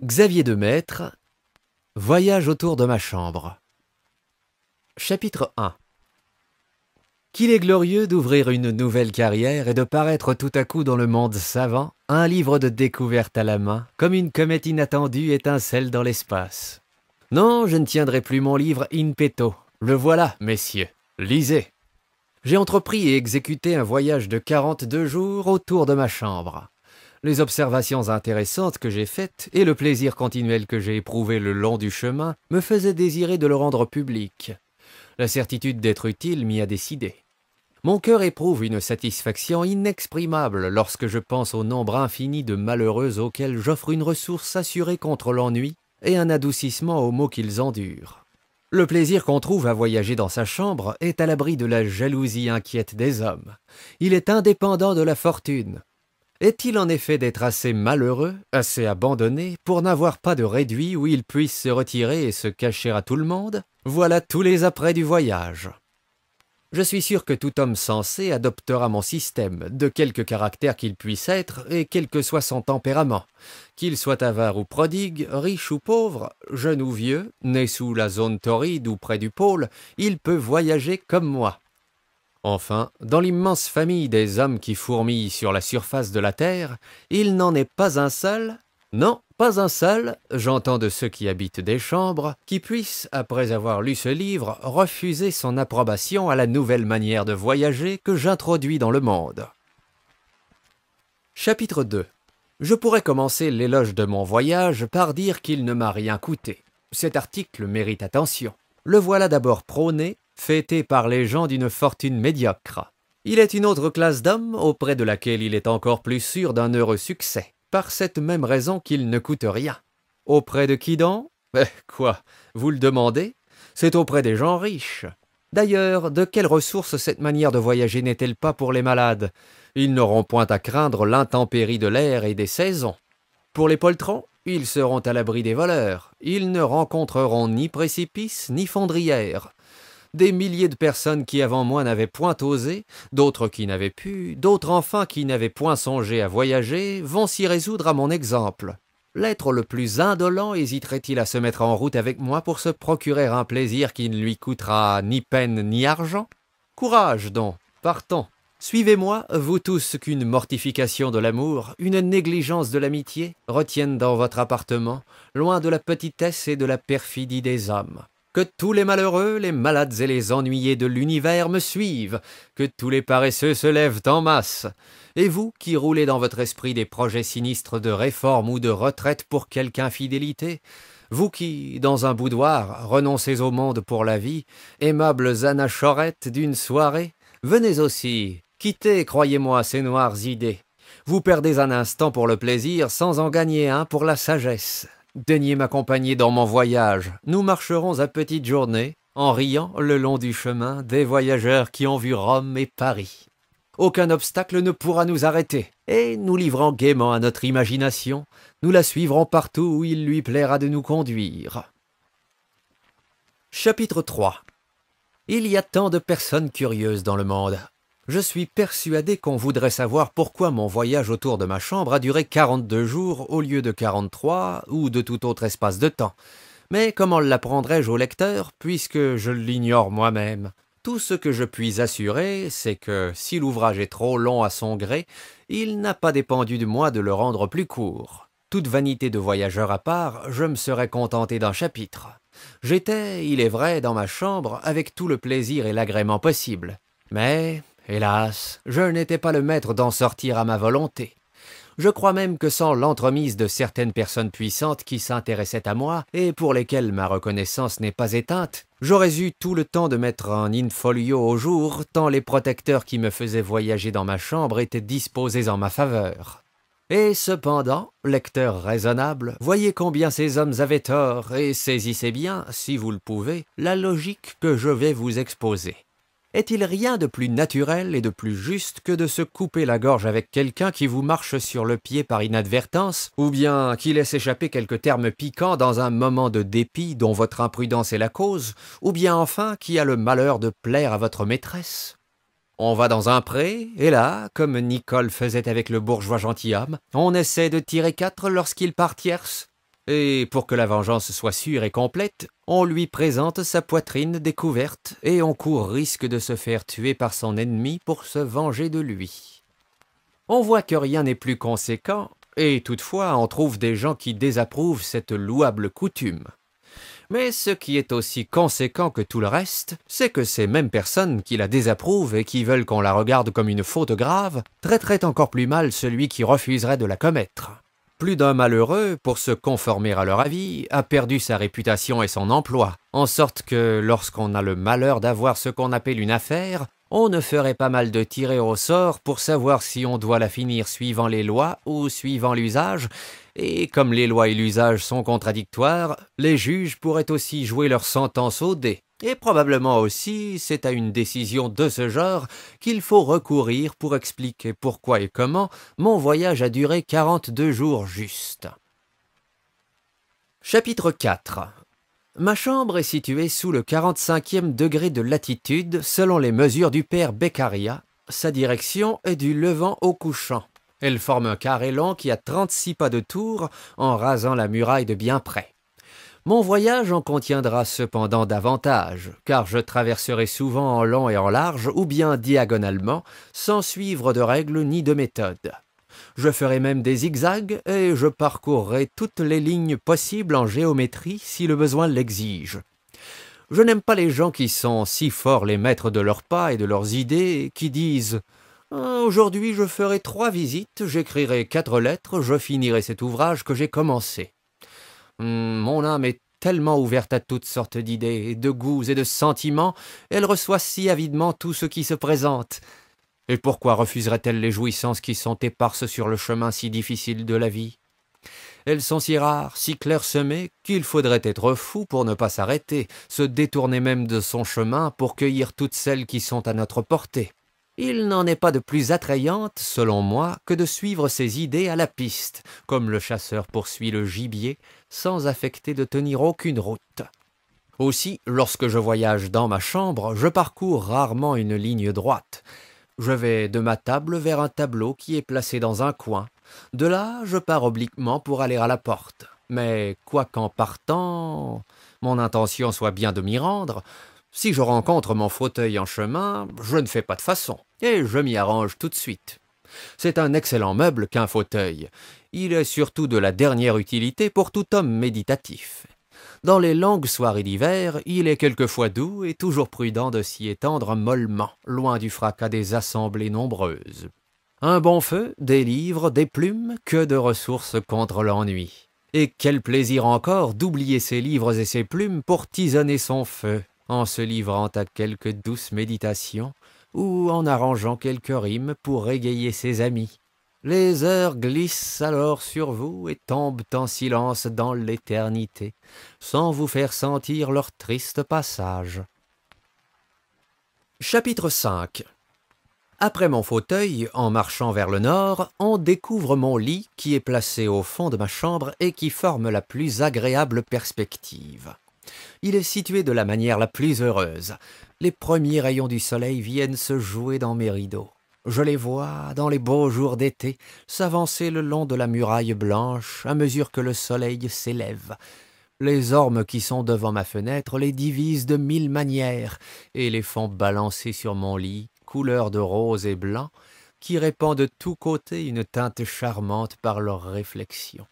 Xavier Demaître Voyage autour de ma chambre. Chapitre 1 Qu'il est glorieux d'ouvrir une nouvelle carrière et de paraître tout à coup dans le monde savant, un livre de découverte à la main, comme une comète inattendue étincelle dans l'espace. Non, je ne tiendrai plus mon livre in petto. Le voilà, messieurs. Lisez. J'ai entrepris et exécuté un voyage de 42 jours autour de ma chambre les observations intéressantes que j'ai faites et le plaisir continuel que j'ai éprouvé le long du chemin me faisaient désirer de le rendre public. La certitude d'être utile m'y a décidé. Mon cœur éprouve une satisfaction inexprimable lorsque je pense au nombre infini de malheureux auxquels j'offre une ressource assurée contre l'ennui et un adoucissement aux maux qu'ils endurent. Le plaisir qu'on trouve à voyager dans sa chambre est à l'abri de la jalousie inquiète des hommes. Il est indépendant de la fortune, est-il en effet d'être assez malheureux, assez abandonné, pour n'avoir pas de réduit où il puisse se retirer et se cacher à tout le monde Voilà tous les apprêts du voyage. Je suis sûr que tout homme sensé adoptera mon système, de quelque caractère qu'il puisse être et quel que soit son tempérament. Qu'il soit avare ou prodigue, riche ou pauvre, jeune ou vieux, né sous la zone torride ou près du pôle, il peut voyager comme moi. Enfin, dans l'immense famille des hommes qui fourmillent sur la surface de la Terre, il n'en est pas un seul, non, pas un seul, j'entends de ceux qui habitent des chambres, qui puissent, après avoir lu ce livre, refuser son approbation à la nouvelle manière de voyager que j'introduis dans le monde. Chapitre 2 Je pourrais commencer l'éloge de mon voyage par dire qu'il ne m'a rien coûté. Cet article mérite attention. Le voilà d'abord prôné fêté par les gens d'une fortune médiocre. Il est une autre classe d'hommes auprès de laquelle il est encore plus sûr d'un heureux succès, par cette même raison qu'il ne coûte rien. Auprès de qui donc eh, Quoi Vous le demandez C'est auprès des gens riches. D'ailleurs, de quelles ressources cette manière de voyager n'est-elle pas pour les malades Ils n'auront point à craindre l'intempérie de l'air et des saisons. Pour les poltrons, ils seront à l'abri des voleurs. Ils ne rencontreront ni précipices ni fondrières des milliers de personnes qui avant moi n'avaient point osé, d'autres qui n'avaient pu, d'autres enfin qui n'avaient point songé à voyager, vont s'y résoudre à mon exemple. L'être le plus indolent hésiterait-il à se mettre en route avec moi pour se procurer un plaisir qui ne lui coûtera ni peine ni argent Courage donc, partons. Suivez-moi, vous tous qu'une mortification de l'amour, une négligence de l'amitié retiennent dans votre appartement, loin de la petitesse et de la perfidie des hommes que tous les malheureux, les malades et les ennuyés de l'univers me suivent, que tous les paresseux se lèvent en masse. Et vous, qui roulez dans votre esprit des projets sinistres de réforme ou de retraite pour quelque infidélité, vous qui, dans un boudoir, renoncez au monde pour la vie, aimables anachorettes d'une soirée, venez aussi, quittez, croyez-moi, ces noires idées. Vous perdez un instant pour le plaisir sans en gagner un pour la sagesse. Daignez m'accompagner dans mon voyage. Nous marcherons à petite journée, en riant le long du chemin des voyageurs qui ont vu Rome et Paris. Aucun obstacle ne pourra nous arrêter, et nous livrant gaiement à notre imagination, nous la suivrons partout où il lui plaira de nous conduire. Chapitre 3 Il y a tant de personnes curieuses dans le monde, je suis persuadé qu'on voudrait savoir pourquoi mon voyage autour de ma chambre a duré 42 jours au lieu de 43 ou de tout autre espace de temps. Mais comment lapprendrais je au lecteur, puisque je l'ignore moi-même Tout ce que je puis assurer, c'est que, si l'ouvrage est trop long à son gré, il n'a pas dépendu de moi de le rendre plus court. Toute vanité de voyageur à part, je me serais contenté d'un chapitre. J'étais, il est vrai, dans ma chambre avec tout le plaisir et l'agrément possible. Mais Hélas, je n'étais pas le maître d'en sortir à ma volonté. Je crois même que sans l'entremise de certaines personnes puissantes qui s'intéressaient à moi et pour lesquelles ma reconnaissance n'est pas éteinte, j'aurais eu tout le temps de mettre un infolio au jour tant les protecteurs qui me faisaient voyager dans ma chambre étaient disposés en ma faveur. Et cependant, lecteur raisonnable, voyez combien ces hommes avaient tort et saisissez bien, si vous le pouvez, la logique que je vais vous exposer. Est-il rien de plus naturel et de plus juste que de se couper la gorge avec quelqu'un qui vous marche sur le pied par inadvertance, ou bien qui laisse échapper quelques termes piquants dans un moment de dépit dont votre imprudence est la cause, ou bien enfin qui a le malheur de plaire à votre maîtresse on va dans un pré, et là, comme Nicole faisait avec le bourgeois gentilhomme, on essaie de tirer quatre lorsqu'il part tierce, et pour que la vengeance soit sûre et complète, on lui présente sa poitrine découverte et on court risque de se faire tuer par son ennemi pour se venger de lui. On voit que rien n'est plus conséquent, et toutefois on trouve des gens qui désapprouvent cette louable coutume. Mais ce qui est aussi conséquent que tout le reste, c'est que ces mêmes personnes qui la désapprouvent et qui veulent qu'on la regarde comme une faute grave traiteraient encore plus mal celui qui refuserait de la commettre. Plus d'un malheureux, pour se conformer à leur avis, a perdu sa réputation et son emploi, en sorte que lorsqu'on a le malheur d'avoir ce qu'on appelle une affaire, on ne ferait pas mal de tirer au sort pour savoir si on doit la finir suivant les lois ou suivant l'usage, et comme les lois et l'usage sont contradictoires, les juges pourraient aussi jouer leur sentence au dé. Et probablement aussi, c'est à une décision de ce genre qu'il faut recourir pour expliquer pourquoi et comment mon voyage a duré 42 jours juste. Chapitre 4 Ma chambre est située sous le 45e degré de latitude selon les mesures du père Beccaria. Sa direction est du levant au couchant. Elle forme un carré long qui a 36 pas de tour en rasant la muraille de bien près. Mon voyage en contiendra cependant davantage, car je traverserai souvent en long et en large, ou bien diagonalement, sans suivre de règles ni de méthodes. Je ferai même des zigzags et je parcourrai toutes les lignes possibles en géométrie si le besoin l'exige. Je n'aime pas les gens qui sont si forts les maîtres de leurs pas et de leurs idées, qui disent ah, Aujourd'hui je ferai trois visites, j'écrirai quatre lettres, je finirai cet ouvrage que j'ai commencé. Hum, mon âme est tellement ouverte à toutes sortes d'idées, de goûts et de sentiments, elle reçoit si avidement tout ce qui se présente. Et pourquoi refuserait-elle les jouissances qui sont éparses sur le chemin si difficile de la vie Elles sont si rares, si clairsemées, qu'il faudrait être fou pour ne pas s'arrêter, se détourner même de son chemin pour cueillir toutes celles qui sont à notre portée. Il n'en est pas de plus attrayante, selon moi, que de suivre ses idées à la piste, comme le chasseur poursuit le gibier, sans affecter de tenir aucune route. Aussi, lorsque je voyage dans ma chambre, je parcours rarement une ligne droite. Je vais de ma table vers un tableau qui est placé dans un coin. De là, je pars obliquement pour aller à la porte. Mais quoiqu'en partant, mon intention soit bien de m'y rendre, si je rencontre mon fauteuil en chemin, je ne fais pas de façon, et je m'y arrange tout de suite. C'est un excellent meuble qu'un fauteuil. Il est surtout de la dernière utilité pour tout homme méditatif. Dans les longues soirées d'hiver, il est quelquefois doux et toujours prudent de s'y étendre mollement, loin du fracas des assemblées nombreuses. Un bon feu, des livres, des plumes, que de ressources contre l'ennui. Et quel plaisir encore d'oublier ses livres et ses plumes pour tisonner son feu, en se livrant à quelques douces méditations ou en arrangeant quelques rimes pour égayer ses amis. Les heures glissent alors sur vous et tombent en silence dans l'éternité, sans vous faire sentir leur triste passage. Chapitre V Après mon fauteuil, en marchant vers le nord, on découvre mon lit qui est placé au fond de ma chambre et qui forme la plus agréable perspective. Il est situé de la manière la plus heureuse. Les premiers rayons du soleil viennent se jouer dans mes rideaux. Je les vois, dans les beaux jours d'été, s'avancer le long de la muraille blanche à mesure que le soleil s'élève. Les ormes qui sont devant ma fenêtre les divisent de mille manières et les font balancer sur mon lit, couleur de rose et blanc, qui répand de tous côtés une teinte charmante par leurs réflexions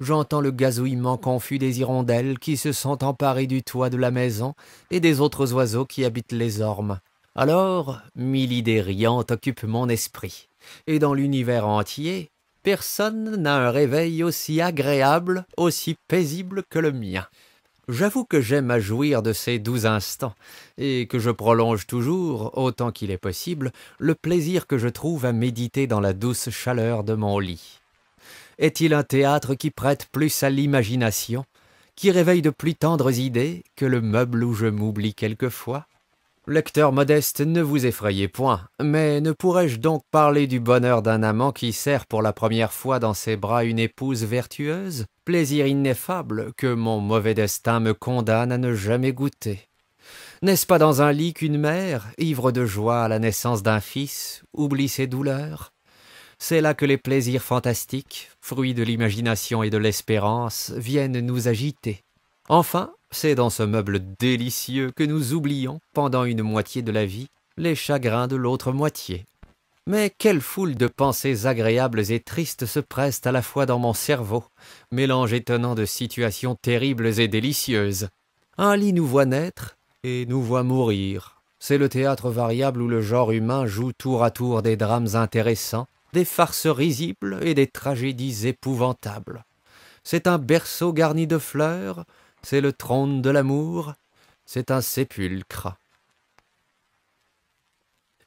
j'entends le gazouillement confus des hirondelles qui se sont emparées du toit de la maison et des autres oiseaux qui habitent les ormes. Alors, mille idées riantes occupent mon esprit, et dans l'univers entier, personne n'a un réveil aussi agréable, aussi paisible que le mien. J'avoue que j'aime à jouir de ces doux instants, et que je prolonge toujours, autant qu'il est possible, le plaisir que je trouve à méditer dans la douce chaleur de mon lit est-il un théâtre qui prête plus à l'imagination, qui réveille de plus tendres idées que le meuble où je m'oublie quelquefois Lecteur modeste, ne vous effrayez point, mais ne pourrais-je donc parler du bonheur d'un amant qui sert pour la première fois dans ses bras une épouse vertueuse Plaisir ineffable que mon mauvais destin me condamne à ne jamais goûter. N'est-ce pas dans un lit qu'une mère, ivre de joie à la naissance d'un fils, oublie ses douleurs c'est là que les plaisirs fantastiques, fruits de l'imagination et de l'espérance, viennent nous agiter. Enfin, c'est dans ce meuble délicieux que nous oublions, pendant une moitié de la vie, les chagrins de l'autre moitié. Mais quelle foule de pensées agréables et tristes se pressent à la fois dans mon cerveau, mélange étonnant de situations terribles et délicieuses. Un lit nous voit naître et nous voit mourir. C'est le théâtre variable où le genre humain joue tour à tour des drames intéressants des farces risibles et des tragédies épouvantables. C'est un berceau garni de fleurs, c'est le trône de l'amour, c'est un sépulcre.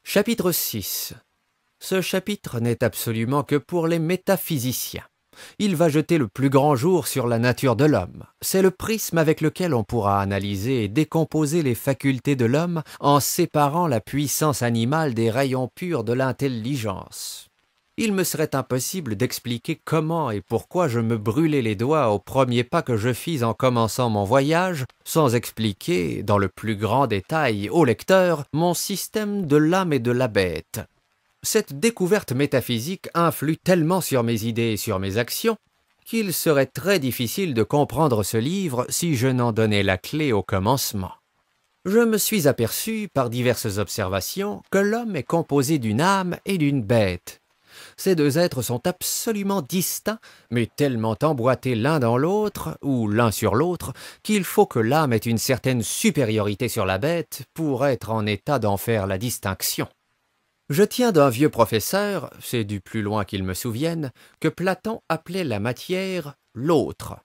Chapitre 6 Ce chapitre n'est absolument que pour les métaphysiciens. Il va jeter le plus grand jour sur la nature de l'homme. C'est le prisme avec lequel on pourra analyser et décomposer les facultés de l'homme en séparant la puissance animale des rayons purs de l'intelligence il me serait impossible d'expliquer comment et pourquoi je me brûlais les doigts au premier pas que je fis en commençant mon voyage, sans expliquer, dans le plus grand détail, au lecteur, mon système de l'âme et de la bête. Cette découverte métaphysique influe tellement sur mes idées et sur mes actions qu'il serait très difficile de comprendre ce livre si je n'en donnais la clé au commencement. Je me suis aperçu, par diverses observations, que l'homme est composé d'une âme et d'une bête, ces deux êtres sont absolument distincts, mais tellement emboîtés l'un dans l'autre, ou l'un sur l'autre, qu'il faut que l'âme ait une certaine supériorité sur la bête pour être en état d'en faire la distinction. Je tiens d'un vieux professeur, c'est du plus loin qu'il me souvienne, que Platon appelait la matière l'autre.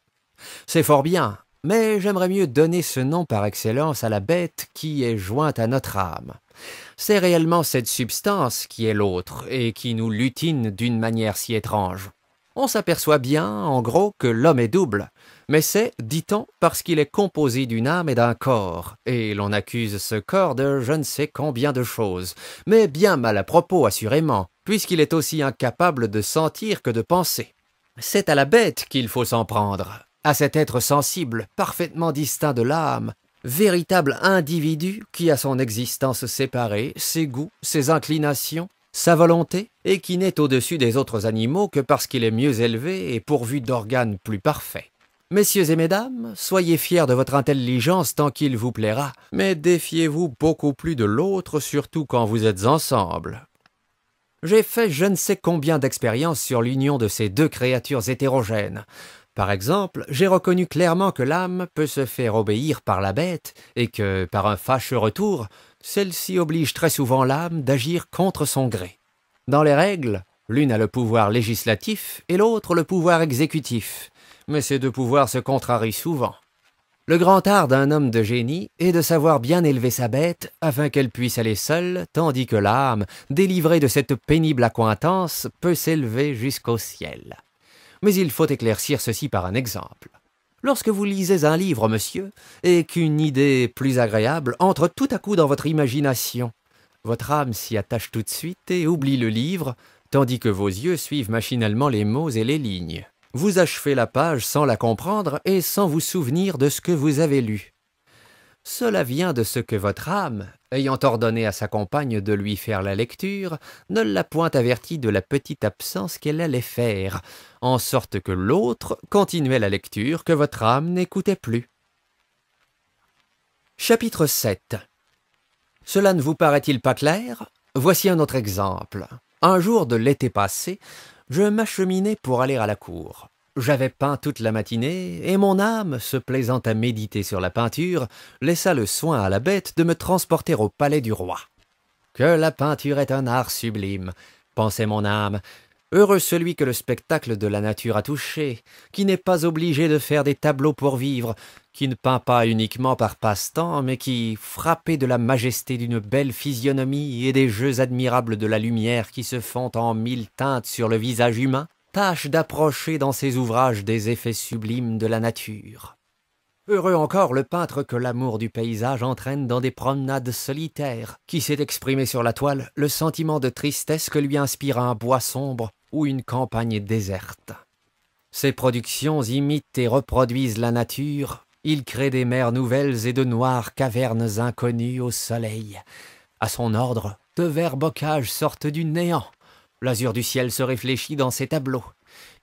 C'est fort bien, mais j'aimerais mieux donner ce nom par excellence à la bête qui est jointe à notre âme. C'est réellement cette substance qui est l'autre et qui nous lutine d'une manière si étrange. On s'aperçoit bien, en gros, que l'homme est double, mais c'est, dit-on, parce qu'il est composé d'une âme et d'un corps, et l'on accuse ce corps de je ne sais combien de choses, mais bien mal à propos, assurément, puisqu'il est aussi incapable de sentir que de penser. C'est à la bête qu'il faut s'en prendre, à cet être sensible, parfaitement distinct de l'âme, véritable individu qui a son existence séparée, ses goûts, ses inclinations, sa volonté, et qui n'est au-dessus des autres animaux que parce qu'il est mieux élevé et pourvu d'organes plus parfaits. Messieurs et mesdames, soyez fiers de votre intelligence tant qu'il vous plaira, mais défiez-vous beaucoup plus de l'autre, surtout quand vous êtes ensemble. J'ai fait je ne sais combien d'expériences sur l'union de ces deux créatures hétérogènes. Par exemple, j'ai reconnu clairement que l'âme peut se faire obéir par la bête et que, par un fâcheux retour, celle-ci oblige très souvent l'âme d'agir contre son gré. Dans les règles, l'une a le pouvoir législatif et l'autre le pouvoir exécutif, mais ces deux pouvoirs se contrarient souvent. Le grand art d'un homme de génie est de savoir bien élever sa bête afin qu'elle puisse aller seule, tandis que l'âme, délivrée de cette pénible accointance, peut s'élever jusqu'au ciel mais il faut éclaircir ceci par un exemple. Lorsque vous lisez un livre, monsieur, et qu'une idée plus agréable entre tout à coup dans votre imagination, votre âme s'y attache tout de suite et oublie le livre, tandis que vos yeux suivent machinalement les mots et les lignes. Vous achevez la page sans la comprendre et sans vous souvenir de ce que vous avez lu. Cela vient de ce que votre âme ayant ordonné à sa compagne de lui faire la lecture, ne l'a point averti de la petite absence qu'elle allait faire, en sorte que l'autre continuait la lecture que votre âme n'écoutait plus. Chapitre 7 Cela ne vous paraît-il pas clair Voici un autre exemple. Un jour de l'été passé, je m'acheminais pour aller à la cour. J'avais peint toute la matinée, et mon âme, se plaisant à méditer sur la peinture, laissa le soin à la bête de me transporter au palais du roi. Que la peinture est un art sublime, pensait mon âme. Heureux celui que le spectacle de la nature a touché, qui n'est pas obligé de faire des tableaux pour vivre, qui ne peint pas uniquement par passe-temps, mais qui, frappé de la majesté d'une belle physionomie et des jeux admirables de la lumière qui se font en mille teintes sur le visage humain, tâche d'approcher dans ses ouvrages des effets sublimes de la nature. Heureux encore le peintre que l'amour du paysage entraîne dans des promenades solitaires, qui sait exprimer sur la toile le sentiment de tristesse que lui inspire un bois sombre ou une campagne déserte. Ses productions imitent et reproduisent la nature, il crée des mers nouvelles et de noires cavernes inconnues au soleil. À son ordre, de verts bocages sortent du néant, L'azur du ciel se réfléchit dans ses tableaux.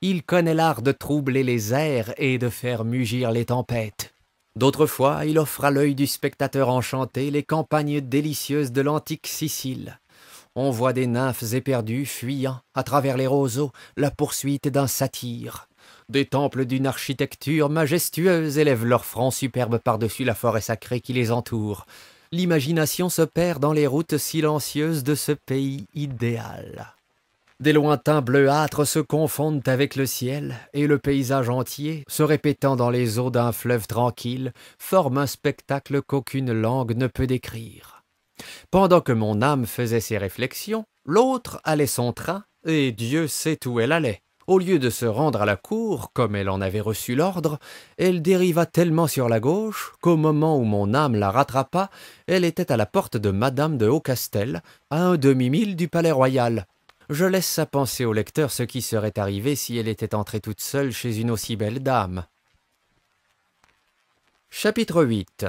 Il connaît l'art de troubler les airs et de faire mugir les tempêtes. D'autres fois, il offre à l'œil du spectateur enchanté les campagnes délicieuses de l'antique Sicile. On voit des nymphes éperdues fuyant à travers les roseaux la poursuite d'un satyre. Des temples d'une architecture majestueuse élèvent leurs fronts superbes par-dessus la forêt sacrée qui les entoure. L'imagination se perd dans les routes silencieuses de ce pays idéal. Des lointains bleuâtres se confondent avec le ciel, et le paysage entier, se répétant dans les eaux d'un fleuve tranquille, forme un spectacle qu'aucune langue ne peut décrire. Pendant que mon âme faisait ses réflexions, l'autre allait son train, et Dieu sait où elle allait. Au lieu de se rendre à la cour, comme elle en avait reçu l'ordre, elle dériva tellement sur la gauche qu'au moment où mon âme la rattrapa, elle était à la porte de Madame de Hautcastel, à un demi-mille du palais royal, je laisse à penser au lecteur ce qui serait arrivé si elle était entrée toute seule chez une aussi belle dame. Chapitre 8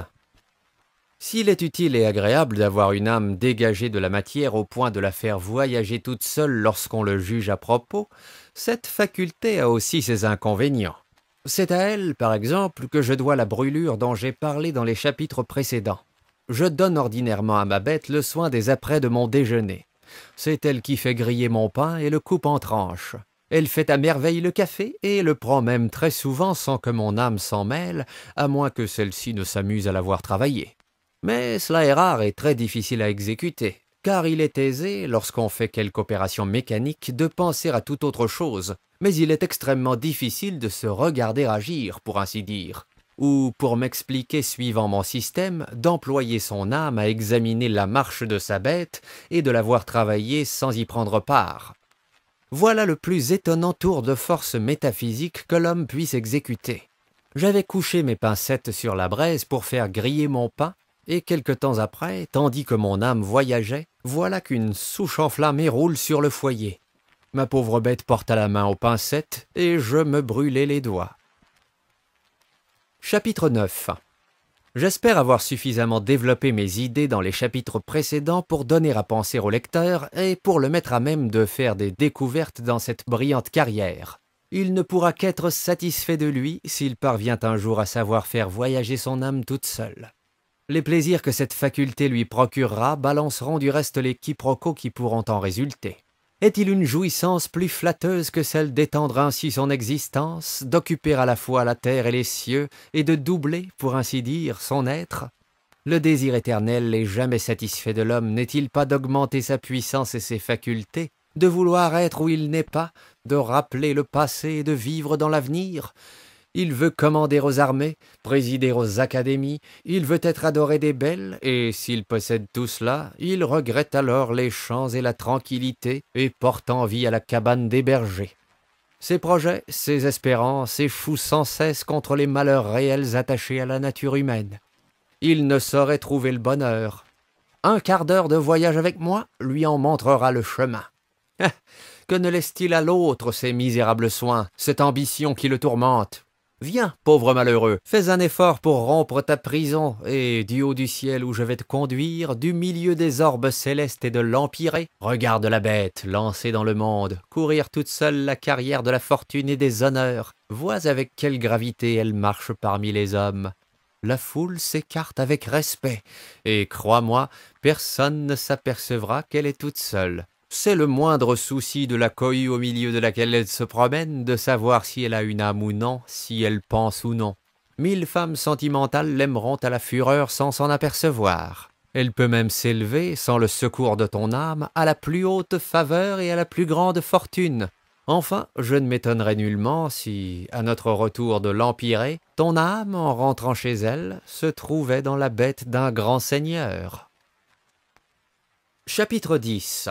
S'il est utile et agréable d'avoir une âme dégagée de la matière au point de la faire voyager toute seule lorsqu'on le juge à propos, cette faculté a aussi ses inconvénients. C'est à elle, par exemple, que je dois la brûlure dont j'ai parlé dans les chapitres précédents. Je donne ordinairement à ma bête le soin des apprêts de mon déjeuner. C'est elle qui fait griller mon pain et le coupe en tranches. Elle fait à merveille le café et le prend même très souvent sans que mon âme s'en mêle, à moins que celle-ci ne s'amuse à l'avoir travaillé. Mais cela est rare et très difficile à exécuter, car il est aisé, lorsqu'on fait quelque opération mécanique, de penser à toute autre chose, mais il est extrêmement difficile de se regarder agir, pour ainsi dire ou, pour m'expliquer suivant mon système, d'employer son âme à examiner la marche de sa bête et de la voir travailler sans y prendre part. Voilà le plus étonnant tour de force métaphysique que l'homme puisse exécuter. J'avais couché mes pincettes sur la braise pour faire griller mon pain, et quelque temps après, tandis que mon âme voyageait, voilà qu'une souche enflammée roule sur le foyer. Ma pauvre bête porta la main aux pincettes, et je me brûlais les doigts. Chapitre 9 J'espère avoir suffisamment développé mes idées dans les chapitres précédents pour donner à penser au lecteur et pour le mettre à même de faire des découvertes dans cette brillante carrière. Il ne pourra qu'être satisfait de lui s'il parvient un jour à savoir faire voyager son âme toute seule. Les plaisirs que cette faculté lui procurera balanceront du reste les quiproquos qui pourront en résulter. Est-il une jouissance plus flatteuse que celle d'étendre ainsi son existence, d'occuper à la fois la terre et les cieux, et de doubler, pour ainsi dire, son être le désir éternel et jamais satisfait de l'homme n'est-il pas d'augmenter sa puissance et ses facultés, de vouloir être où il n'est pas, de rappeler le passé et de vivre dans l'avenir il veut commander aux armées, présider aux académies, il veut être adoré des belles, et s'il possède tout cela, il regrette alors les champs et la tranquillité, et porte envie à la cabane des bergers. Ses projets, ses espérances échouent sans cesse contre les malheurs réels attachés à la nature humaine. Il ne saurait trouver le bonheur. Un quart d'heure de voyage avec moi lui en montrera le chemin. que ne laisse-t-il à l'autre ces misérables soins, cette ambition qui le tourmente Viens, pauvre malheureux, fais un effort pour rompre ta prison, et du haut du ciel où je vais te conduire, du milieu des orbes célestes et de l'Empiré, regarde la bête lancée dans le monde, courir toute seule la carrière de la fortune et des honneurs, vois avec quelle gravité elle marche parmi les hommes. La foule s'écarte avec respect, et crois-moi, personne ne s'apercevra qu'elle est toute seule c'est le moindre souci de la cohue au milieu de laquelle elle se promène de savoir si elle a une âme ou non, si elle pense ou non. Mille femmes sentimentales l'aimeront à la fureur sans s'en apercevoir. Elle peut même s'élever, sans le secours de ton âme, à la plus haute faveur et à la plus grande fortune. Enfin, je ne m'étonnerai nullement si, à notre retour de l'Empirée, ton âme, en rentrant chez elle, se trouvait dans la bête d'un grand seigneur. Chapitre 10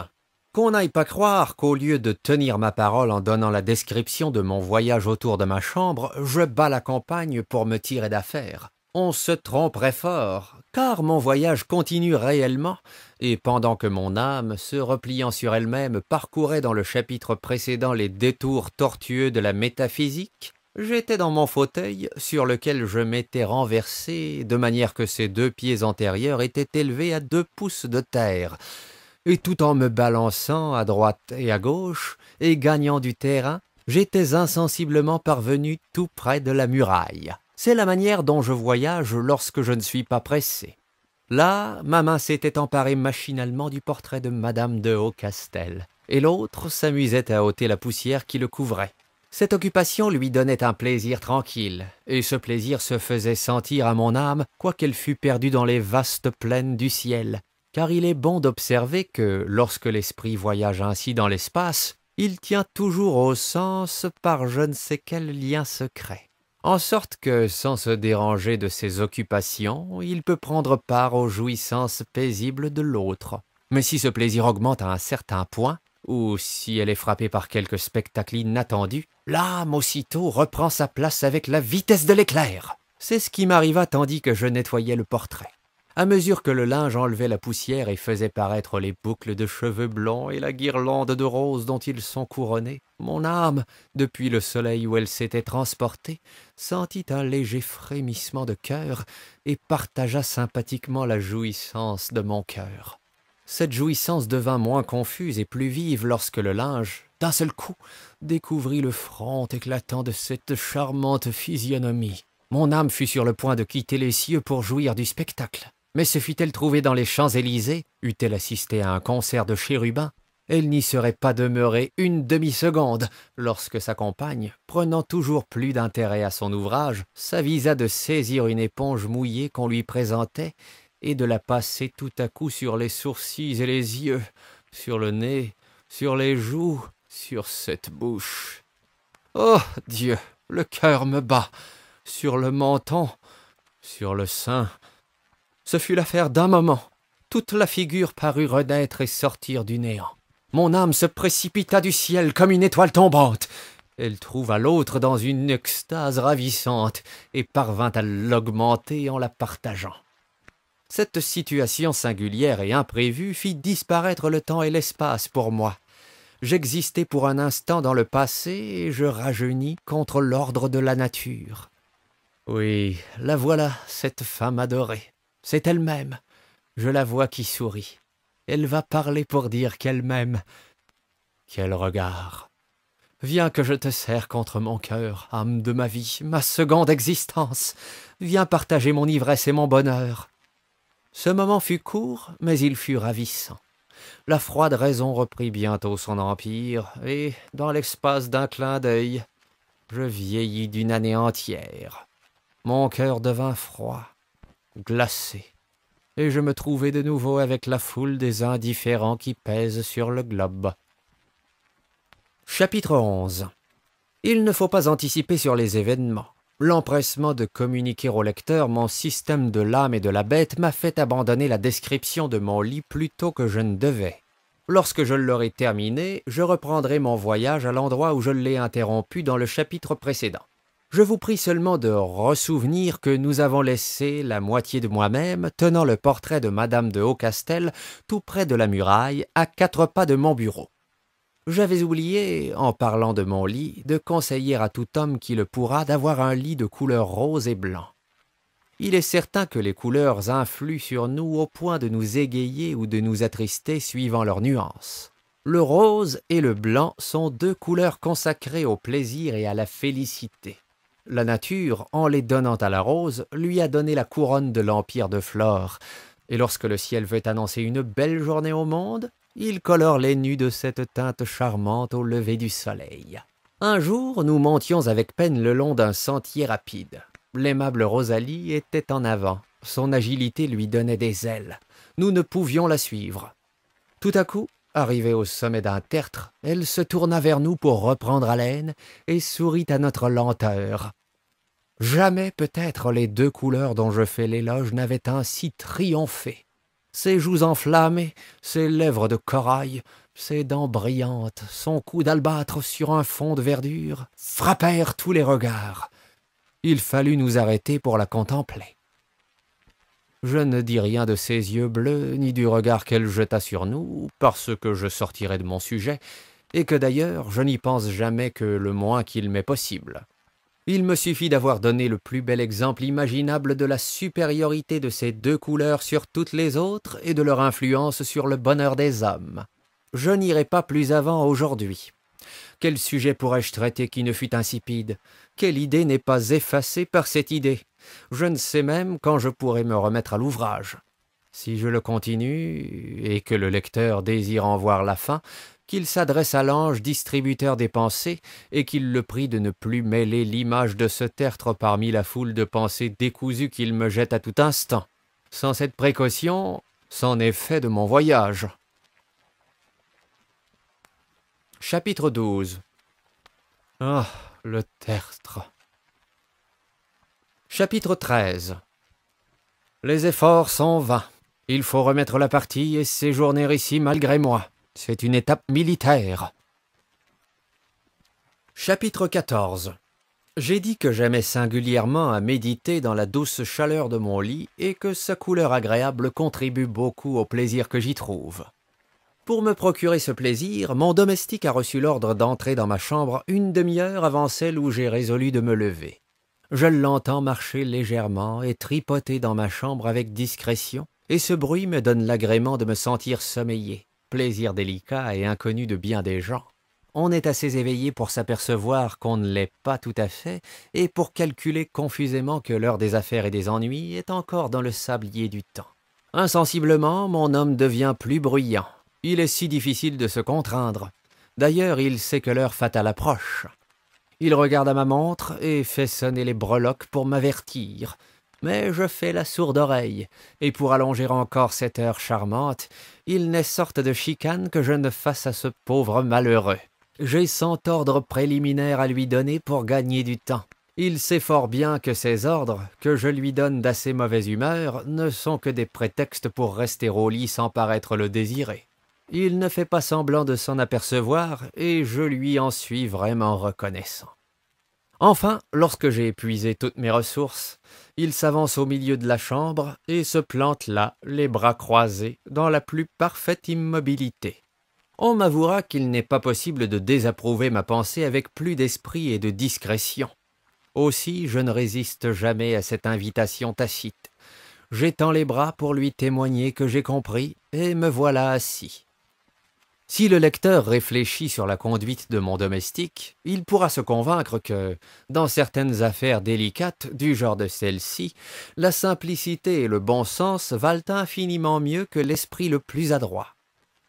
qu'on n'aille pas croire qu'au lieu de tenir ma parole en donnant la description de mon voyage autour de ma chambre, je bats la campagne pour me tirer d'affaire. On se tromperait fort, car mon voyage continue réellement, et pendant que mon âme, se repliant sur elle-même, parcourait dans le chapitre précédent les détours tortueux de la métaphysique, j'étais dans mon fauteuil sur lequel je m'étais renversé, de manière que ses deux pieds antérieurs étaient élevés à deux pouces de terre et tout en me balançant à droite et à gauche et gagnant du terrain, j'étais insensiblement parvenu tout près de la muraille. C'est la manière dont je voyage lorsque je ne suis pas pressé. Là, ma main s'était emparée machinalement du portrait de Madame de Haut-Castel, et l'autre s'amusait à ôter la poussière qui le couvrait. Cette occupation lui donnait un plaisir tranquille, et ce plaisir se faisait sentir à mon âme, quoiqu'elle fût perdue dans les vastes plaines du ciel, car il est bon d'observer que lorsque l'esprit voyage ainsi dans l'espace, il tient toujours au sens par je ne sais quel lien secret. En sorte que, sans se déranger de ses occupations, il peut prendre part aux jouissances paisibles de l'autre. Mais si ce plaisir augmente à un certain point, ou si elle est frappée par quelque spectacle inattendu, l'âme aussitôt reprend sa place avec la vitesse de l'éclair. C'est ce qui m'arriva tandis que je nettoyais le portrait à mesure que le linge enlevait la poussière et faisait paraître les boucles de cheveux blancs et la guirlande de roses dont ils sont couronnés, mon âme, depuis le soleil où elle s'était transportée, sentit un léger frémissement de cœur et partagea sympathiquement la jouissance de mon cœur. Cette jouissance devint moins confuse et plus vive lorsque le linge, d'un seul coup, découvrit le front éclatant de cette charmante physionomie. Mon âme fut sur le point de quitter les cieux pour jouir du spectacle. Mais se fût-elle trouvée dans les Champs-Élysées, eût-elle assisté à un concert de chérubins, elle n'y serait pas demeurée une demi-seconde lorsque sa compagne, prenant toujours plus d'intérêt à son ouvrage, s'avisa de saisir une éponge mouillée qu'on lui présentait et de la passer tout à coup sur les sourcils et les yeux, sur le nez, sur les joues, sur cette bouche. Oh Dieu, le cœur me bat, sur le menton, sur le sein, ce fut l'affaire d'un moment. Toute la figure parut renaître et sortir du néant. Mon âme se précipita du ciel comme une étoile tombante. Elle trouva l'autre dans une extase ravissante et parvint à l'augmenter en la partageant. Cette situation singulière et imprévue fit disparaître le temps et l'espace pour moi. J'existais pour un instant dans le passé et je rajeunis contre l'ordre de la nature. Oui, la voilà, cette femme adorée. C'est elle-même. Je la vois qui sourit. Elle va parler pour dire qu'elle m'aime. Quel regard. Viens que je te serre contre mon cœur, âme de ma vie, ma seconde existence. Viens partager mon ivresse et mon bonheur. Ce moment fut court, mais il fut ravissant. La froide raison reprit bientôt son empire, et, dans l'espace d'un clin d'œil, je vieillis d'une année entière. Mon cœur devint froid, glacé, et je me trouvais de nouveau avec la foule des indifférents qui pèsent sur le globe. Chapitre 11 Il ne faut pas anticiper sur les événements. L'empressement de communiquer au lecteur mon système de l'âme et de la bête m'a fait abandonner la description de mon lit plus tôt que je ne devais. Lorsque je l'aurai terminé, je reprendrai mon voyage à l'endroit où je l'ai interrompu dans le chapitre précédent je vous prie seulement de ressouvenir que nous avons laissé la moitié de moi-même tenant le portrait de Madame de Haut-Castel tout près de la muraille, à quatre pas de mon bureau. J'avais oublié, en parlant de mon lit, de conseiller à tout homme qui le pourra d'avoir un lit de couleur rose et blanc. Il est certain que les couleurs influent sur nous au point de nous égayer ou de nous attrister suivant leurs nuances. Le rose et le blanc sont deux couleurs consacrées au plaisir et à la félicité. La nature, en les donnant à la rose, lui a donné la couronne de l'empire de Flore. Et lorsque le ciel veut annoncer une belle journée au monde, il colore les nues de cette teinte charmante au lever du soleil. Un jour, nous montions avec peine le long d'un sentier rapide. L'aimable Rosalie était en avant. Son agilité lui donnait des ailes. Nous ne pouvions la suivre. Tout à coup, Arrivée au sommet d'un tertre, elle se tourna vers nous pour reprendre haleine et sourit à notre lenteur. Jamais peut-être les deux couleurs dont je fais l'éloge n'avaient ainsi triomphé. Ses joues enflammées, ses lèvres de corail, ses dents brillantes, son cou d'albâtre sur un fond de verdure, frappèrent tous les regards. Il fallut nous arrêter pour la contempler. Je ne dis rien de ses yeux bleus, ni du regard qu'elle jeta sur nous, parce que je sortirai de mon sujet, et que d'ailleurs je n'y pense jamais que le moins qu'il m'est possible. Il me suffit d'avoir donné le plus bel exemple imaginable de la supériorité de ces deux couleurs sur toutes les autres et de leur influence sur le bonheur des hommes. Je n'irai pas plus avant aujourd'hui. Quel sujet pourrais-je traiter qui ne fût insipide Quelle idée n'est pas effacée par cette idée Je ne sais même quand je pourrai me remettre à l'ouvrage. Si je le continue, et que le lecteur désire en voir la fin, qu'il s'adresse à l'ange distributeur des pensées et qu'il le prie de ne plus mêler l'image de ce tertre parmi la foule de pensées décousues qu'il me jette à tout instant. Sans cette précaution, c'en est fait de mon voyage. Chapitre 12 Ah, le tertre Chapitre 13 Les efforts sont vains. Il faut remettre la partie et séjourner ici malgré moi. C'est une étape militaire. Chapitre 14 J'ai dit que j'aimais singulièrement à méditer dans la douce chaleur de mon lit et que sa couleur agréable contribue beaucoup au plaisir que j'y trouve. Pour me procurer ce plaisir, mon domestique a reçu l'ordre d'entrer dans ma chambre une demi-heure avant celle où j'ai résolu de me lever. Je l'entends marcher légèrement et tripoter dans ma chambre avec discrétion, et ce bruit me donne l'agrément de me sentir sommeiller plaisir délicat et inconnu de bien des gens, on est assez éveillé pour s'apercevoir qu'on ne l'est pas tout à fait et pour calculer confusément que l'heure des affaires et des ennuis est encore dans le sablier du temps. Insensiblement, mon homme devient plus bruyant. Il est si difficile de se contraindre. D'ailleurs, il sait que l'heure fatale approche. Il regarde à ma montre et fait sonner les breloques pour m'avertir mais je fais la sourde oreille, et pour allonger encore cette heure charmante, il n'est sorte de chicane que je ne fasse à ce pauvre malheureux. J'ai cent ordres préliminaires à lui donner pour gagner du temps. Il sait fort bien que ces ordres, que je lui donne d'assez mauvaise humeur, ne sont que des prétextes pour rester au lit sans paraître le désirer. Il ne fait pas semblant de s'en apercevoir, et je lui en suis vraiment reconnaissant. Enfin, lorsque j'ai épuisé toutes mes ressources, il s'avance au milieu de la chambre et se plante là, les bras croisés, dans la plus parfaite immobilité. On m'avouera qu'il n'est pas possible de désapprouver ma pensée avec plus d'esprit et de discrétion. Aussi, je ne résiste jamais à cette invitation tacite. J'étends les bras pour lui témoigner que j'ai compris, et me voilà assis. Si le lecteur réfléchit sur la conduite de mon domestique, il pourra se convaincre que, dans certaines affaires délicates du genre de celle-ci, la simplicité et le bon sens valent infiniment mieux que l'esprit le plus adroit.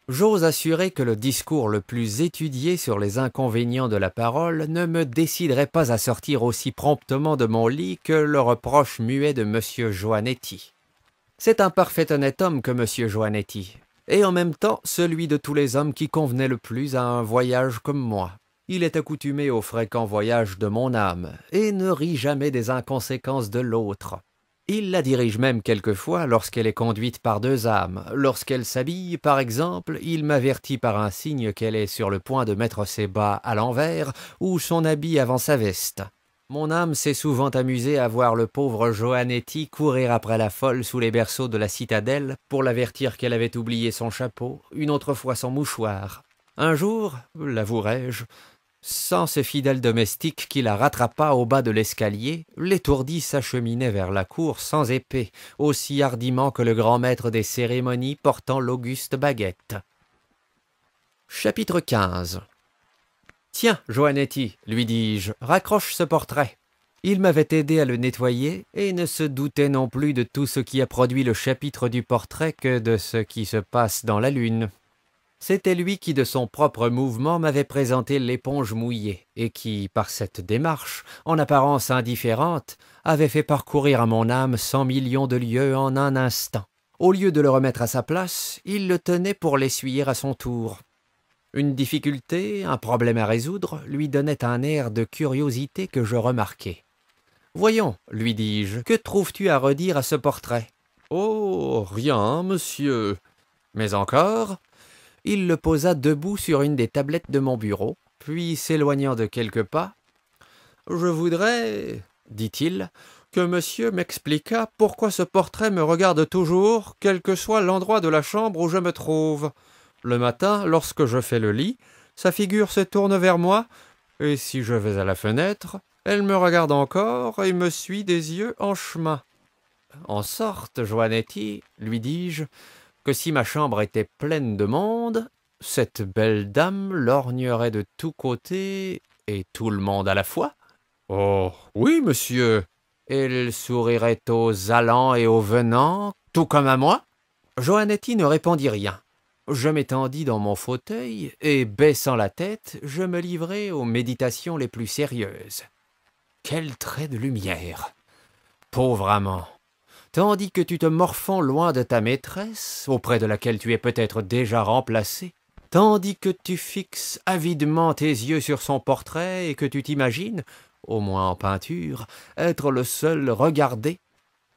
J'ose assurer que le discours le plus étudié sur les inconvénients de la parole ne me déciderait pas à sortir aussi promptement de mon lit que le reproche muet de M. Joannetti. C'est un parfait honnête homme que M. Joannetti et en même temps celui de tous les hommes qui convenait le plus à un voyage comme moi. Il est accoutumé aux fréquents voyages de mon âme, et ne rit jamais des inconséquences de l'autre. Il la dirige même quelquefois lorsqu'elle est conduite par deux âmes. Lorsqu'elle s'habille, par exemple, il m'avertit par un signe qu'elle est sur le point de mettre ses bas à l'envers ou son habit avant sa veste. Mon âme s'est souvent amusée à voir le pauvre Johannetti courir après la folle sous les berceaux de la citadelle pour l'avertir qu'elle avait oublié son chapeau, une autre fois son mouchoir. Un jour, l'avouerai-je, sans ce fidèle domestique qui la rattrapa au bas de l'escalier, l'étourdie s'acheminait vers la cour sans épée, aussi hardiment que le grand maître des cérémonies portant l'auguste baguette. Chapitre 15 Tiens, Joannetti, lui dis-je, raccroche ce portrait. Il m'avait aidé à le nettoyer et ne se doutait non plus de tout ce qui a produit le chapitre du portrait que de ce qui se passe dans la Lune. C'était lui qui, de son propre mouvement, m'avait présenté l'éponge mouillée, et qui, par cette démarche, en apparence indifférente, avait fait parcourir à mon âme cent millions de lieux en un instant. Au lieu de le remettre à sa place, il le tenait pour l'essuyer à son tour. Une difficulté, un problème à résoudre, lui donnait un air de curiosité que je remarquai. Voyons, lui dis-je, que trouves-tu à redire à ce portrait Oh, rien, monsieur. Mais encore Il le posa debout sur une des tablettes de mon bureau, puis s'éloignant de quelques pas, Je voudrais, dit-il, que monsieur m'expliquât pourquoi ce portrait me regarde toujours, quel que soit l'endroit de la chambre où je me trouve. Le matin, lorsque je fais le lit, sa figure se tourne vers moi, et si je vais à la fenêtre, elle me regarde encore et me suit des yeux en chemin. En sorte, Joannetti, lui dis-je, que si ma chambre était pleine de monde, cette belle dame lorgnerait de tous côtés et tout le monde à la fois Oh, oui, monsieur. Elle sourirait aux allants et aux venants, tout comme à moi Joannetti ne répondit rien. Je m'étendis dans mon fauteuil et, baissant la tête, je me livrai aux méditations les plus sérieuses. Quel trait de lumière Pauvre amant Tandis que tu te morfonds loin de ta maîtresse, auprès de laquelle tu es peut-être déjà remplacé, tandis que tu fixes avidement tes yeux sur son portrait et que tu t'imagines, au moins en peinture, être le seul regardé,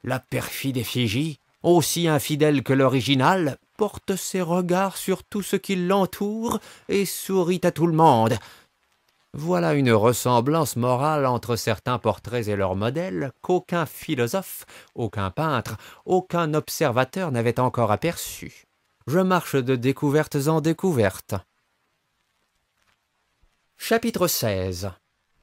la perfide effigie, aussi infidèle que l'original, porte ses regards sur tout ce qui l'entoure et sourit à tout le monde. Voilà une ressemblance morale entre certains portraits et leurs modèles qu'aucun philosophe, aucun peintre, aucun observateur n'avait encore aperçu. Je marche de découvertes en découvertes. Chapitre 16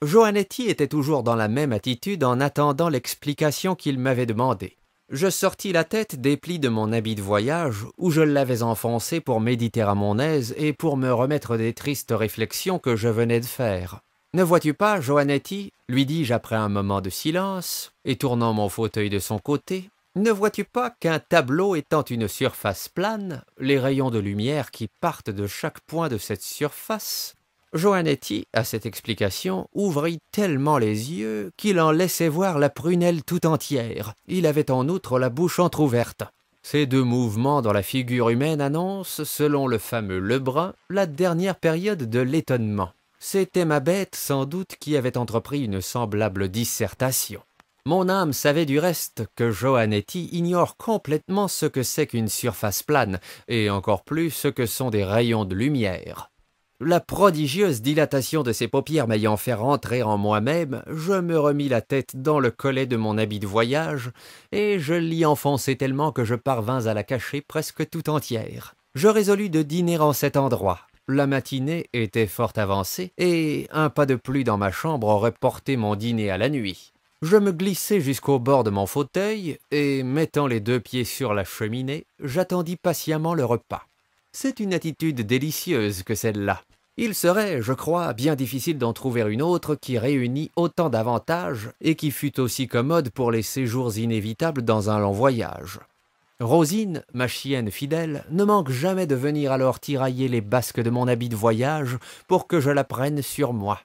Johannetti était toujours dans la même attitude en attendant l'explication qu'il m'avait demandée je sortis la tête des plis de mon habit de voyage où je l'avais enfoncée pour méditer à mon aise et pour me remettre des tristes réflexions que je venais de faire. Ne vois-tu pas, Johannetti ?» lui dis-je après un moment de silence, et tournant mon fauteuil de son côté, ne vois-tu pas qu'un tableau étant une surface plane, les rayons de lumière qui partent de chaque point de cette surface Joanetti, à cette explication, ouvrit tellement les yeux qu'il en laissait voir la prunelle tout entière. Il avait en outre la bouche entr'ouverte. Ces deux mouvements dans la figure humaine annoncent, selon le fameux Lebrun, la dernière période de l'étonnement. C'était ma bête, sans doute, qui avait entrepris une semblable dissertation. Mon âme savait du reste que Johannetti ignore complètement ce que c'est qu'une surface plane, et encore plus ce que sont des rayons de lumière. La prodigieuse dilatation de ses paupières m'ayant fait rentrer en moi-même, je me remis la tête dans le collet de mon habit de voyage, et je l'y enfonçai tellement que je parvins à la cacher presque tout entière. Je résolus de dîner en cet endroit. La matinée était fort avancée, et un pas de plus dans ma chambre aurait porté mon dîner à la nuit. Je me glissai jusqu'au bord de mon fauteuil, et mettant les deux pieds sur la cheminée, j'attendis patiemment le repas. C'est une attitude délicieuse que celle-là. Il serait, je crois, bien difficile d'en trouver une autre qui réunit autant d'avantages et qui fût aussi commode pour les séjours inévitables dans un long voyage. Rosine, ma chienne fidèle, ne manque jamais de venir alors tirailler les basques de mon habit de voyage pour que je la prenne sur moi.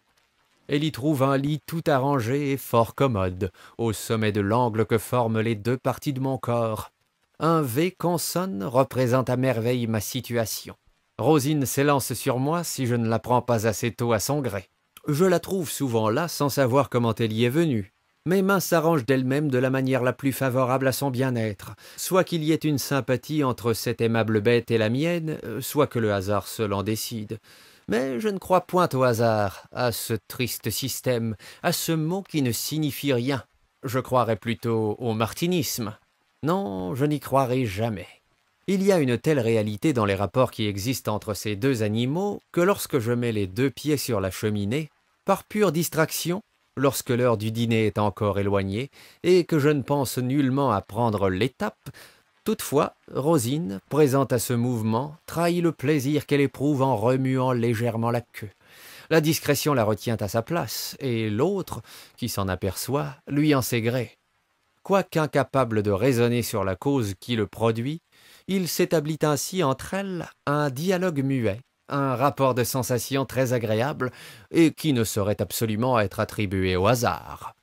Elle y trouve un lit tout arrangé et fort commode, au sommet de l'angle que forment les deux parties de mon corps. Un V consonne représente à merveille ma situation. Rosine s'élance sur moi si je ne la prends pas assez tôt à son gré. Je la trouve souvent là sans savoir comment elle y est venue. Mes mains s'arrangent d'elles-mêmes de la manière la plus favorable à son bien-être, soit qu'il y ait une sympathie entre cette aimable bête et la mienne, euh, soit que le hasard seul en décide. Mais je ne crois point au hasard, à ce triste système, à ce mot qui ne signifie rien. Je croirais plutôt au martinisme. Non, je n'y croirai jamais. Il y a une telle réalité dans les rapports qui existent entre ces deux animaux que lorsque je mets les deux pieds sur la cheminée, par pure distraction, lorsque l'heure du dîner est encore éloignée, et que je ne pense nullement à prendre l'étape, Toutefois, Rosine, présente à ce mouvement, trahit le plaisir qu'elle éprouve en remuant légèrement la queue. La discrétion la retient à sa place, et l'autre, qui s'en aperçoit, lui en sait gré. Quoique incapable de raisonner sur la cause qui le produit, il s'établit ainsi entre elles un dialogue muet, un rapport de sensations très agréable et qui ne saurait absolument être attribué au hasard.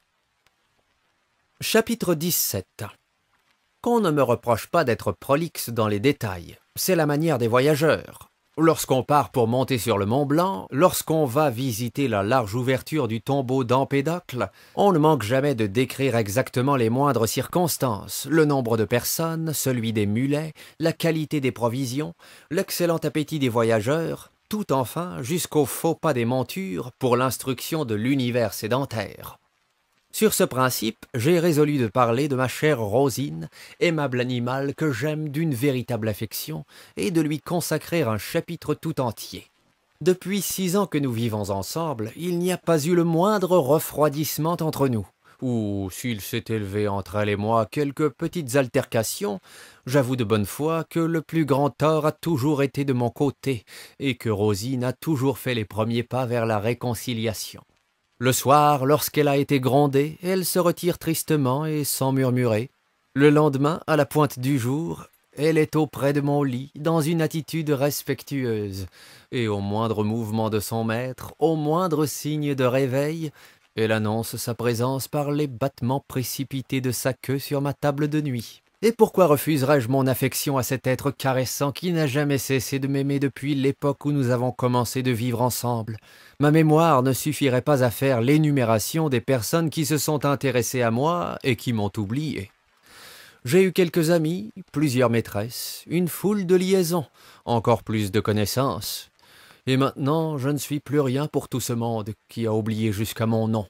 Chapitre 17 Qu'on ne me reproche pas d'être prolixe dans les détails, c'est la manière des voyageurs. Lorsqu'on part pour monter sur le Mont Blanc, lorsqu'on va visiter la large ouverture du tombeau d'Empédocle, on ne manque jamais de décrire exactement les moindres circonstances, le nombre de personnes, celui des mulets, la qualité des provisions, l'excellent appétit des voyageurs, tout enfin jusqu'au faux pas des montures pour l'instruction de l'univers sédentaire. Sur ce principe, j'ai résolu de parler de ma chère Rosine, aimable animal que j'aime d'une véritable affection, et de lui consacrer un chapitre tout entier. Depuis six ans que nous vivons ensemble, il n'y a pas eu le moindre refroidissement entre nous ou s'il s'est élevé entre elle et moi quelques petites altercations, j'avoue de bonne foi que le plus grand tort a toujours été de mon côté, et que Rosine a toujours fait les premiers pas vers la réconciliation. Le soir, lorsqu'elle a été grondée, elle se retire tristement et sans murmurer. Le lendemain, à la pointe du jour, elle est auprès de mon lit, dans une attitude respectueuse, et au moindre mouvement de son maître, au moindre signe de réveil, elle annonce sa présence par les battements précipités de sa queue sur ma table de nuit. Et pourquoi refuserais-je mon affection à cet être caressant qui n'a jamais cessé de m'aimer depuis l'époque où nous avons commencé de vivre ensemble Ma mémoire ne suffirait pas à faire l'énumération des personnes qui se sont intéressées à moi et qui m'ont oublié. J'ai eu quelques amis, plusieurs maîtresses, une foule de liaisons, encore plus de connaissances. Et maintenant, je ne suis plus rien pour tout ce monde qui a oublié jusqu'à mon nom.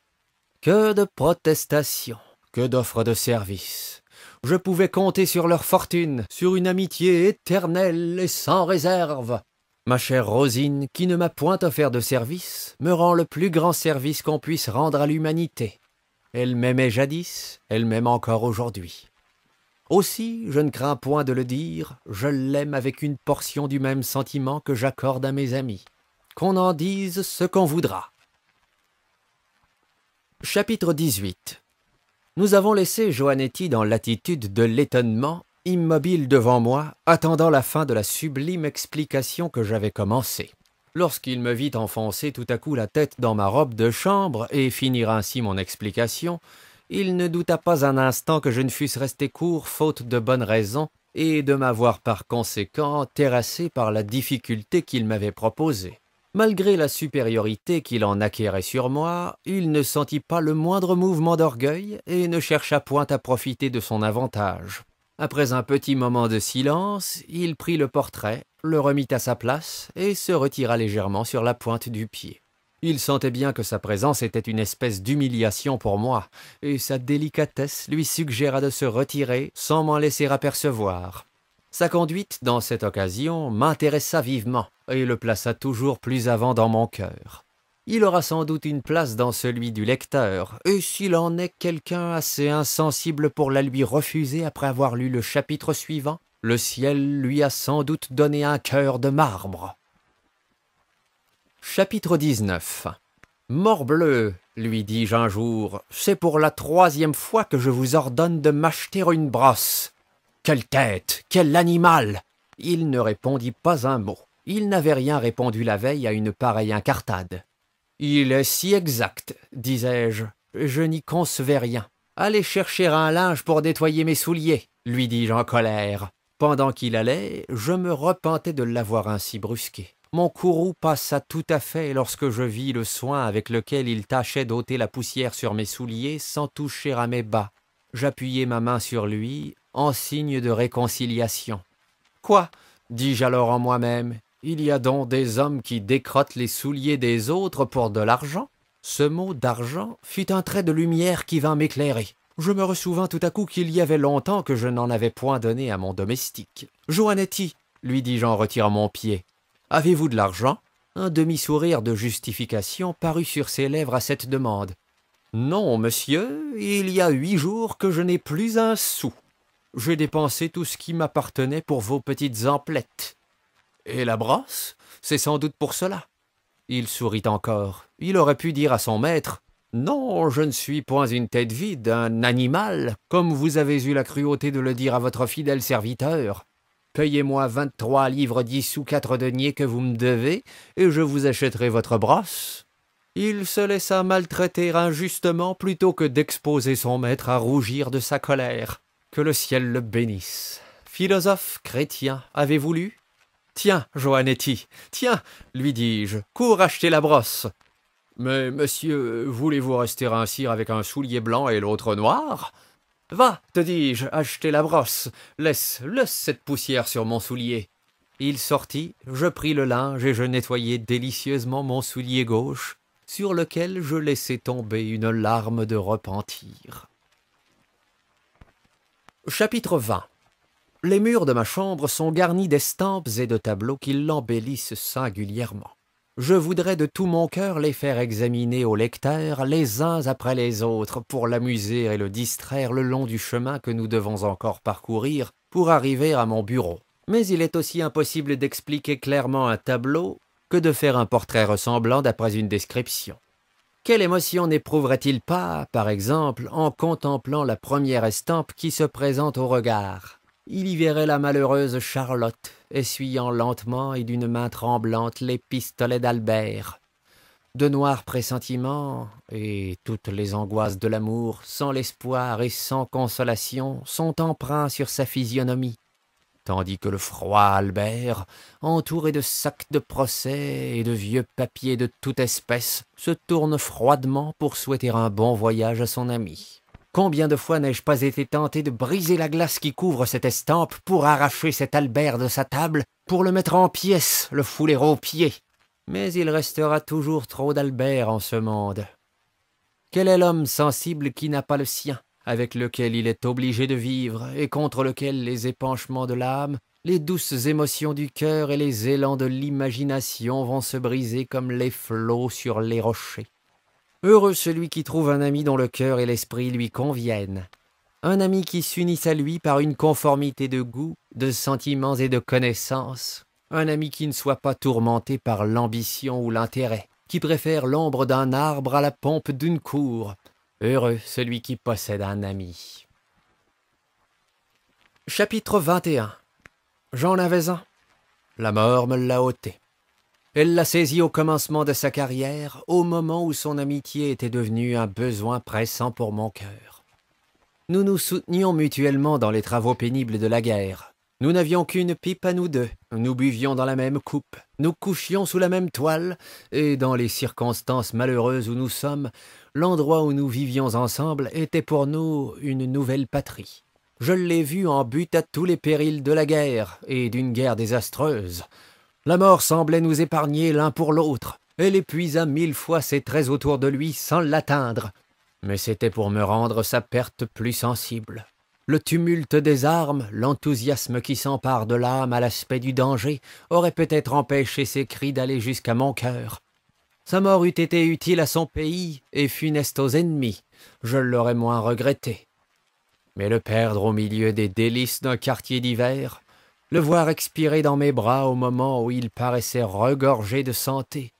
Que de protestations, que d'offres de services je pouvais compter sur leur fortune, sur une amitié éternelle et sans réserve. Ma chère Rosine, qui ne m'a point offert de service, me rend le plus grand service qu'on puisse rendre à l'humanité. Elle m'aimait jadis, elle m'aime encore aujourd'hui. Aussi, je ne crains point de le dire, je l'aime avec une portion du même sentiment que j'accorde à mes amis. Qu'on en dise ce qu'on voudra. Chapitre 18 nous avons laissé Joannetti dans l'attitude de l'étonnement, immobile devant moi, attendant la fin de la sublime explication que j'avais commencée. Lorsqu'il me vit enfoncer tout à coup la tête dans ma robe de chambre et finir ainsi mon explication, il ne douta pas un instant que je ne fusse resté court faute de bonnes raisons et de m'avoir par conséquent terrassé par la difficulté qu'il m'avait proposée. Malgré la supériorité qu'il en acquérait sur moi, il ne sentit pas le moindre mouvement d'orgueil et ne chercha point à profiter de son avantage. Après un petit moment de silence, il prit le portrait, le remit à sa place et se retira légèrement sur la pointe du pied. Il sentait bien que sa présence était une espèce d'humiliation pour moi, et sa délicatesse lui suggéra de se retirer sans m'en laisser apercevoir. Sa conduite, dans cette occasion, m'intéressa vivement, et le plaça toujours plus avant dans mon cœur. Il aura sans doute une place dans celui du lecteur, et s'il en est quelqu'un assez insensible pour la lui refuser après avoir lu le chapitre suivant, le ciel lui a sans doute donné un cœur de marbre. Chapitre 19 Morbleu, lui dis-je un jour, c'est pour la troisième fois que je vous ordonne de m'acheter une brosse. Quelle tête, quel animal Il ne répondit pas un mot. Il n'avait rien répondu la veille à une pareille incartade. Il est si exact, disais-je. Je n'y concevais rien. Allez chercher un linge pour nettoyer mes souliers, lui dis-je en colère. Pendant qu'il allait, je me repentais de l'avoir ainsi brusqué. Mon courroux passa tout à fait lorsque je vis le soin avec lequel il tâchait d'ôter la poussière sur mes souliers sans toucher à mes bas. J'appuyai ma main sur lui en signe de réconciliation. Quoi dis-je alors en moi-même il y a donc des hommes qui décrottent les souliers des autres pour de l'argent. Ce mot d'argent fut un trait de lumière qui vint m'éclairer. Je me ressouvins tout à coup qu'il y avait longtemps que je n'en avais point donné à mon domestique. Joannetti, lui dis-je en retirant mon pied, avez-vous de l'argent Un demi-sourire de justification parut sur ses lèvres à cette demande. Non, monsieur, il y a huit jours que je n'ai plus un sou. J'ai dépensé tout ce qui m'appartenait pour vos petites emplettes. Et la brosse C'est sans doute pour cela. Il sourit encore. Il aurait pu dire à son maître Non, je ne suis point une tête vide, un animal, comme vous avez eu la cruauté de le dire à votre fidèle serviteur. Payez-moi vingt-trois livres dix ou quatre deniers que vous me devez, et je vous achèterai votre brosse. Il se laissa maltraiter injustement plutôt que d'exposer son maître à rougir de sa colère. Que le ciel le bénisse. Philosophe chrétien, avez-vous lu Tiens, Joannetti, tiens, lui dis-je, cours acheter la brosse. Mais, monsieur, voulez-vous rester ainsi avec un soulier blanc et l'autre noir Va, te dis-je, acheter la brosse. Laisse, laisse cette poussière sur mon soulier. Il sortit, je pris le linge et je nettoyai délicieusement mon soulier gauche, sur lequel je laissai tomber une larme de repentir. Chapitre 20 les murs de ma chambre sont garnis d'estampes et de tableaux qui l'embellissent singulièrement. Je voudrais de tout mon cœur les faire examiner au lecteur les uns après les autres pour l'amuser et le distraire le long du chemin que nous devons encore parcourir pour arriver à mon bureau. Mais il est aussi impossible d'expliquer clairement un tableau que de faire un portrait ressemblant d'après une description. Quelle émotion n'éprouverait-il pas, par exemple, en contemplant la première estampe qui se présente au regard il y verrait la malheureuse Charlotte essuyant lentement et d'une main tremblante les pistolets d'Albert. De noirs pressentiments et toutes les angoisses de l'amour, sans l'espoir et sans consolation, sont empreints sur sa physionomie, tandis que le froid Albert, entouré de sacs de procès et de vieux papiers de toute espèce, se tourne froidement pour souhaiter un bon voyage à son ami. Combien de fois n'ai-je pas été tenté de briser la glace qui couvre cette estampe pour arracher cet Albert de sa table, pour le mettre en pièces, le fouler aux pieds Mais il restera toujours trop d'Albert en ce monde. Quel est l'homme sensible qui n'a pas le sien, avec lequel il est obligé de vivre, et contre lequel les épanchements de l'âme, les douces émotions du cœur et les élans de l'imagination vont se briser comme les flots sur les rochers Heureux celui qui trouve un ami dont le cœur et l'esprit lui conviennent. Un ami qui s'unisse à lui par une conformité de goût, de sentiments et de connaissances. Un ami qui ne soit pas tourmenté par l'ambition ou l'intérêt, qui préfère l'ombre d'un arbre à la pompe d'une cour. Heureux celui qui possède un ami. Chapitre 21 Jean un. La mort me l'a ôté. Elle l'a saisi au commencement de sa carrière, au moment où son amitié était devenue un besoin pressant pour mon cœur. Nous nous soutenions mutuellement dans les travaux pénibles de la guerre. Nous n'avions qu'une pipe à nous deux, nous buvions dans la même coupe, nous couchions sous la même toile, et dans les circonstances malheureuses où nous sommes, l'endroit où nous vivions ensemble était pour nous une nouvelle patrie. Je l'ai vue en but à tous les périls de la guerre, et d'une guerre désastreuse. La mort semblait nous épargner l'un pour l'autre. Elle épuisa mille fois ses traits autour de lui sans l'atteindre. Mais c'était pour me rendre sa perte plus sensible. Le tumulte des armes, l'enthousiasme qui s'empare de l'âme à l'aspect du danger, aurait peut-être empêché ses cris d'aller jusqu'à mon cœur. Sa mort eût été utile à son pays et funeste aux ennemis. Je l'aurais moins regretté. Mais le perdre au milieu des délices d'un quartier d'hiver, le voir expirer dans mes bras au moment où il paraissait regorgé de santé,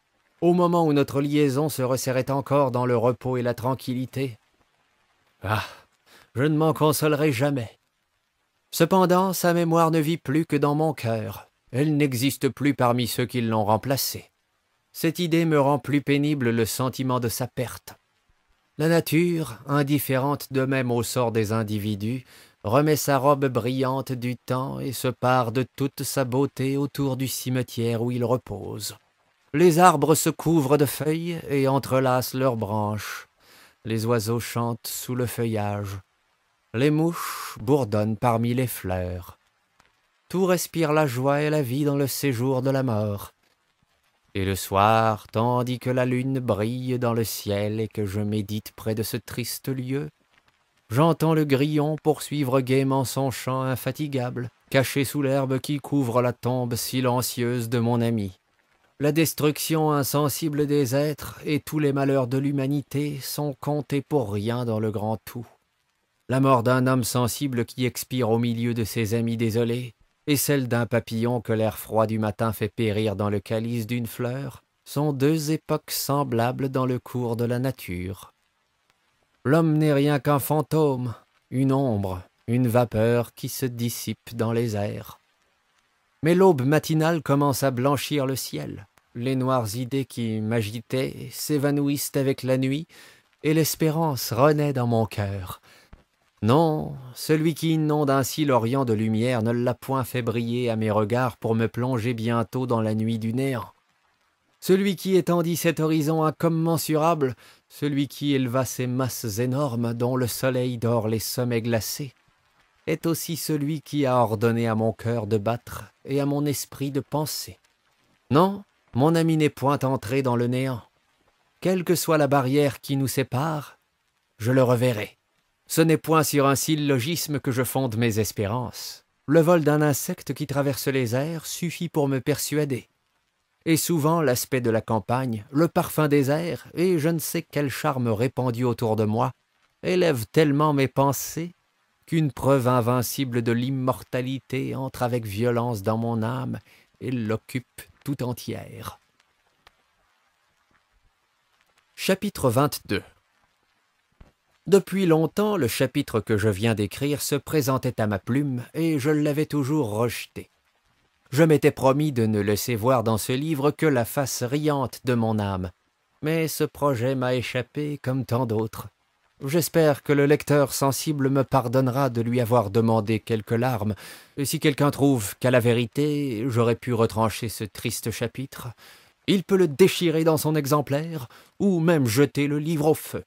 au moment où notre liaison se resserrait encore dans le repos et la tranquillité. Ah, je ne m'en consolerai jamais. Cependant, sa mémoire ne vit plus que dans mon cœur. Elle n'existe plus parmi ceux qui l'ont remplacée. Cette idée me rend plus pénible le sentiment de sa perte. La nature, indifférente de même au sort des individus, remet sa robe brillante du temps et se pare de toute sa beauté autour du cimetière où il repose. Les arbres se couvrent de feuilles et entrelacent leurs branches. Les oiseaux chantent sous le feuillage. Les mouches bourdonnent parmi les fleurs. Tout respire la joie et la vie dans le séjour de la mort. Et le soir, tandis que la lune brille dans le ciel et que je médite près de ce triste lieu, J'entends le grillon poursuivre gaiement son chant infatigable, caché sous l'herbe qui couvre la tombe silencieuse de mon ami. La destruction insensible des êtres et tous les malheurs de l'humanité sont comptés pour rien dans le grand tout. La mort d'un homme sensible qui expire au milieu de ses amis désolés, et celle d'un papillon que l'air froid du matin fait périr dans le calice d'une fleur, sont deux époques semblables dans le cours de la nature. L'homme n'est rien qu'un fantôme, une ombre, une vapeur qui se dissipe dans les airs. Mais l'aube matinale commence à blanchir le ciel. Les noires idées qui m'agitaient s'évanouissent avec la nuit, et l'espérance renaît dans mon cœur. Non, celui qui inonde ainsi l'Orient de lumière ne l'a point fait briller à mes regards pour me plonger bientôt dans la nuit du néant. Celui qui étendit cet horizon incommensurable celui qui éleva ces masses énormes dont le soleil dort les sommets glacés, est aussi celui qui a ordonné à mon cœur de battre et à mon esprit de penser. Non, mon ami n'est point entré dans le néant. Quelle que soit la barrière qui nous sépare, je le reverrai. Ce n'est point sur un syllogisme que je fonde mes espérances. Le vol d'un insecte qui traverse les airs suffit pour me persuader et souvent l'aspect de la campagne, le parfum des airs, et je ne sais quel charme répandu autour de moi, élèvent tellement mes pensées qu'une preuve invincible de l'immortalité entre avec violence dans mon âme et l'occupe tout entière. Chapitre 22 depuis longtemps, le chapitre que je viens d'écrire se présentait à ma plume et je l'avais toujours rejeté. Je m'étais promis de ne laisser voir dans ce livre que la face riante de mon âme, mais ce projet m'a échappé comme tant d'autres. J'espère que le lecteur sensible me pardonnera de lui avoir demandé quelques larmes, et si quelqu'un trouve qu'à la vérité j'aurais pu retrancher ce triste chapitre, il peut le déchirer dans son exemplaire, ou même jeter le livre au feu.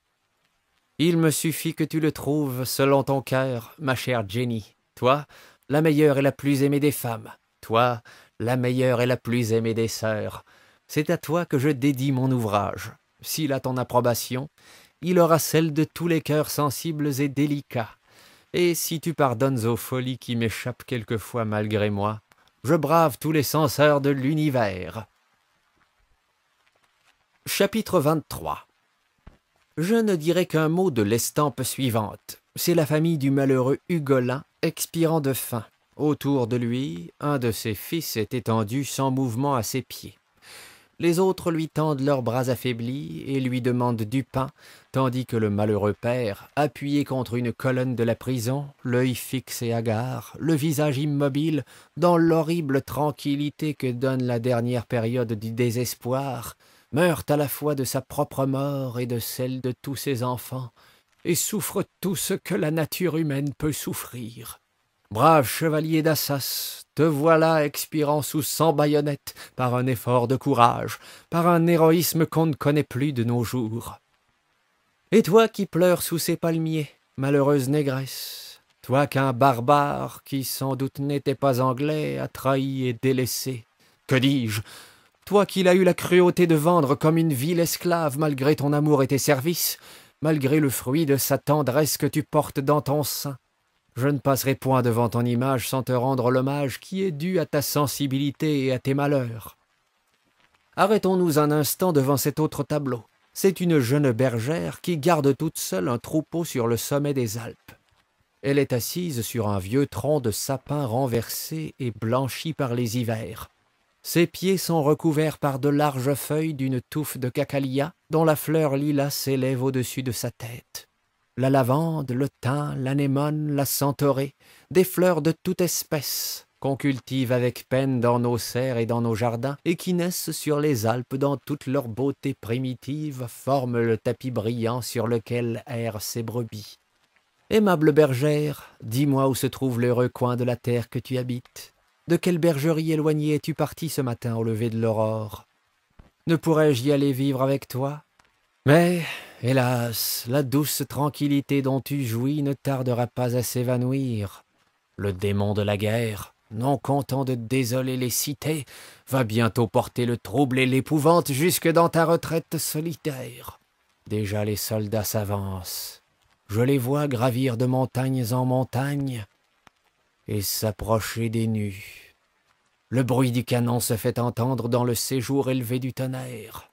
Il me suffit que tu le trouves selon ton cœur, ma chère Jenny. Toi, la meilleure et la plus aimée des femmes toi, la meilleure et la plus aimée des sœurs. C'est à toi que je dédie mon ouvrage. S'il a ton approbation, il aura celle de tous les cœurs sensibles et délicats. Et si tu pardonnes aux folies qui m'échappent quelquefois malgré moi, je brave tous les censeurs de l'univers. Chapitre 23 Je ne dirai qu'un mot de l'estampe suivante. C'est la famille du malheureux Hugolin, expirant de faim, Autour de lui, un de ses fils est étendu sans mouvement à ses pieds. Les autres lui tendent leurs bras affaiblis et lui demandent du pain, tandis que le malheureux père, appuyé contre une colonne de la prison, l'œil fixe et hagard, le visage immobile, dans l'horrible tranquillité que donne la dernière période du désespoir, meurt à la fois de sa propre mort et de celle de tous ses enfants, et souffre tout ce que la nature humaine peut souffrir. Brave chevalier d'Assas, te voilà expirant sous cent baïonnettes par un effort de courage, par un héroïsme qu'on ne connaît plus de nos jours. Et toi qui pleures sous ces palmiers, malheureuse négresse, toi qu'un barbare qui sans doute n'était pas anglais a trahi et délaissé, que dis-je, toi qu'il a eu la cruauté de vendre comme une vile esclave malgré ton amour et tes services, malgré le fruit de sa tendresse que tu portes dans ton sein, je ne passerai point devant ton image sans te rendre l'hommage qui est dû à ta sensibilité et à tes malheurs. Arrêtons-nous un instant devant cet autre tableau. C'est une jeune bergère qui garde toute seule un troupeau sur le sommet des Alpes. Elle est assise sur un vieux tronc de sapin renversé et blanchi par les hivers. Ses pieds sont recouverts par de larges feuilles d'une touffe de cacalia dont la fleur lilas s'élève au-dessus de sa tête la lavande, le thym, l'anémone, la centaurée, des fleurs de toute espèce, qu'on cultive avec peine dans nos serres et dans nos jardins, et qui naissent sur les Alpes dans toute leur beauté primitive, forment le tapis brillant sur lequel errent ces brebis. Aimable bergère, dis-moi où se trouve l'heureux coin de la terre que tu habites. De quelle bergerie éloignée es-tu partie ce matin au lever de l'aurore Ne pourrais-je y aller vivre avec toi Mais Hélas, la douce tranquillité dont tu jouis ne tardera pas à s'évanouir. Le démon de la guerre, non content de désoler les cités, va bientôt porter le trouble et l'épouvante jusque dans ta retraite solitaire. Déjà les soldats s'avancent. Je les vois gravir de montagnes en montagne et s'approcher des nues. Le bruit du canon se fait entendre dans le séjour élevé du tonnerre.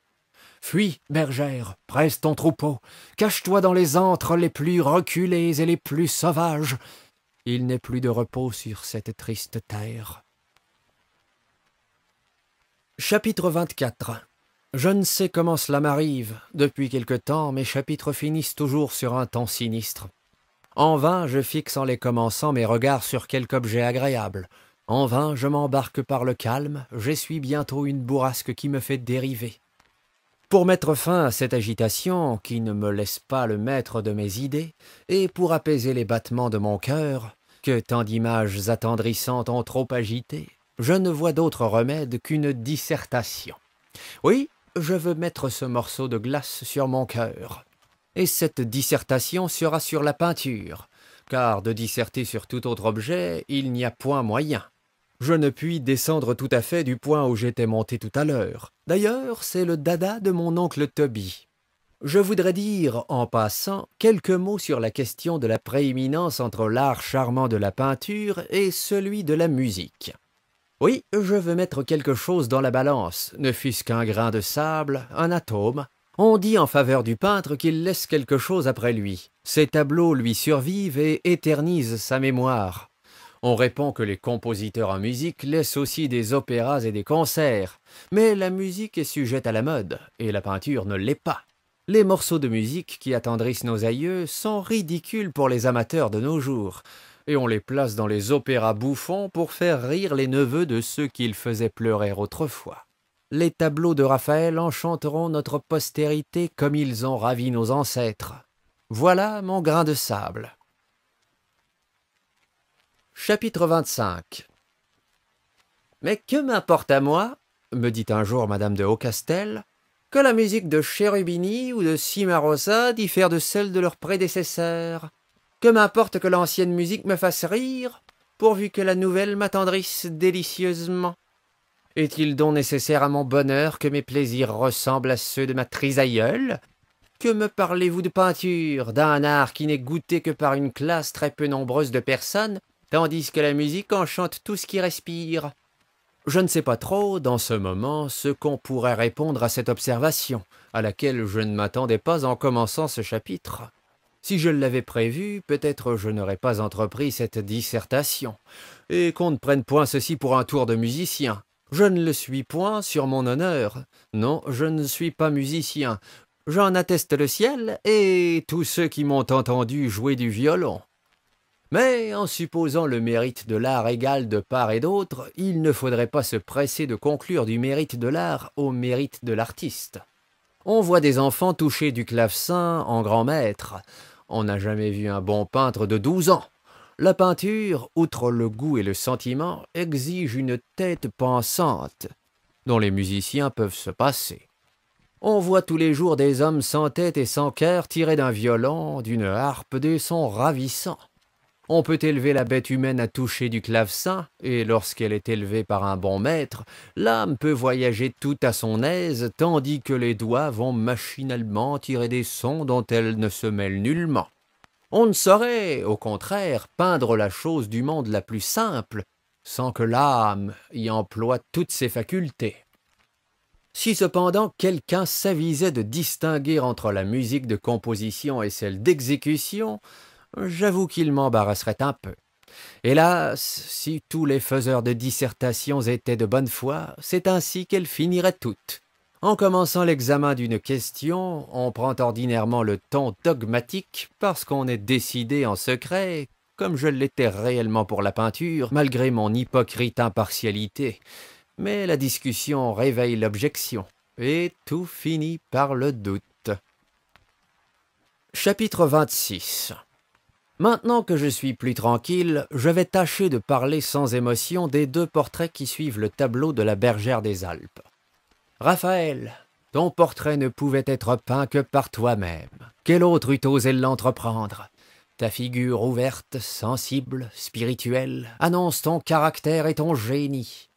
Fuis, bergère, presse ton troupeau, cache-toi dans les antres les plus reculés et les plus sauvages. Il n'est plus de repos sur cette triste terre. Chapitre 24 Je ne sais comment cela m'arrive. Depuis quelque temps, mes chapitres finissent toujours sur un temps sinistre. En vain, je fixe en les commençant mes regards sur quelque objet agréable. En vain, je m'embarque par le calme, j'essuie bientôt une bourrasque qui me fait dériver. Pour mettre fin à cette agitation qui ne me laisse pas le maître de mes idées, et pour apaiser les battements de mon cœur, que tant d'images attendrissantes ont trop agité, je ne vois d'autre remède qu'une dissertation. Oui, je veux mettre ce morceau de glace sur mon cœur. Et cette dissertation sera sur la peinture, car de disserter sur tout autre objet, il n'y a point moyen je ne puis descendre tout à fait du point où j'étais monté tout à l'heure. D'ailleurs, c'est le dada de mon oncle Toby. Je voudrais dire, en passant, quelques mots sur la question de la prééminence entre l'art charmant de la peinture et celui de la musique. Oui, je veux mettre quelque chose dans la balance, ne fût-ce qu'un grain de sable, un atome. On dit en faveur du peintre qu'il laisse quelque chose après lui. Ses tableaux lui survivent et éternisent sa mémoire. On répond que les compositeurs en musique laissent aussi des opéras et des concerts, mais la musique est sujette à la mode, et la peinture ne l'est pas. Les morceaux de musique qui attendrissent nos aïeux sont ridicules pour les amateurs de nos jours, et on les place dans les opéras bouffons pour faire rire les neveux de ceux qu'ils faisaient pleurer autrefois. Les tableaux de Raphaël enchanteront notre postérité comme ils ont ravi nos ancêtres. Voilà mon grain de sable. Chapitre 25 Mais que m'importe à moi, me dit un jour Madame de Hautcastel, que la musique de Cherubini ou de Cimarosa diffère de celle de leurs prédécesseurs Que m'importe que l'ancienne musique me fasse rire, pourvu que la nouvelle m'attendrisse délicieusement Est-il donc nécessaire à mon bonheur que mes plaisirs ressemblent à ceux de ma trisaïeule que me parlez-vous de peinture, d'un art qui n'est goûté que par une classe très peu nombreuse de personnes tandis que la musique enchante tout ce qui respire. Je ne sais pas trop, dans ce moment, ce qu'on pourrait répondre à cette observation, à laquelle je ne m'attendais pas en commençant ce chapitre. Si je l'avais prévu, peut-être je n'aurais pas entrepris cette dissertation. Et qu'on ne prenne point ceci pour un tour de musicien. Je ne le suis point sur mon honneur. Non, je ne suis pas musicien. J'en atteste le ciel et tous ceux qui m'ont entendu jouer du violon. Mais en supposant le mérite de l'art égal de part et d'autre, il ne faudrait pas se presser de conclure du mérite de l'art au mérite de l'artiste. On voit des enfants toucher du clavecin en grand maître. On n'a jamais vu un bon peintre de douze ans. La peinture, outre le goût et le sentiment, exige une tête pensante, dont les musiciens peuvent se passer. On voit tous les jours des hommes sans tête et sans cœur tirer d'un violon, d'une harpe, des sons ravissants. On peut élever la bête humaine à toucher du clavecin, et lorsqu'elle est élevée par un bon maître, l'âme peut voyager tout à son aise, tandis que les doigts vont machinalement tirer des sons dont elle ne se mêle nullement. On ne saurait, au contraire, peindre la chose du monde la plus simple, sans que l'âme y emploie toutes ses facultés. Si cependant quelqu'un s'avisait de distinguer entre la musique de composition et celle d'exécution, j'avoue qu'il m'embarrasserait un peu. Hélas, si tous les faiseurs de dissertations étaient de bonne foi, c'est ainsi qu'elles finiraient toutes. En commençant l'examen d'une question, on prend ordinairement le ton dogmatique parce qu'on est décidé en secret, comme je l'étais réellement pour la peinture, malgré mon hypocrite impartialité. Mais la discussion réveille l'objection, et tout finit par le doute. Chapitre 26 Maintenant que je suis plus tranquille, je vais tâcher de parler sans émotion des deux portraits qui suivent le tableau de la bergère des Alpes. Raphaël, ton portrait ne pouvait être peint que par toi-même. Quel autre eût osé l'entreprendre Ta figure ouverte, sensible, spirituelle, annonce ton caractère et ton génie.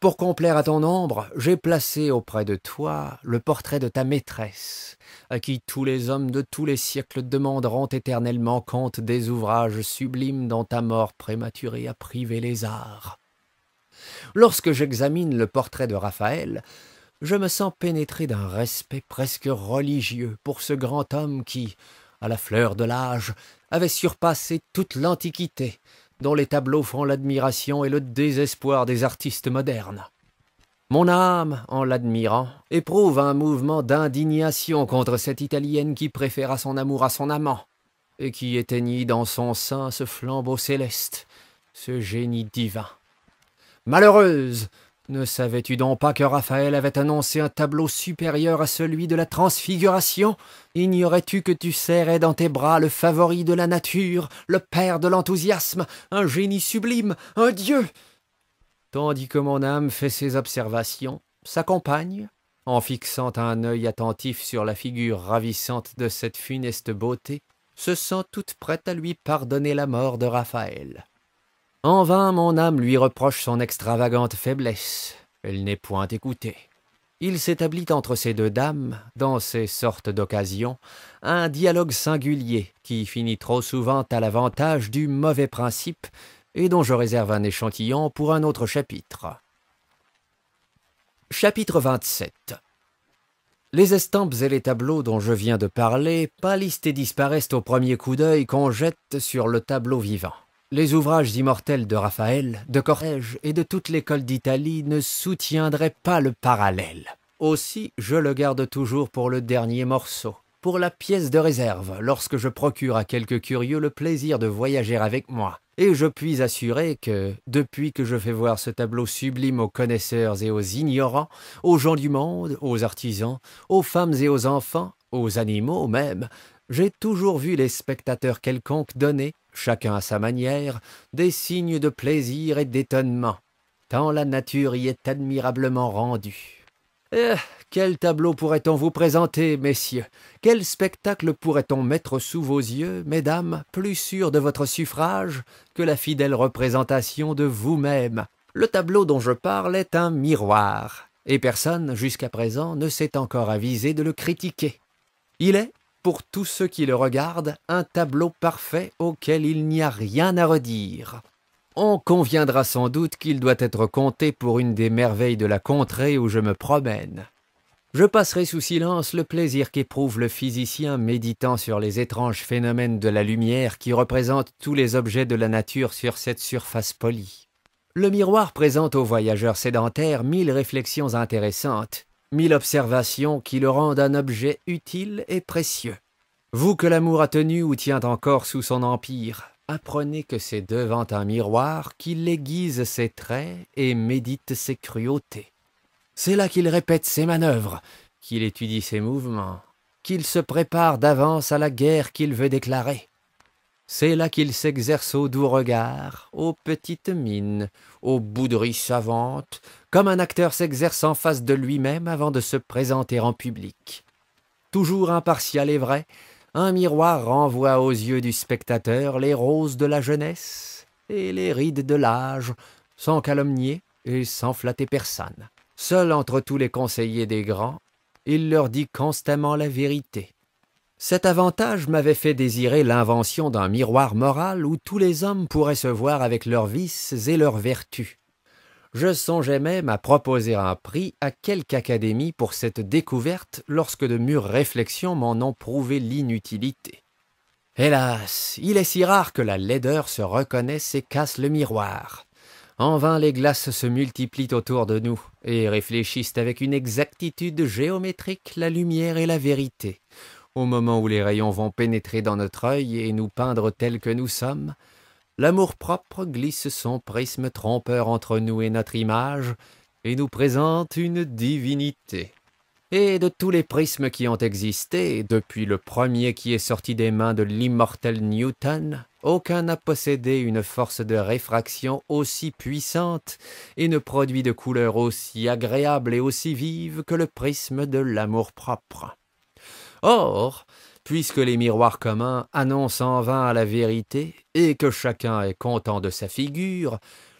Pour complaire à ton ombre, j'ai placé auprès de toi le portrait de ta maîtresse, à qui tous les hommes de tous les siècles demanderont éternellement compte des ouvrages sublimes dont ta mort prématurée a privé les arts. Lorsque j'examine le portrait de Raphaël, je me sens pénétré d'un respect presque religieux pour ce grand homme qui, à la fleur de l'âge, avait surpassé toute l'Antiquité, dont les tableaux font l'admiration et le désespoir des artistes modernes. Mon âme, en l'admirant, éprouve un mouvement d'indignation contre cette Italienne qui préféra son amour à son amant, et qui éteignit dans son sein ce flambeau céleste, ce génie divin. Malheureuse, ne savais-tu donc pas que Raphaël avait annoncé un tableau supérieur à celui de la transfiguration Ignorais-tu que tu serrais dans tes bras le favori de la nature, le père de l'enthousiasme, un génie sublime, un dieu Tandis que mon âme fait ses observations, sa compagne, en fixant un œil attentif sur la figure ravissante de cette funeste beauté, se sent toute prête à lui pardonner la mort de Raphaël. En vain mon âme lui reproche son extravagante faiblesse. Elle n'est point écoutée. Il s'établit entre ces deux dames, dans ces sortes d'occasions, un dialogue singulier qui finit trop souvent à l'avantage du mauvais principe et dont je réserve un échantillon pour un autre chapitre. Chapitre 27 Les estampes et les tableaux dont je viens de parler pâlissent et disparaissent au premier coup d'œil qu'on jette sur le tableau vivant. Les ouvrages immortels de Raphaël, de Cortège et de toute l'école d'Italie ne soutiendraient pas le parallèle. Aussi, je le garde toujours pour le dernier morceau, pour la pièce de réserve, lorsque je procure à quelques curieux le plaisir de voyager avec moi. Et je puis assurer que, depuis que je fais voir ce tableau sublime aux connaisseurs et aux ignorants, aux gens du monde, aux artisans, aux femmes et aux enfants, aux animaux même, j'ai toujours vu les spectateurs quelconques donner, chacun à sa manière, des signes de plaisir et d'étonnement, tant la nature y est admirablement rendue. Eh, quel tableau pourrait-on vous présenter, messieurs Quel spectacle pourrait-on mettre sous vos yeux, mesdames, plus sûr de votre suffrage que la fidèle représentation de vous-même Le tableau dont je parle est un miroir, et personne, jusqu'à présent, ne s'est encore avisé de le critiquer. Il est, pour tous ceux qui le regardent, un tableau parfait auquel il n'y a rien à redire. On conviendra sans doute qu'il doit être compté pour une des merveilles de la contrée où je me promène. Je passerai sous silence le plaisir qu'éprouve le physicien méditant sur les étranges phénomènes de la lumière qui représentent tous les objets de la nature sur cette surface polie. Le miroir présente aux voyageurs sédentaires mille réflexions intéressantes, mille observations qui le rendent un objet utile et précieux. Vous que l'amour a tenu ou tient encore sous son empire, apprenez que c'est devant un miroir qu'il aiguise ses traits et médite ses cruautés. C'est là qu'il répète ses manœuvres, qu'il étudie ses mouvements, qu'il se prépare d'avance à la guerre qu'il veut déclarer. C'est là qu'il s'exerce au doux regard, aux petites mines, aux bouderies savantes, comme un acteur s'exerce en face de lui-même avant de se présenter en public. Toujours impartial et vrai, un miroir renvoie aux yeux du spectateur les roses de la jeunesse et les rides de l'âge, sans calomnier et sans flatter personne. Seul entre tous les conseillers des grands, il leur dit constamment la vérité. Cet avantage m'avait fait désirer l'invention d'un miroir moral où tous les hommes pourraient se voir avec leurs vices et leurs vertus je songeais même à proposer un prix à quelque académie pour cette découverte lorsque de mûres réflexions m'en ont prouvé l'inutilité. Hélas, il est si rare que la laideur se reconnaisse et casse le miroir. En vain les glaces se multiplient autour de nous et réfléchissent avec une exactitude géométrique la lumière et la vérité. Au moment où les rayons vont pénétrer dans notre œil et nous peindre tels que nous sommes, l'amour-propre glisse son prisme trompeur entre nous et notre image, et nous présente une divinité. Et de tous les prismes qui ont existé, depuis le premier qui est sorti des mains de l'immortel Newton, aucun n'a possédé une force de réfraction aussi puissante et ne produit de couleurs aussi agréables et aussi vives que le prisme de l'amour-propre. Or, puisque les miroirs communs annoncent en vain la vérité, et que chacun est content de sa figure,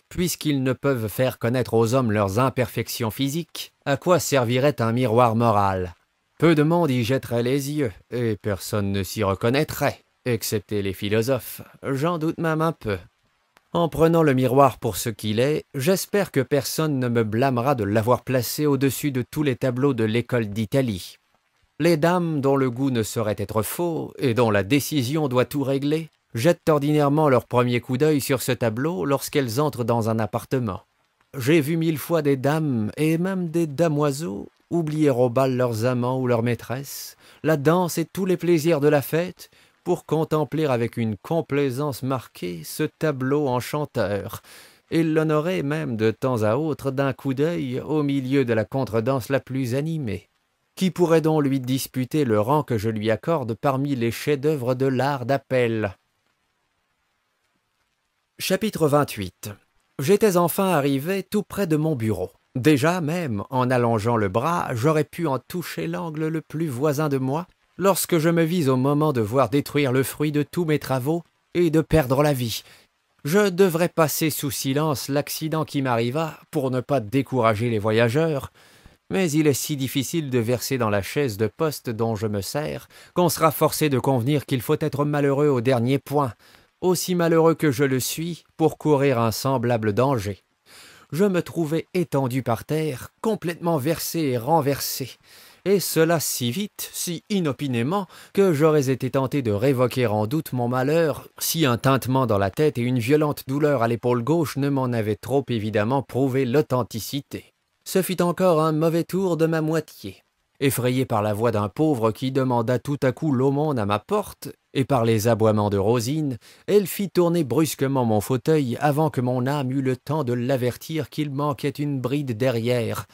puisqu'ils ne peuvent faire connaître aux hommes leurs imperfections physiques, à quoi servirait un miroir moral Peu de monde y jetterait les yeux, et personne ne s'y reconnaîtrait, excepté les philosophes, j'en doute même un peu. En prenant le miroir pour ce qu'il est, j'espère que personne ne me blâmera de l'avoir placé au-dessus de tous les tableaux de l'école d'Italie, les dames dont le goût ne saurait être faux et dont la décision doit tout régler jettent ordinairement leur premier coup d'œil sur ce tableau lorsqu'elles entrent dans un appartement. J'ai vu mille fois des dames, et même des damoiseaux, oublier au bal leurs amants ou leurs maîtresses, la danse et tous les plaisirs de la fête, pour contempler avec une complaisance marquée ce tableau enchanteur, et l'honorer même de temps à autre d'un coup d'œil au milieu de la contredanse la plus animée. Qui pourrait donc lui disputer le rang que je lui accorde parmi les chefs-d'œuvre de l'art d'appel Chapitre 28 J'étais enfin arrivé tout près de mon bureau. Déjà même, en allongeant le bras, j'aurais pu en toucher l'angle le plus voisin de moi, lorsque je me vis au moment de voir détruire le fruit de tous mes travaux et de perdre la vie. Je devrais passer sous silence l'accident qui m'arriva pour ne pas décourager les voyageurs, mais il est si difficile de verser dans la chaise de poste dont je me sers qu'on sera forcé de convenir qu'il faut être malheureux au dernier point, aussi malheureux que je le suis, pour courir un semblable danger. Je me trouvais étendu par terre, complètement versé et renversé, et cela si vite, si inopinément, que j'aurais été tenté de révoquer en doute mon malheur, si un tintement dans la tête et une violente douleur à l'épaule gauche ne m'en avaient trop évidemment prouvé l'authenticité ce fit encore un mauvais tour de ma moitié. Effrayée par la voix d'un pauvre qui demanda tout à coup l'aumône à ma porte, et par les aboiements de Rosine, elle fit tourner brusquement mon fauteuil avant que mon âme eût le temps de l'avertir qu'il manquait une bride derrière.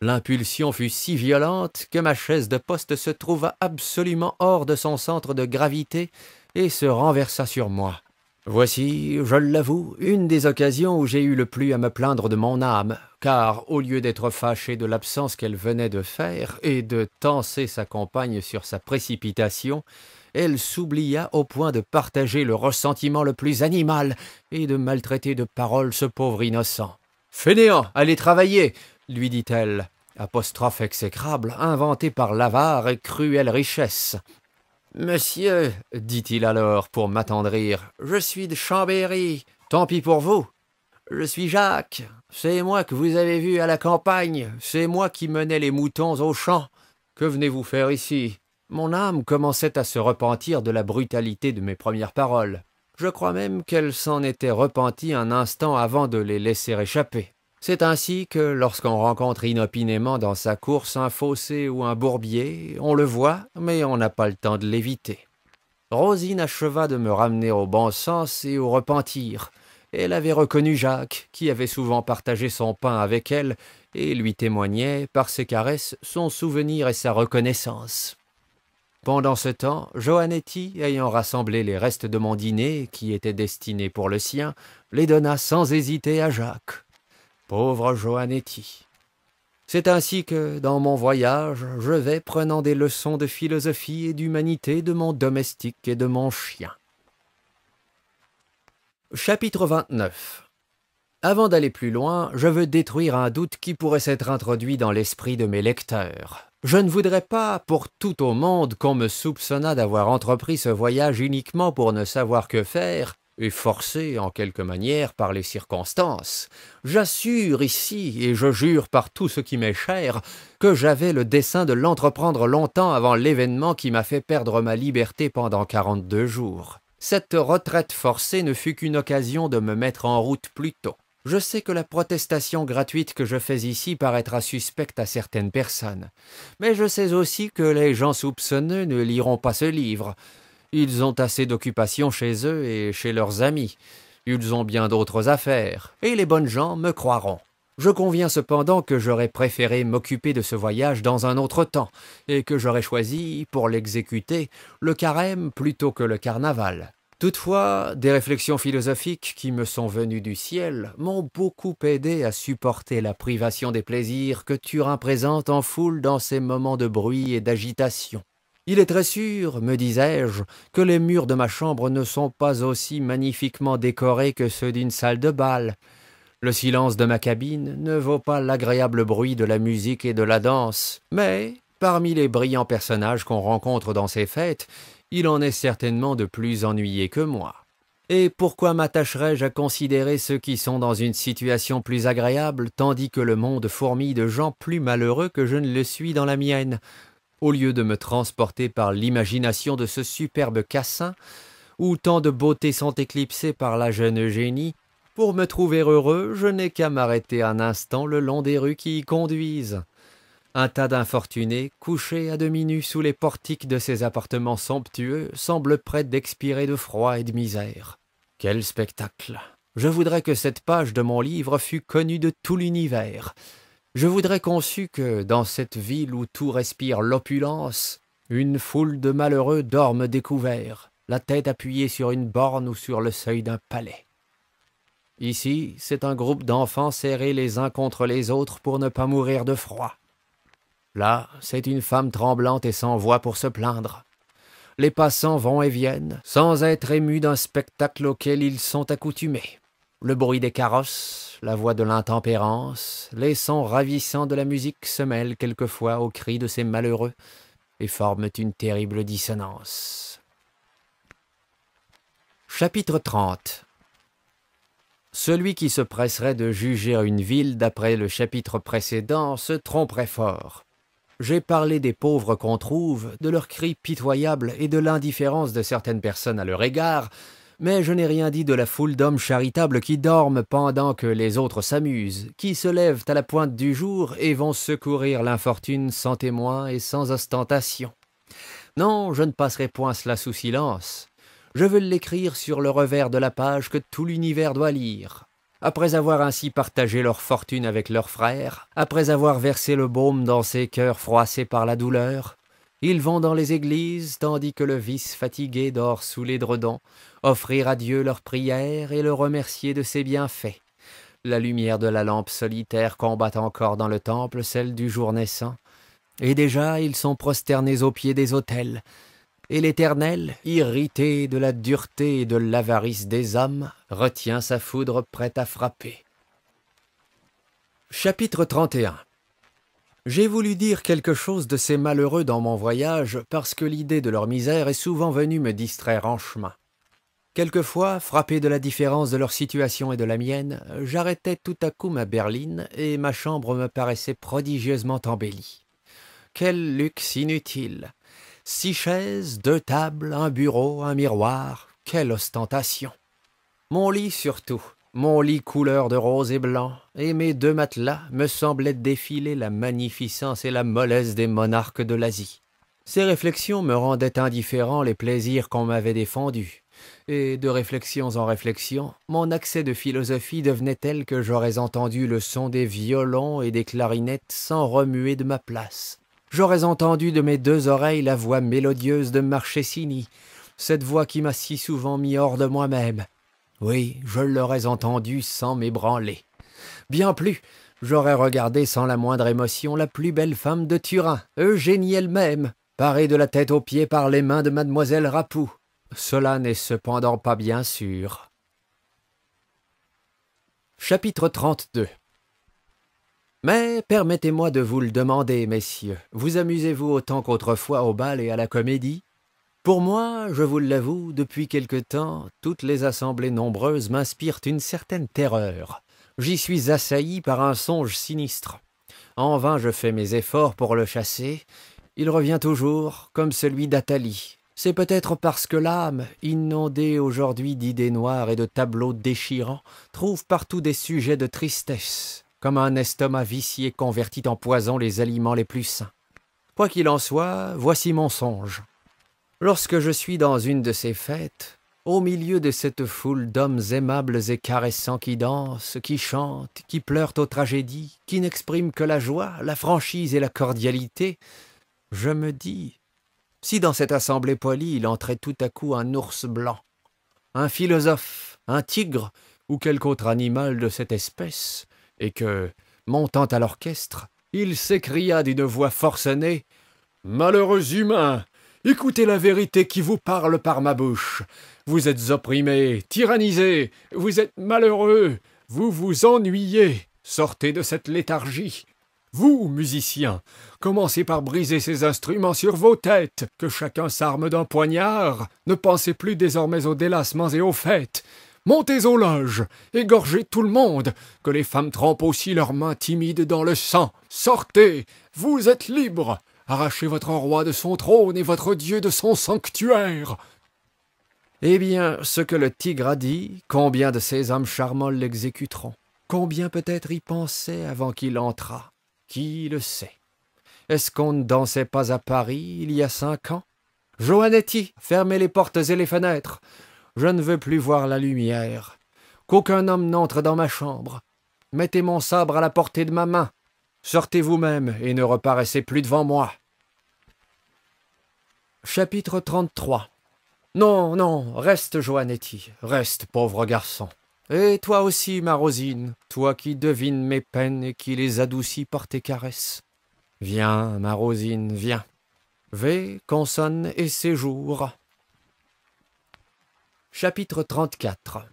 L'impulsion fut si violente que ma chaise de poste se trouva absolument hors de son centre de gravité et se renversa sur moi. Voici, je l'avoue, une des occasions où j'ai eu le plus à me plaindre de mon âme, car au lieu d'être fâchée de l'absence qu'elle venait de faire et de tancer sa compagne sur sa précipitation, elle s'oublia au point de partager le ressentiment le plus animal et de maltraiter de paroles ce pauvre innocent. Fainéant, allez travailler lui dit-elle, apostrophe exécrable inventée par l'avare et cruelle richesse. Monsieur, dit-il alors pour m'attendrir, je suis de Chambéry, tant pis pour vous. Je suis Jacques, c'est moi que vous avez vu à la campagne, c'est moi qui menais les moutons aux champs. Que venez-vous faire ici Mon âme commençait à se repentir de la brutalité de mes premières paroles. Je crois même qu'elle s'en était repentie un instant avant de les laisser échapper. C'est ainsi que, lorsqu'on rencontre inopinément dans sa course un fossé ou un bourbier, on le voit, mais on n'a pas le temps de l'éviter. Rosine acheva de me ramener au bon sens et au repentir. Elle avait reconnu Jacques, qui avait souvent partagé son pain avec elle, et lui témoignait, par ses caresses, son souvenir et sa reconnaissance. Pendant ce temps, Johannetti, ayant rassemblé les restes de mon dîner, qui étaient destinés pour le sien, les donna sans hésiter à Jacques. Pauvre Joanetti. C'est ainsi que, dans mon voyage, je vais prenant des leçons de philosophie et d'humanité de mon domestique et de mon chien. Chapitre 29 Avant d'aller plus loin, je veux détruire un doute qui pourrait s'être introduit dans l'esprit de mes lecteurs. Je ne voudrais pas, pour tout au monde, qu'on me soupçonnât d'avoir entrepris ce voyage uniquement pour ne savoir que faire, et forcé en quelque manière par les circonstances. J'assure ici, et je jure par tout ce qui m'est cher, que j'avais le dessein de l'entreprendre longtemps avant l'événement qui m'a fait perdre ma liberté pendant quarante-deux jours. Cette retraite forcée ne fut qu'une occasion de me mettre en route plus tôt. Je sais que la protestation gratuite que je fais ici paraîtra suspecte à certaines personnes, mais je sais aussi que les gens soupçonneux ne liront pas ce livre, ils ont assez d'occupations chez eux et chez leurs amis. Ils ont bien d'autres affaires, et les bonnes gens me croiront. Je conviens cependant que j'aurais préféré m'occuper de ce voyage dans un autre temps, et que j'aurais choisi, pour l'exécuter, le carême plutôt que le carnaval. Toutefois, des réflexions philosophiques qui me sont venues du ciel m'ont beaucoup aidé à supporter la privation des plaisirs que Turin présente en foule dans ces moments de bruit et d'agitation. Il est très sûr, me disais-je, que les murs de ma chambre ne sont pas aussi magnifiquement décorés que ceux d'une salle de bal. Le silence de ma cabine ne vaut pas l'agréable bruit de la musique et de la danse, mais, parmi les brillants personnages qu'on rencontre dans ces fêtes, il en est certainement de plus ennuyé que moi. Et pourquoi m'attacherais-je à considérer ceux qui sont dans une situation plus agréable, tandis que le monde fourmille de gens plus malheureux que je ne le suis dans la mienne au lieu de me transporter par l'imagination de ce superbe cassin, où tant de beautés sont éclipsées par la jeune Eugénie, pour me trouver heureux, je n'ai qu'à m'arrêter un instant le long des rues qui y conduisent. Un tas d'infortunés, couchés à demi nus sous les portiques de ces appartements somptueux, semblent prêts d'expirer de froid et de misère. Quel spectacle Je voudrais que cette page de mon livre fût connue de tout l'univers. Je voudrais conçu que, dans cette ville où tout respire l'opulence, une foule de malheureux dorment découverts, la tête appuyée sur une borne ou sur le seuil d'un palais. Ici, c'est un groupe d'enfants serrés les uns contre les autres pour ne pas mourir de froid. Là, c'est une femme tremblante et sans voix pour se plaindre. Les passants vont et viennent, sans être émus d'un spectacle auquel ils sont accoutumés. Le bruit des carrosses, la voix de l'intempérance, les sons ravissants de la musique se mêlent quelquefois aux cris de ces malheureux et forment une terrible dissonance. Chapitre 30 Celui qui se presserait de juger une ville d'après le chapitre précédent se tromperait fort. J'ai parlé des pauvres qu'on trouve, de leurs cris pitoyables et de l'indifférence de certaines personnes à leur égard, mais je n'ai rien dit de la foule d'hommes charitables qui dorment pendant que les autres s'amusent, qui se lèvent à la pointe du jour et vont secourir l'infortune sans témoin et sans ostentation. Non, je ne passerai point cela sous silence. Je veux l'écrire sur le revers de la page que tout l'univers doit lire. Après avoir ainsi partagé leur fortune avec leurs frères, après avoir versé le baume dans ces cœurs froissés par la douleur, ils vont dans les églises, tandis que le vice fatigué dort sous l'édredon, offrir à Dieu leurs prières et le remercier de ses bienfaits. La lumière de la lampe solitaire combat encore dans le temple celle du jour naissant, et déjà ils sont prosternés aux pieds des autels. Et l'Éternel, irrité de la dureté et de l'avarice des hommes, retient sa foudre prête à frapper. Chapitre 31 j'ai voulu dire quelque chose de ces malheureux dans mon voyage parce que l'idée de leur misère est souvent venue me distraire en chemin. Quelquefois, frappé de la différence de leur situation et de la mienne, j'arrêtais tout à coup ma berline et ma chambre me paraissait prodigieusement embellie. Quel luxe inutile Six chaises, deux tables, un bureau, un miroir, quelle ostentation Mon lit surtout, mon lit couleur de rose et blanc, et mes deux matelas me semblaient défiler la magnificence et la mollesse des monarques de l'Asie. Ces réflexions me rendaient indifférents les plaisirs qu'on m'avait défendus, et de réflexions en réflexions, mon accès de philosophie devenait tel que j'aurais entendu le son des violons et des clarinettes sans remuer de ma place. J'aurais entendu de mes deux oreilles la voix mélodieuse de Marchesini, cette voix qui m'a si souvent mis hors de moi-même, oui, je l'aurais entendu sans m'ébranler. Bien plus, j'aurais regardé sans la moindre émotion la plus belle femme de Turin, Eugénie elle-même, parée de la tête aux pieds par les mains de mademoiselle Rapoux. Cela n'est cependant pas bien sûr. Chapitre 32 Mais permettez-moi de vous le demander, messieurs, vous amusez-vous autant qu'autrefois au bal et à la comédie pour moi, je vous l'avoue, depuis quelque temps, toutes les assemblées nombreuses m'inspirent une certaine terreur. J'y suis assailli par un songe sinistre. En vain je fais mes efforts pour le chasser, il revient toujours, comme celui d'Athalie. C'est peut-être parce que l'âme, inondée aujourd'hui d'idées noires et de tableaux déchirants, trouve partout des sujets de tristesse, comme un estomac vicié convertit en poison les aliments les plus sains. Quoi qu'il en soit, voici mon songe. Lorsque je suis dans une de ces fêtes, au milieu de cette foule d'hommes aimables et caressants qui dansent, qui chantent, qui pleurent aux tragédies, qui n'expriment que la joie, la franchise et la cordialité, je me dis, si dans cette assemblée polie il entrait tout à coup un ours blanc, un philosophe, un tigre ou quelque autre animal de cette espèce, et que, montant à l'orchestre, il s'écria d'une voix forcenée Malheureux humains Écoutez la vérité qui vous parle par ma bouche. Vous êtes opprimés, tyrannisés, vous êtes malheureux, vous vous ennuyez. Sortez de cette léthargie. Vous, musiciens, commencez par briser ces instruments sur vos têtes, que chacun s'arme d'un poignard. Ne pensez plus désormais aux délassements et aux fêtes. Montez aux loges, égorgez tout le monde, que les femmes trempent aussi leurs mains timides dans le sang. Sortez, vous êtes libres. Arrachez votre roi de son trône et votre Dieu de son sanctuaire. Eh bien, ce que le tigre a dit, combien de ces hommes charmants l'exécuteront Combien peut-être y pensaient avant qu'il entrât Qui le sait Est-ce qu'on ne dansait pas à Paris il y a cinq ans Johannetti, fermez les portes et les fenêtres. Je ne veux plus voir la lumière. Qu'aucun homme n'entre dans ma chambre. Mettez mon sabre à la portée de ma main. Sortez vous-même et ne reparaissez plus devant moi. Chapitre 33 Non, non, reste, Joannetti, reste, pauvre garçon. Et toi aussi, ma Rosine, toi qui devines mes peines et qui les adoucis par tes caresses. Viens, ma Rosine, viens. V consonne et séjour. Chapitre 34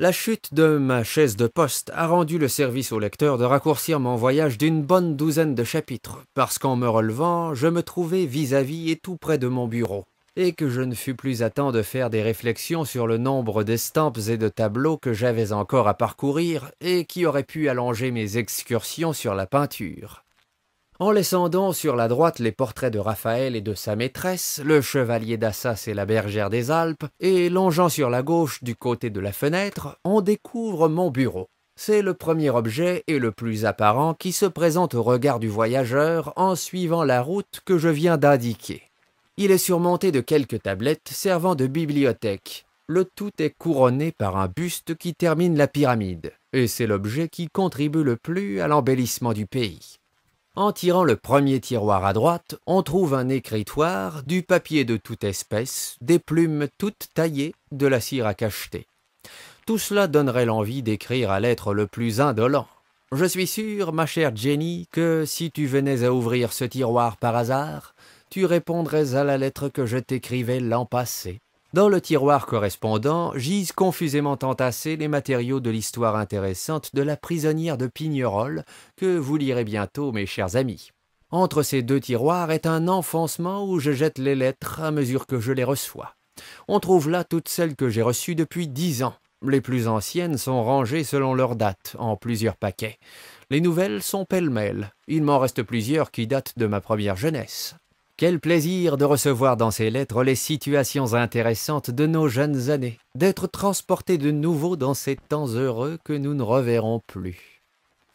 la chute de ma chaise de poste a rendu le service au lecteur de raccourcir mon voyage d'une bonne douzaine de chapitres, parce qu'en me relevant, je me trouvais vis-à-vis et tout près de mon bureau, et que je ne fus plus à temps de faire des réflexions sur le nombre d'estampes et de tableaux que j'avais encore à parcourir et qui auraient pu allonger mes excursions sur la peinture en laissant donc sur la droite les portraits de Raphaël et de sa maîtresse, le chevalier d'Assas et la bergère des Alpes, et longeant sur la gauche du côté de la fenêtre, on découvre mon bureau. C'est le premier objet et le plus apparent qui se présente au regard du voyageur en suivant la route que je viens d'indiquer. Il est surmonté de quelques tablettes servant de bibliothèque. Le tout est couronné par un buste qui termine la pyramide, et c'est l'objet qui contribue le plus à l'embellissement du pays. En tirant le premier tiroir à droite, on trouve un écritoire, du papier de toute espèce, des plumes toutes taillées, de la cire à cacheter. Tout cela donnerait l'envie d'écrire à l'être le plus indolent. Je suis sûr, ma chère Jenny, que si tu venais à ouvrir ce tiroir par hasard, tu répondrais à la lettre que je t'écrivais l'an passé. Dans le tiroir correspondant gisent confusément entassés les matériaux de l'histoire intéressante de la prisonnière de Pignerol, que vous lirez bientôt, mes chers amis. Entre ces deux tiroirs est un enfoncement où je jette les lettres à mesure que je les reçois. On trouve là toutes celles que j'ai reçues depuis dix ans. Les plus anciennes sont rangées selon leur date, en plusieurs paquets. Les nouvelles sont pêle-mêle. Il m'en reste plusieurs qui datent de ma première jeunesse. Quel plaisir de recevoir dans ces lettres les situations intéressantes de nos jeunes années, d'être transporté de nouveau dans ces temps heureux que nous ne reverrons plus.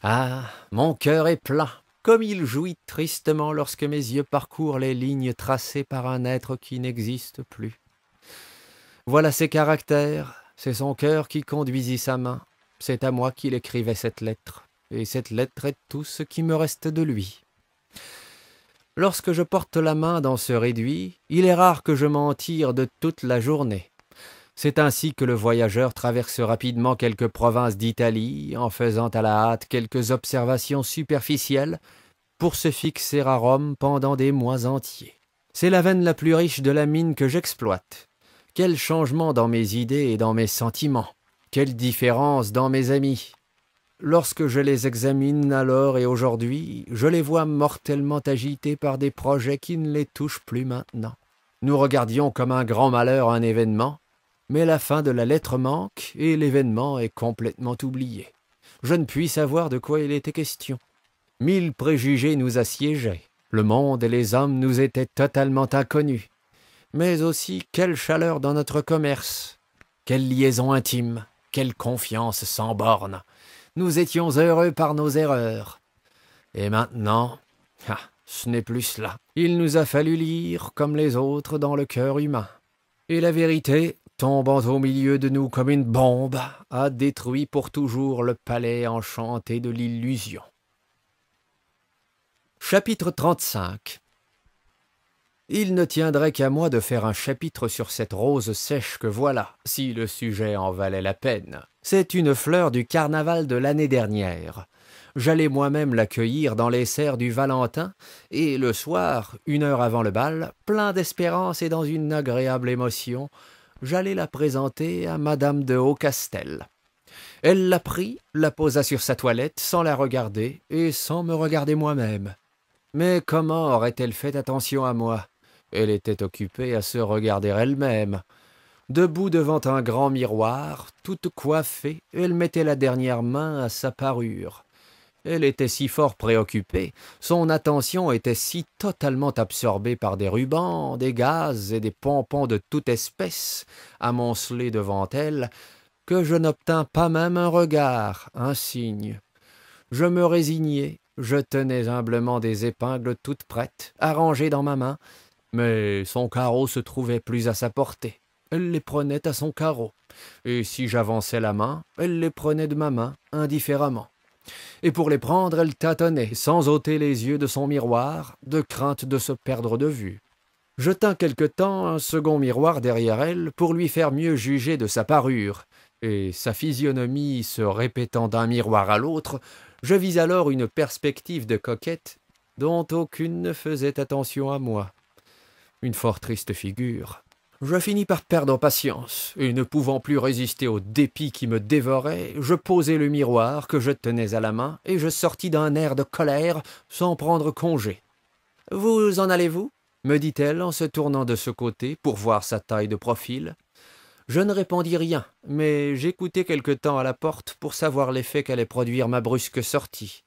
Ah, mon cœur est plein, comme il jouit tristement lorsque mes yeux parcourent les lignes tracées par un être qui n'existe plus. Voilà ses caractères, c'est son cœur qui conduisit sa main, c'est à moi qu'il écrivait cette lettre, et cette lettre est tout ce qui me reste de lui. Lorsque je porte la main dans ce réduit, il est rare que je m'en tire de toute la journée. C'est ainsi que le voyageur traverse rapidement quelques provinces d'Italie, en faisant à la hâte quelques observations superficielles, pour se fixer à Rome pendant des mois entiers. C'est la veine la plus riche de la mine que j'exploite. Quel changement dans mes idées et dans mes sentiments. Quelle différence dans mes amis. Lorsque je les examine alors et aujourd'hui, je les vois mortellement agités par des projets qui ne les touchent plus maintenant. Nous regardions comme un grand malheur un événement, mais la fin de la lettre manque et l'événement est complètement oublié. Je ne puis savoir de quoi il était question. Mille préjugés nous assiégeaient. Le monde et les hommes nous étaient totalement inconnus. Mais aussi quelle chaleur dans notre commerce, quelle liaison intime, quelle confiance sans borne nous étions heureux par nos erreurs. Et maintenant, ah, ce n'est plus cela. Il nous a fallu lire, comme les autres, dans le cœur humain. Et la vérité, tombant au milieu de nous comme une bombe, a détruit pour toujours le palais enchanté de l'illusion. Chapitre 35 il ne tiendrait qu'à moi de faire un chapitre sur cette rose sèche que voilà, si le sujet en valait la peine. C'est une fleur du carnaval de l'année dernière. J'allais moi-même l'accueillir dans les serres du Valentin, et le soir, une heure avant le bal, plein d'espérance et dans une agréable émotion, j'allais la présenter à Madame de Haut-Castel. « Elle la prit, la posa sur sa toilette sans la regarder et sans me regarder moi-même. Mais comment aurait-elle fait attention à moi elle était occupée à se regarder elle-même. Debout devant un grand miroir, toute coiffée, elle mettait la dernière main à sa parure. Elle était si fort préoccupée, son attention était si totalement absorbée par des rubans, des gaz et des pompons de toute espèce, amoncelés devant elle, que je n'obtins pas même un regard, un signe. Je me résignai, je tenais humblement des épingles toutes prêtes, arrangées dans ma main, mais son carreau se trouvait plus à sa portée. Elle les prenait à son carreau, et si j'avançais la main, elle les prenait de ma main, indifféremment. Et pour les prendre, elle tâtonnait, sans ôter les yeux de son miroir, de crainte de se perdre de vue. Je tins quelque temps un second miroir derrière elle pour lui faire mieux juger de sa parure, et sa physionomie se répétant d'un miroir à l'autre, je vis alors une perspective de coquette dont aucune ne faisait attention à moi une fort triste figure. Je finis par perdre patience, et ne pouvant plus résister au dépit qui me dévorait, je posai le miroir que je tenais à la main, et je sortis d'un air de colère, sans prendre congé. Vous en allez-vous me dit-elle en se tournant de ce côté pour voir sa taille de profil. Je ne répondis rien, mais j'écoutai quelque temps à la porte pour savoir l'effet qu'allait produire ma brusque sortie.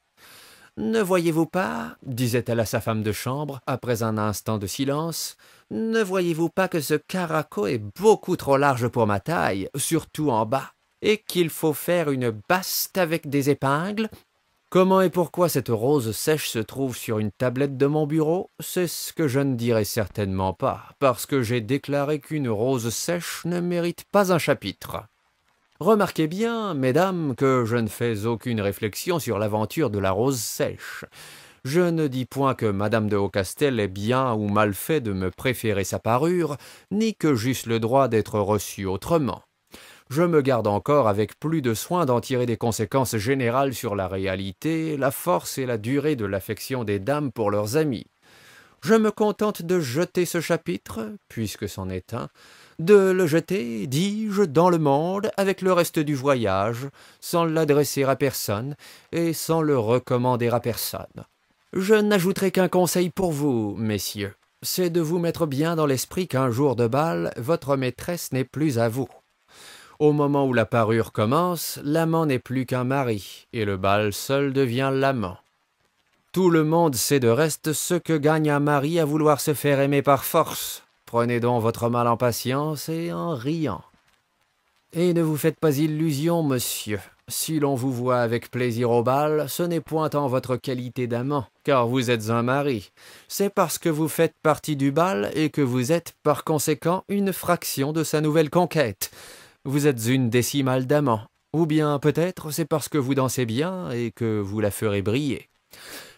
Ne voyez-vous pas, disait-elle à sa femme de chambre, après un instant de silence, ne voyez-vous pas que ce caraco est beaucoup trop large pour ma taille, surtout en bas, et qu'il faut faire une baste avec des épingles Comment et pourquoi cette rose sèche se trouve sur une tablette de mon bureau, c'est ce que je ne dirai certainement pas, parce que j'ai déclaré qu'une rose sèche ne mérite pas un chapitre. Remarquez bien, mesdames, que je ne fais aucune réflexion sur l'aventure de la rose sèche. Je ne dis point que madame de Haucastel ait bien ou mal fait de me préférer sa parure, ni que j'eusse le droit d'être reçu autrement je me garde encore avec plus de soin d'en tirer des conséquences générales sur la réalité, la force et la durée de l'affection des dames pour leurs amis. Je me contente de jeter ce chapitre, puisque c'en est un, de le jeter, dis-je, dans le monde avec le reste du voyage, sans l'adresser à personne et sans le recommander à personne. Je n'ajouterai qu'un conseil pour vous, messieurs, c'est de vous mettre bien dans l'esprit qu'un jour de bal, votre maîtresse n'est plus à vous. Au moment où la parure commence, l'amant n'est plus qu'un mari, et le bal seul devient l'amant. Tout le monde sait de reste ce que gagne un mari à vouloir se faire aimer par force. Prenez donc votre mal en patience et en riant. Et ne vous faites pas illusion, monsieur. Si l'on vous voit avec plaisir au bal, ce n'est point en votre qualité d'amant, car vous êtes un mari. C'est parce que vous faites partie du bal et que vous êtes par conséquent une fraction de sa nouvelle conquête. Vous êtes une décimale d'amant. Ou bien peut-être c'est parce que vous dansez bien et que vous la ferez briller.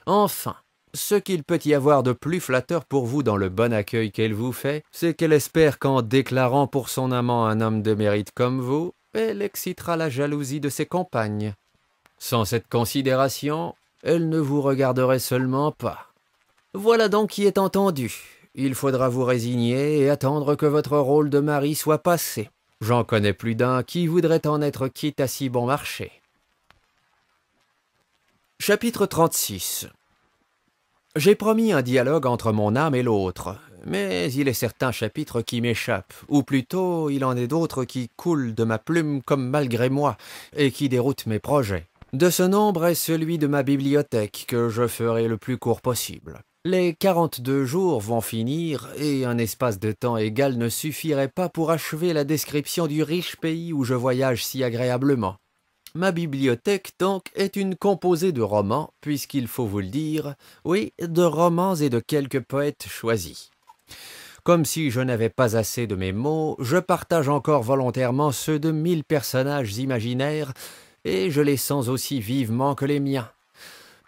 Enfin, ce qu'il peut y avoir de plus flatteur pour vous dans le bon accueil qu'elle vous fait, c'est qu'elle espère qu'en déclarant pour son amant un homme de mérite comme vous, elle excitera la jalousie de ses compagnes. Sans cette considération, elle ne vous regarderait seulement pas. Voilà donc qui est entendu. Il faudra vous résigner et attendre que votre rôle de mari soit passé. J'en connais plus d'un qui voudrait en être quitte à si bon marché. Chapitre 36 j'ai promis un dialogue entre mon âme et l'autre, mais il est certains chapitres qui m'échappent, ou plutôt il en est d'autres qui coulent de ma plume comme malgré moi, et qui déroutent mes projets. De ce nombre est celui de ma bibliothèque que je ferai le plus court possible. Les 42 jours vont finir et un espace de temps égal ne suffirait pas pour achever la description du riche pays où je voyage si agréablement. Ma bibliothèque, donc, est une composée de romans, puisqu'il faut vous le dire, oui, de romans et de quelques poètes choisis. Comme si je n'avais pas assez de mes mots, je partage encore volontairement ceux de mille personnages imaginaires, et je les sens aussi vivement que les miens.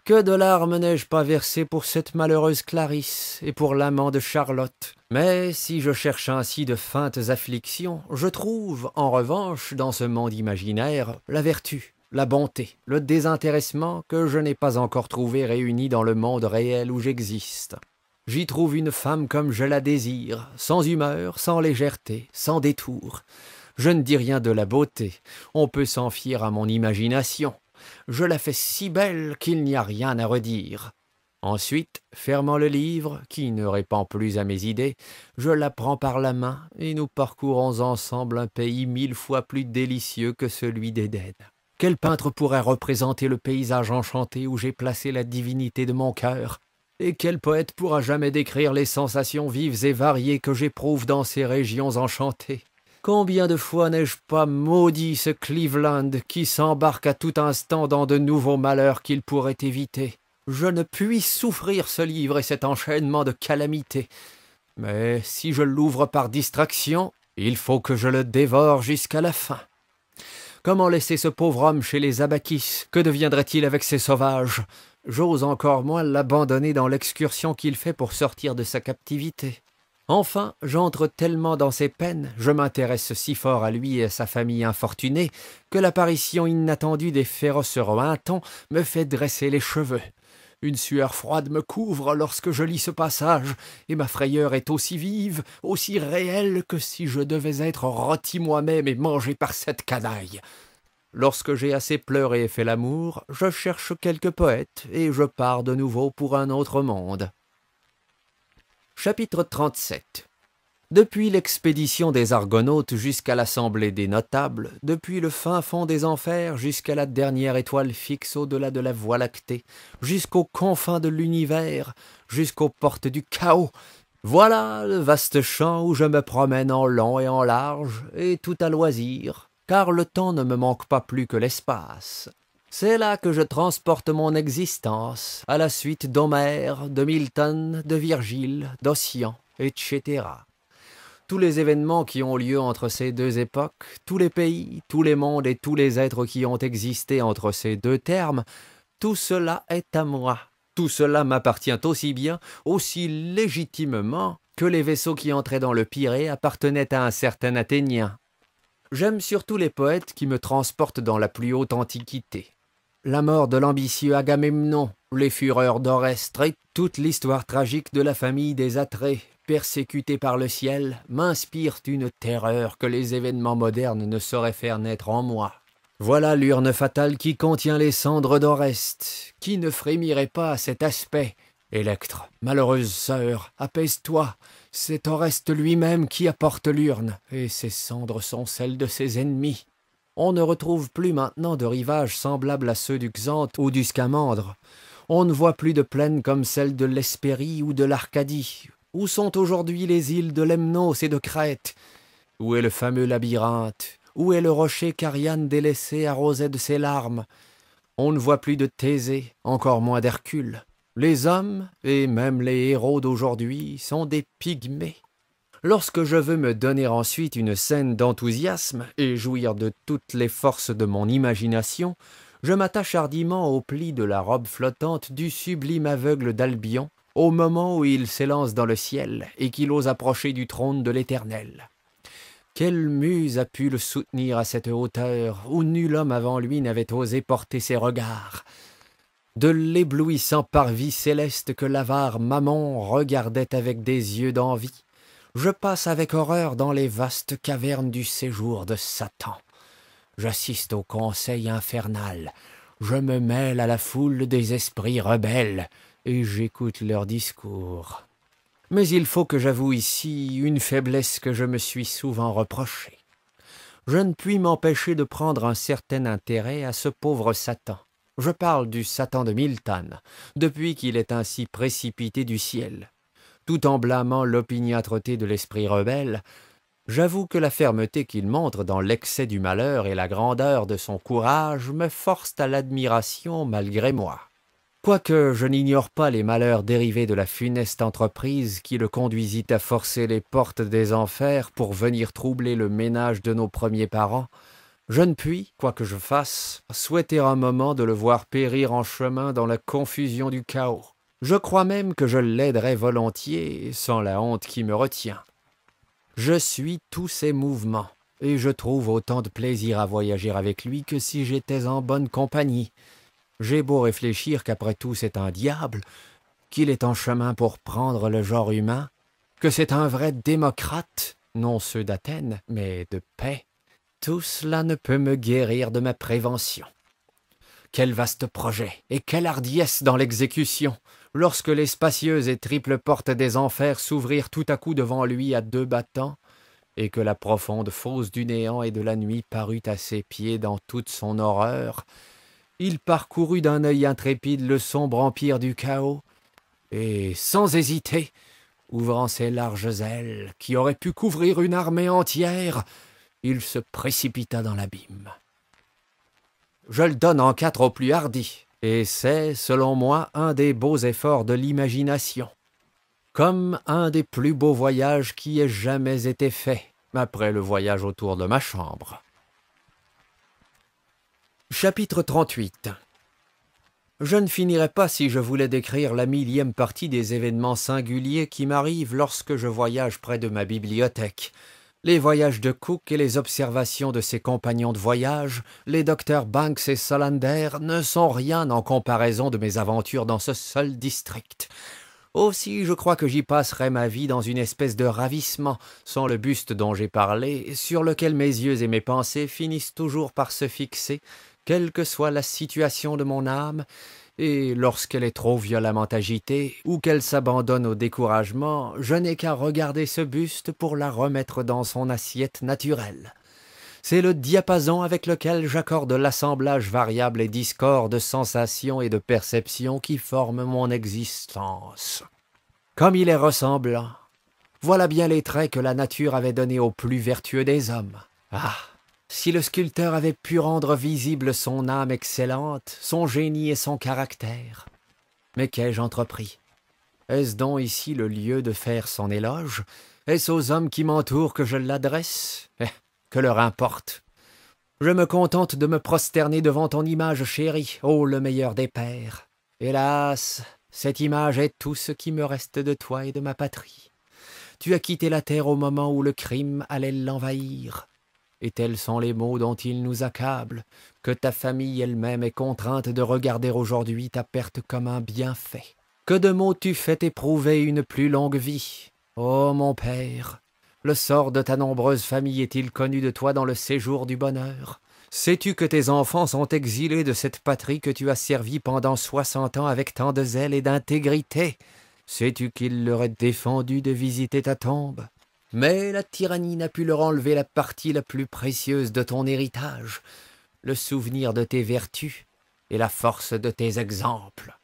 Que de larmes n'ai-je pas versées pour cette malheureuse Clarisse et pour l'amant de Charlotte Mais si je cherche ainsi de feintes afflictions, je trouve, en revanche, dans ce monde imaginaire, la vertu, la bonté, le désintéressement que je n'ai pas encore trouvé réuni dans le monde réel où j'existe. J'y trouve une femme comme je la désire, sans humeur, sans légèreté, sans détour. Je ne dis rien de la beauté, on peut s'en fier à mon imagination je la fais si belle qu'il n'y a rien à redire. Ensuite, fermant le livre, qui ne répond plus à mes idées, je la prends par la main et nous parcourons ensemble un pays mille fois plus délicieux que celui d'Éden. Quel peintre pourrait représenter le paysage enchanté où j'ai placé la divinité de mon cœur Et quel poète pourra jamais décrire les sensations vives et variées que j'éprouve dans ces régions enchantées Combien de fois n'ai-je pas maudit ce Cleveland qui s'embarque à tout instant dans de nouveaux malheurs qu'il pourrait éviter Je ne puis souffrir ce livre et cet enchaînement de calamités. Mais si je l'ouvre par distraction, il faut que je le dévore jusqu'à la fin. Comment laisser ce pauvre homme chez les Abakis Que deviendrait-il avec ces sauvages J'ose encore moins l'abandonner dans l'excursion qu'il fait pour sortir de sa captivité. Enfin, j'entre tellement dans ses peines, je m'intéresse si fort à lui et à sa famille infortunée, que l'apparition inattendue des féroces rointons me fait dresser les cheveux. Une sueur froide me couvre lorsque je lis ce passage, et ma frayeur est aussi vive, aussi réelle que si je devais être rôti moi-même et mangé par cette canaille. Lorsque j'ai assez pleuré et fait l'amour, je cherche quelque poète, et je pars de nouveau pour un autre monde. Chapitre 37 Depuis l'expédition des Argonautes jusqu'à l'assemblée des notables, depuis le fin fond des enfers jusqu'à la dernière étoile fixe au-delà de la Voie lactée, jusqu'aux confins de l'univers, jusqu'aux portes du chaos, voilà le vaste champ où je me promène en long et en large, et tout à loisir, car le temps ne me manque pas plus que l'espace. C'est là que je transporte mon existence, à la suite d'Homère, de Milton, de Virgile, d'Ossian, etc. Tous les événements qui ont lieu entre ces deux époques, tous les pays, tous les mondes et tous les êtres qui ont existé entre ces deux termes, tout cela est à moi. Tout cela m'appartient aussi bien, aussi légitimement, que les vaisseaux qui entraient dans le Pirée appartenaient à un certain Athénien. J'aime surtout les poètes qui me transportent dans la plus haute antiquité la mort de l'ambitieux Agamemnon, les fureurs d'Orestre et toute l'histoire tragique de la famille des Atrées, persécutée par le ciel, m'inspirent une terreur que les événements modernes ne sauraient faire naître en moi. Voilà l'urne fatale qui contient les cendres d'Oreste. Qui ne frémirait pas à cet aspect Électre, malheureuse sœur, apaise-toi. C'est Oreste lui-même qui apporte l'urne, et ses cendres sont celles de ses ennemis. On ne retrouve plus maintenant de rivages semblables à ceux du Xanthe ou du Scamandre. On ne voit plus de plaines comme celles de l'Hespérie ou de l'Arcadie. Où sont aujourd'hui les îles de Lemnos et de Crète Où est le fameux labyrinthe Où est le rocher qu'Ariane délaissé arrosait de ses larmes On ne voit plus de Thésée, encore moins d'Hercule. Les hommes, et même les héros d'aujourd'hui, sont des pygmées lorsque je veux me donner ensuite une scène d'enthousiasme et jouir de toutes les forces de mon imagination, je m'attache hardiment au pli de la robe flottante du sublime aveugle d'Albion, au moment où il s'élance dans le ciel et qu'il ose approcher du trône de l'Éternel. Quelle muse a pu le soutenir à cette hauteur où nul homme avant lui n'avait osé porter ses regards De l'éblouissant parvis céleste que l'avare maman regardait avec des yeux d'envie je passe avec horreur dans les vastes cavernes du séjour de Satan. J'assiste au conseil infernal, je me mêle à la foule des esprits rebelles, et j'écoute leurs discours. Mais il faut que j'avoue ici une faiblesse que je me suis souvent reprochée. Je ne puis m'empêcher de prendre un certain intérêt à ce pauvre Satan. Je parle du Satan de Milton, depuis qu'il est ainsi précipité du ciel tout en blâmant l'opiniâtreté de l'esprit rebelle, j'avoue que la fermeté qu'il montre dans l'excès du malheur et la grandeur de son courage me forcent à l'admiration malgré moi. Quoique je n'ignore pas les malheurs dérivés de la funeste entreprise qui le conduisit à forcer les portes des enfers pour venir troubler le ménage de nos premiers parents, je ne puis, quoi que je fasse, souhaiter un moment de le voir périr en chemin dans la confusion du chaos. Je crois même que je l'aiderais volontiers sans la honte qui me retient. Je suis tous ses mouvements, et je trouve autant de plaisir à voyager avec lui que si j'étais en bonne compagnie. J'ai beau réfléchir qu'après tout c'est un diable, qu'il est en chemin pour prendre le genre humain, que c'est un vrai démocrate, non ceux d'Athènes, mais de paix. Tout cela ne peut me guérir de ma prévention. Quel vaste projet, et quelle hardiesse dans l'exécution lorsque les spacieuses et triples portes des enfers s'ouvrirent tout à coup devant lui à deux battants, et que la profonde fosse du néant et de la nuit parut à ses pieds dans toute son horreur, il parcourut d'un œil intrépide le sombre empire du chaos, et, sans hésiter, ouvrant ses larges ailes, qui auraient pu couvrir une armée entière, il se précipita dans l'abîme. Je le donne en quatre au plus hardi, et c'est, selon moi, un des beaux efforts de l'imagination. Comme un des plus beaux voyages qui aient jamais été fait, après le voyage autour de ma chambre. Chapitre 38 Je ne finirai pas si je voulais décrire la millième partie des événements singuliers qui m'arrivent lorsque je voyage près de ma bibliothèque, les voyages de Cook et les observations de ses compagnons de voyage, les docteurs Banks et Solander ne sont rien en comparaison de mes aventures dans ce seul district. Aussi, je crois que j'y passerai ma vie dans une espèce de ravissement, sans le buste dont j'ai parlé, sur lequel mes yeux et mes pensées finissent toujours par se fixer, quelle que soit la situation de mon âme, et lorsqu'elle est trop violemment agitée ou qu'elle s'abandonne au découragement, je n'ai qu'à regarder ce buste pour la remettre dans son assiette naturelle. C'est le diapason avec lequel j'accorde l'assemblage variable et discord de sensations et de perceptions qui forment mon existence. Comme il est ressemblant, voilà bien les traits que la nature avait donnés au plus vertueux des hommes. Ah si le sculpteur avait pu rendre visible son âme excellente, son génie et son caractère. Mais qu'ai-je entrepris Est-ce donc ici le lieu de faire son éloge Est-ce aux hommes qui m'entourent que je l'adresse eh, Que leur importe Je me contente de me prosterner devant ton image chérie, ô le meilleur des pères. Hélas, cette image est tout ce qui me reste de toi et de ma patrie. Tu as quitté la terre au moment où le crime allait l'envahir et tels sont les mots dont ils nous accablent, que ta famille elle-même est contrainte de regarder aujourd'hui ta perte comme un bienfait. Que de mots tu fais éprouver une plus longue vie. Ô mon père, le sort de ta nombreuse famille est-il connu de toi dans le séjour du bonheur Sais-tu que tes enfants sont exilés de cette patrie que tu as servie pendant soixante ans avec tant de zèle et d'intégrité Sais-tu qu'il leur est défendu de visiter ta tombe mais la tyrannie n'a pu leur enlever la partie la plus précieuse de ton héritage, le souvenir de tes vertus et la force de tes exemples.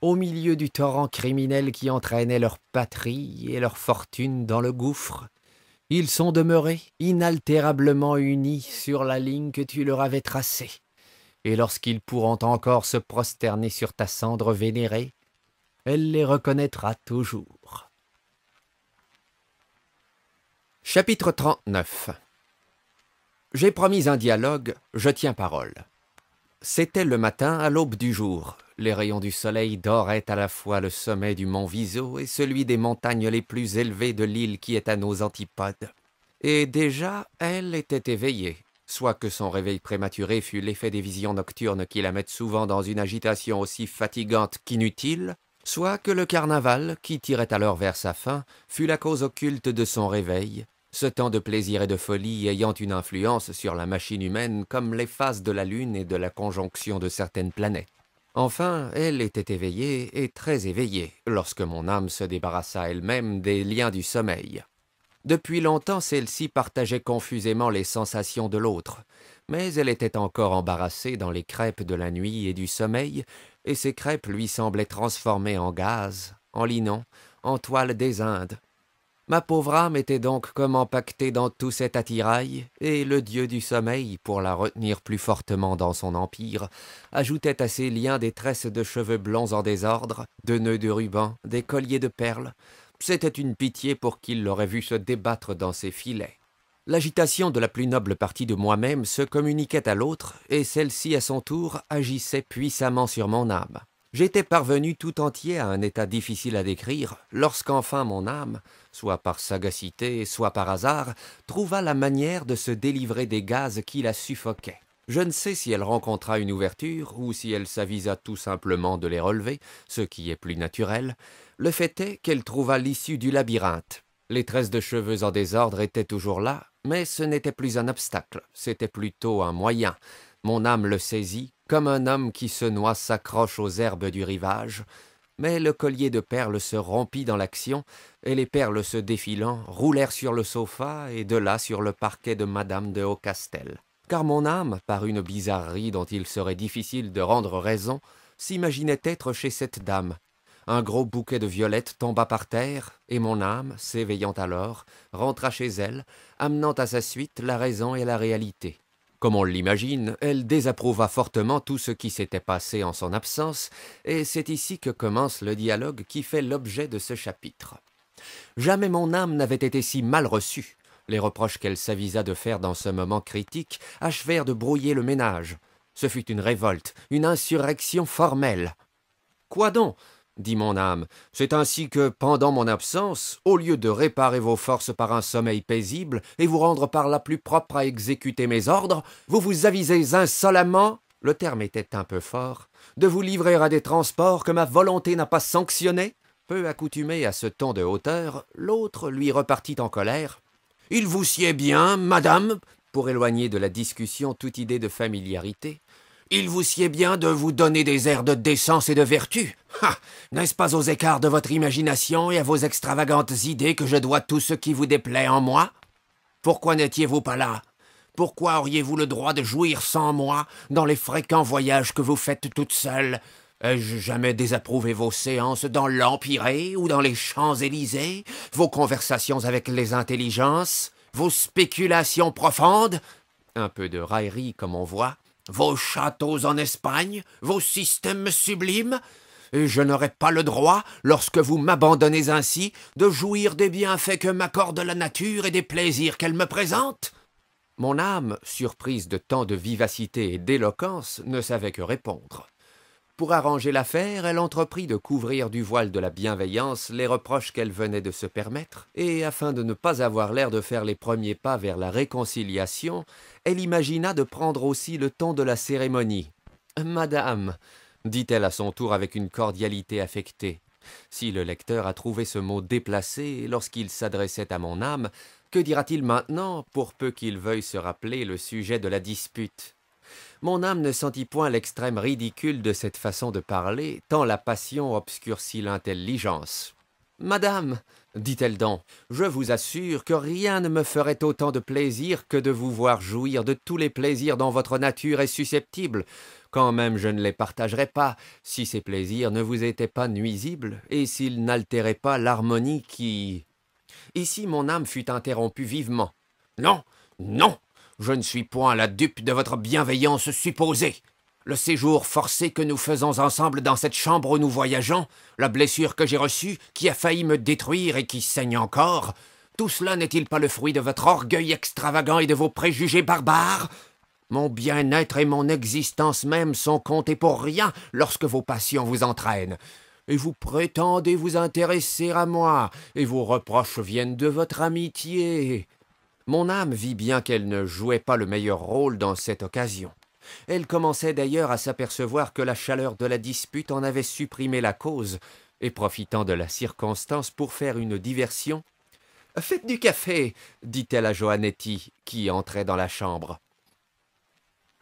Au milieu du torrent criminel qui entraînait leur patrie et leur fortune dans le gouffre, ils sont demeurés inaltérablement unis sur la ligne que tu leur avais tracée. Et lorsqu'ils pourront encore se prosterner sur ta cendre vénérée, elle les reconnaîtra toujours. Chapitre 39 J'ai promis un dialogue, je tiens parole. C'était le matin à l'aube du jour. Les rayons du soleil doraient à la fois le sommet du mont Viseau et celui des montagnes les plus élevées de l'île qui est à nos antipodes. Et déjà, elle était éveillée, soit que son réveil prématuré fût l'effet des visions nocturnes qui la mettent souvent dans une agitation aussi fatigante qu'inutile, soit que le carnaval, qui tirait alors vers sa fin, fût la cause occulte de son réveil, ce temps de plaisir et de folie ayant une influence sur la machine humaine comme les phases de la Lune et de la conjonction de certaines planètes. Enfin, elle était éveillée et très éveillée lorsque mon âme se débarrassa elle-même des liens du sommeil. Depuis longtemps, celle-ci partageait confusément les sensations de l'autre, mais elle était encore embarrassée dans les crêpes de la nuit et du sommeil, et ces crêpes lui semblaient transformées en gaz, en linon, en toile des Indes, Ma pauvre âme était donc comme empaquetée dans tout cet attirail, et le dieu du sommeil, pour la retenir plus fortement dans son empire, ajoutait à ses liens des tresses de cheveux blonds en désordre, de nœuds de ruban, des colliers de perles. C'était une pitié pour qu'il l'aurait vu se débattre dans ses filets. L'agitation de la plus noble partie de moi-même se communiquait à l'autre, et celle-ci à son tour agissait puissamment sur mon âme. J'étais parvenu tout entier à un état difficile à décrire, lorsqu'enfin mon âme, soit par sagacité, soit par hasard, trouva la manière de se délivrer des gaz qui la suffoquaient. Je ne sais si elle rencontra une ouverture ou si elle s'avisa tout simplement de les relever, ce qui est plus naturel. Le fait est qu'elle trouva l'issue du labyrinthe. Les tresses de cheveux en désordre étaient toujours là, mais ce n'était plus un obstacle, c'était plutôt un moyen. Mon âme le saisit, comme un homme qui se noie s'accroche aux herbes du rivage, mais le collier de perles se rompit dans l'action, et les perles se défilant roulèrent sur le sofa et de là sur le parquet de madame de Haut-Castel. Car mon âme, par une bizarrerie dont il serait difficile de rendre raison, s'imaginait être chez cette dame. Un gros bouquet de violettes tomba par terre, et mon âme, s'éveillant alors, rentra chez elle, amenant à sa suite la raison et la réalité. Comme on l'imagine, elle désapprouva fortement tout ce qui s'était passé en son absence, et c'est ici que commence le dialogue qui fait l'objet de ce chapitre. Jamais mon âme n'avait été si mal reçue. Les reproches qu'elle s'avisa de faire dans ce moment critique achevèrent de brouiller le ménage. Ce fut une révolte, une insurrection formelle. Quoi donc dit mon âme. C'est ainsi que, pendant mon absence, au lieu de réparer vos forces par un sommeil paisible et vous rendre par là plus propre à exécuter mes ordres, vous vous avisez insolemment le terme était un peu fort, de vous livrer à des transports que ma volonté n'a pas sanctionnés Peu accoutumé à ce ton de hauteur, l'autre lui repartit en colère. Il vous sied bien, madame, pour éloigner de la discussion toute idée de familiarité. Il vous sied bien de vous donner des airs de décence et de vertu. N'est-ce pas aux écarts de votre imagination et à vos extravagantes idées que je dois tout ce qui vous déplaît en moi Pourquoi n'étiez-vous pas là Pourquoi auriez-vous le droit de jouir sans moi dans les fréquents voyages que vous faites toute seule Ai-je jamais désapprouvé vos séances dans l'Empirée ou dans les Champs-Élysées, vos conversations avec les intelligences, vos spéculations profondes Un peu de raillerie, comme on voit vos châteaux en Espagne, vos systèmes sublimes, et je n'aurai pas le droit, lorsque vous m'abandonnez ainsi, de jouir des bienfaits que m'accorde la nature et des plaisirs qu'elle me présente. Mon âme, surprise de tant de vivacité et d'éloquence, ne savait que répondre. Pour arranger l'affaire, elle entreprit de couvrir du voile de la bienveillance les reproches qu'elle venait de se permettre, et afin de ne pas avoir l'air de faire les premiers pas vers la réconciliation, elle imagina de prendre aussi le temps de la cérémonie. Madame, dit-elle à son tour avec une cordialité affectée, si le lecteur a trouvé ce mot déplacé lorsqu'il s'adressait à mon âme, que dira-t-il maintenant pour peu qu'il veuille se rappeler le sujet de la dispute mon âme ne sentit point l'extrême ridicule de cette façon de parler, tant la passion obscurcit l'intelligence. Madame, dit-elle donc, je vous assure que rien ne me ferait autant de plaisir que de vous voir jouir de tous les plaisirs dont votre nature est susceptible, quand même je ne les partagerais pas, si ces plaisirs ne vous étaient pas nuisibles, et s'ils n'altéraient pas l'harmonie qui... Ici mon âme fut interrompue vivement. Non, non, je ne suis point la dupe de votre bienveillance supposée. Le séjour forcé que nous faisons ensemble dans cette chambre où nous voyageons, la blessure que j'ai reçue, qui a failli me détruire et qui saigne encore, tout cela n'est-il pas le fruit de votre orgueil extravagant et de vos préjugés barbares Mon bien-être et mon existence même sont comptés pour rien lorsque vos passions vous entraînent et vous prétendez vous intéresser à moi, et vos reproches viennent de votre amitié. Mon âme vit bien qu'elle ne jouait pas le meilleur rôle dans cette occasion. Elle commençait d'ailleurs à s'apercevoir que la chaleur de la dispute en avait supprimé la cause, et profitant de la circonstance pour faire une diversion. Faites du café, dit-elle à Johannetti, qui entrait dans la chambre.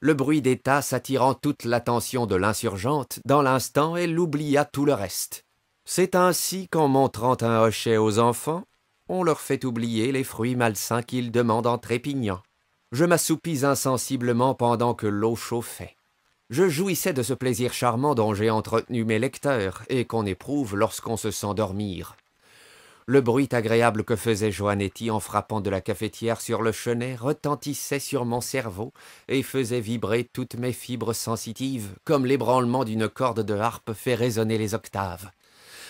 Le bruit des tasses attirant toute l'attention de l'insurgente, dans l'instant elle oublia tout le reste. C'est ainsi qu'en montrant un hochet aux enfants, on leur fait oublier les fruits malsains qu'ils demandent en trépignant. Je m'assoupis insensiblement pendant que l'eau chauffait. Je jouissais de ce plaisir charmant dont j'ai entretenu mes lecteurs et qu'on éprouve lorsqu'on se sent dormir. Le bruit agréable que faisait Joannetti en frappant de la cafetière sur le chenet retentissait sur mon cerveau et faisait vibrer toutes mes fibres sensitives, comme l'ébranlement d'une corde de harpe fait résonner les octaves.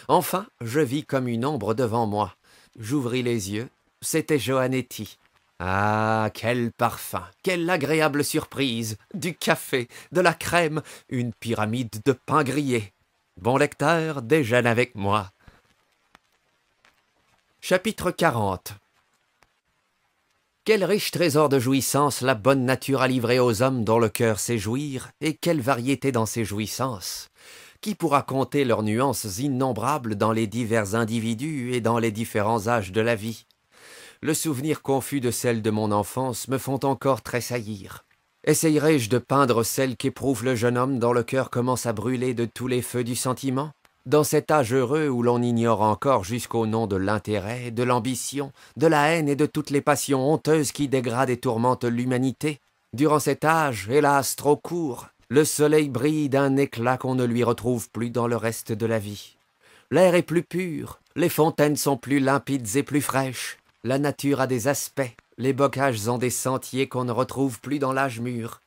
Enfin, je vis comme une ombre devant moi, J'ouvris les yeux. C'était Johannetti. Ah, quel parfum, quelle agréable surprise Du café, de la crème, une pyramide de pain grillé. Bon lecteur, déjeune avec moi. Chapitre 40 Quel riche trésor de jouissance la bonne nature a livré aux hommes dont le cœur sait jouir, et quelle variété dans ses jouissances qui pourra compter leurs nuances innombrables dans les divers individus et dans les différents âges de la vie Le souvenir confus de celles de mon enfance me font encore tressaillir. Essayerai-je de peindre celle qu'éprouve le jeune homme dont le cœur commence à brûler de tous les feux du sentiment dans cet âge heureux où l'on ignore encore jusqu'au nom de l'intérêt, de l'ambition, de la haine et de toutes les passions honteuses qui dégradent et tourmentent l'humanité, durant cet âge, hélas trop court, le soleil brille d'un éclat qu'on ne lui retrouve plus dans le reste de la vie. L'air est plus pur, les fontaines sont plus limpides et plus fraîches, la nature a des aspects, les bocages ont des sentiers qu'on ne retrouve plus dans l'âge mûr.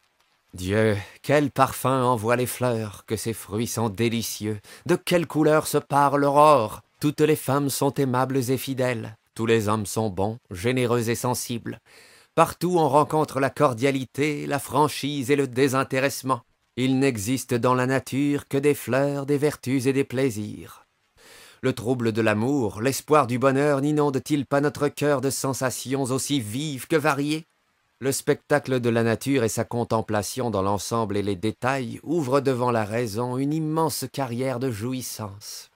Dieu, quel parfum envoient les fleurs, que ces fruits sont délicieux, de quelle couleur se pare l'aurore Toutes les femmes sont aimables et fidèles, tous les hommes sont bons, généreux et sensibles. Partout on rencontre la cordialité, la franchise et le désintéressement. Il n'existe dans la nature que des fleurs, des vertus et des plaisirs. Le trouble de l'amour, l'espoir du bonheur n'inonde-t-il pas notre cœur de sensations aussi vives que variées Le spectacle de la nature et sa contemplation dans l'ensemble et les détails ouvrent devant la raison une immense carrière de jouissance.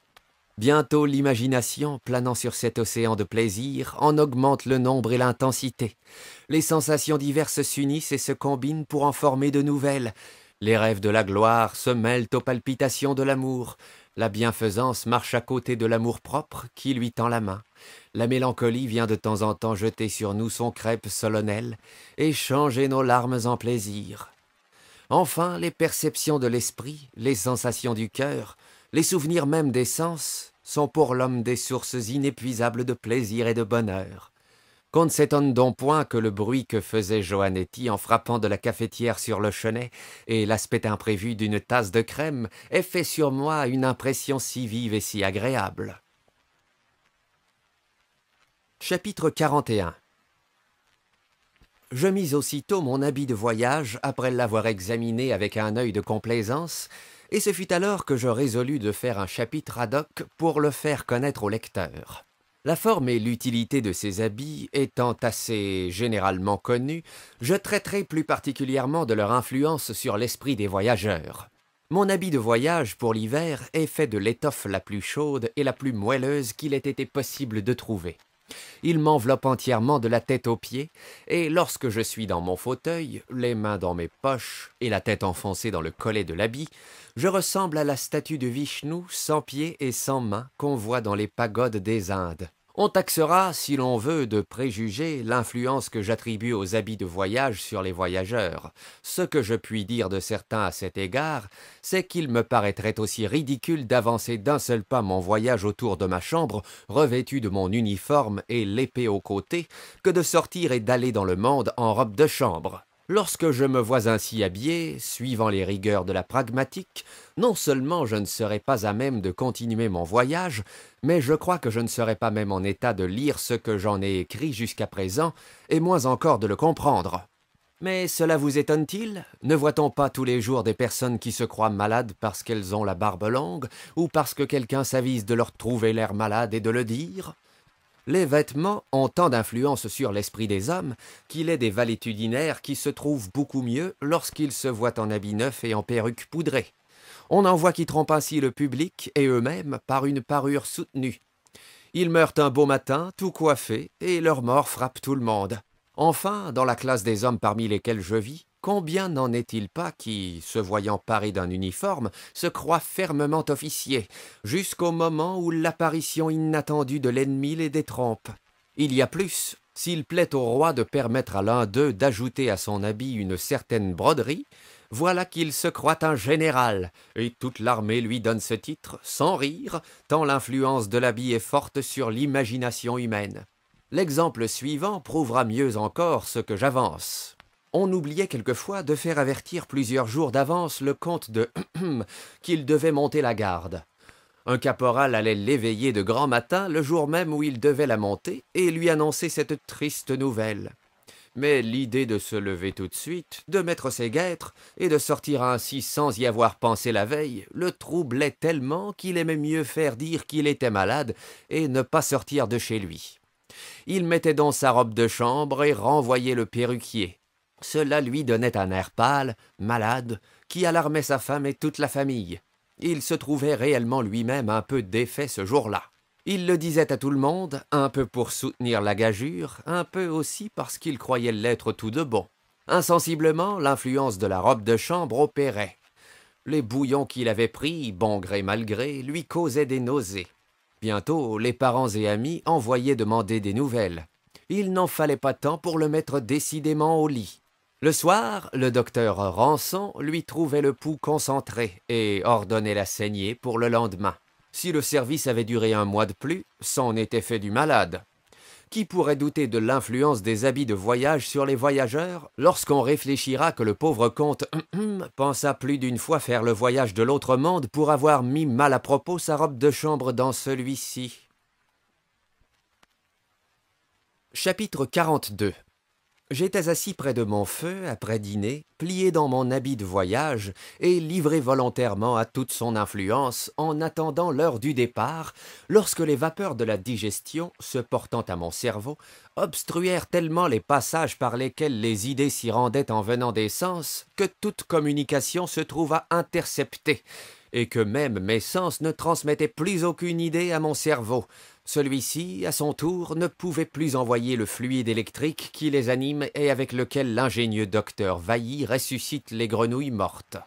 Bientôt l'imagination, planant sur cet océan de plaisir, en augmente le nombre et l'intensité. Les sensations diverses s'unissent et se combinent pour en former de nouvelles, les rêves de la gloire se mêlent aux palpitations de l'amour. La bienfaisance marche à côté de l'amour-propre qui lui tend la main. La mélancolie vient de temps en temps jeter sur nous son crêpe solennel et changer nos larmes en plaisir. Enfin, les perceptions de l'esprit, les sensations du cœur, les souvenirs même des sens sont pour l'homme des sources inépuisables de plaisir et de bonheur qu'on ne s'étonne donc point que le bruit que faisait Johannetti en frappant de la cafetière sur le chenet et l'aspect imprévu d'une tasse de crème ait fait sur moi une impression si vive et si agréable. Chapitre 41 Je mis aussitôt mon habit de voyage après l'avoir examiné avec un œil de complaisance, et ce fut alors que je résolus de faire un chapitre ad hoc pour le faire connaître au lecteur. La forme et l'utilité de ces habits étant assez généralement connus je traiterai plus particulièrement de leur influence sur l'esprit des voyageurs. Mon habit de voyage pour l'hiver est fait de l'étoffe la plus chaude et la plus moelleuse qu'il ait été possible de trouver. Il m'enveloppe entièrement de la tête aux pieds, et lorsque je suis dans mon fauteuil, les mains dans mes poches et la tête enfoncée dans le collet de l'habit, je ressemble à la statue de Vishnu sans pieds et sans mains qu'on voit dans les pagodes des Indes. On taxera, si l'on veut, de préjuger l'influence que j'attribue aux habits de voyage sur les voyageurs. Ce que je puis dire de certains à cet égard, c'est qu'il me paraîtrait aussi ridicule d'avancer d'un seul pas mon voyage autour de ma chambre, revêtu de mon uniforme et l'épée au côté, que de sortir et d'aller dans le monde en robe de chambre. Lorsque je me vois ainsi habillé, suivant les rigueurs de la pragmatique, non seulement je ne serai pas à même de continuer mon voyage, mais je crois que je ne serai pas même en état de lire ce que j'en ai écrit jusqu'à présent, et moins encore de le comprendre. Mais cela vous étonne-t-il Ne voit-on pas tous les jours des personnes qui se croient malades parce qu'elles ont la barbe longue, ou parce que quelqu'un s'avise de leur trouver l'air malade et de le dire les vêtements ont tant d'influence sur l'esprit des hommes qu'il est des valétudinaires qui se trouvent beaucoup mieux lorsqu'ils se voient en habit neuf et en perruque poudrée. On en voit qui trompent ainsi le public et eux-mêmes par une parure soutenue. Ils meurent un beau matin, tout coiffés, et leur mort frappe tout le monde. Enfin, dans la classe des hommes parmi lesquels je vis, Combien n'en est-il pas qui, se voyant paré d'un uniforme, se croient fermement officier, jusqu'au moment où l'apparition inattendue de l'ennemi les détrompe Il y a plus, s'il plaît au roi de permettre à l'un d'eux d'ajouter à son habit une certaine broderie, voilà qu'il se croit un général, et toute l'armée lui donne ce titre, sans rire, tant l'influence de l'habit est forte sur l'imagination humaine. L'exemple suivant prouvera mieux encore ce que j'avance on oubliait quelquefois de faire avertir plusieurs jours d'avance le comte de qu'il devait monter la garde. Un caporal allait l'éveiller de grand matin le jour même où il devait la monter et lui annoncer cette triste nouvelle. Mais l'idée de se lever tout de suite, de mettre ses guêtres et de sortir ainsi sans y avoir pensé la veille le troublait tellement qu'il aimait mieux faire dire qu'il était malade et ne pas sortir de chez lui. Il mettait donc sa robe de chambre et renvoyait le perruquier. Cela lui donnait un air pâle, malade, qui alarmait sa femme et toute la famille. Il se trouvait réellement lui-même un peu défait ce jour-là. Il le disait à tout le monde, un peu pour soutenir la gageure, un peu aussi parce qu'il croyait l'être tout de bon. Insensiblement, l'influence de la robe de chambre opérait. Les bouillons qu'il avait pris, bon gré mal gré, lui causaient des nausées. Bientôt, les parents et amis envoyaient demander des nouvelles. Il n'en fallait pas tant pour le mettre décidément au lit. Le soir, le docteur Ranson lui trouvait le pouls concentré et ordonnait la saignée pour le lendemain. Si le service avait duré un mois de plus, s'en était fait du malade. Qui pourrait douter de l'influence des habits de voyage sur les voyageurs lorsqu'on réfléchira que le pauvre comte pensa plus d'une fois faire le voyage de l'autre monde pour avoir mis mal à propos sa robe de chambre dans celui-ci Chapitre 42 J'étais assis près de mon feu, après dîner, plié dans mon habit de voyage, et livré volontairement à toute son influence, en attendant l'heure du départ, lorsque les vapeurs de la digestion, se portant à mon cerveau, obstruèrent tellement les passages par lesquels les idées s'y rendaient en venant des sens, que toute communication se trouva interceptée, et que même mes sens ne transmettaient plus aucune idée à mon cerveau, celui-ci, à son tour, ne pouvait plus envoyer le fluide électrique qui les anime et avec lequel l'ingénieux docteur Vailly ressuscite les grenouilles mortes.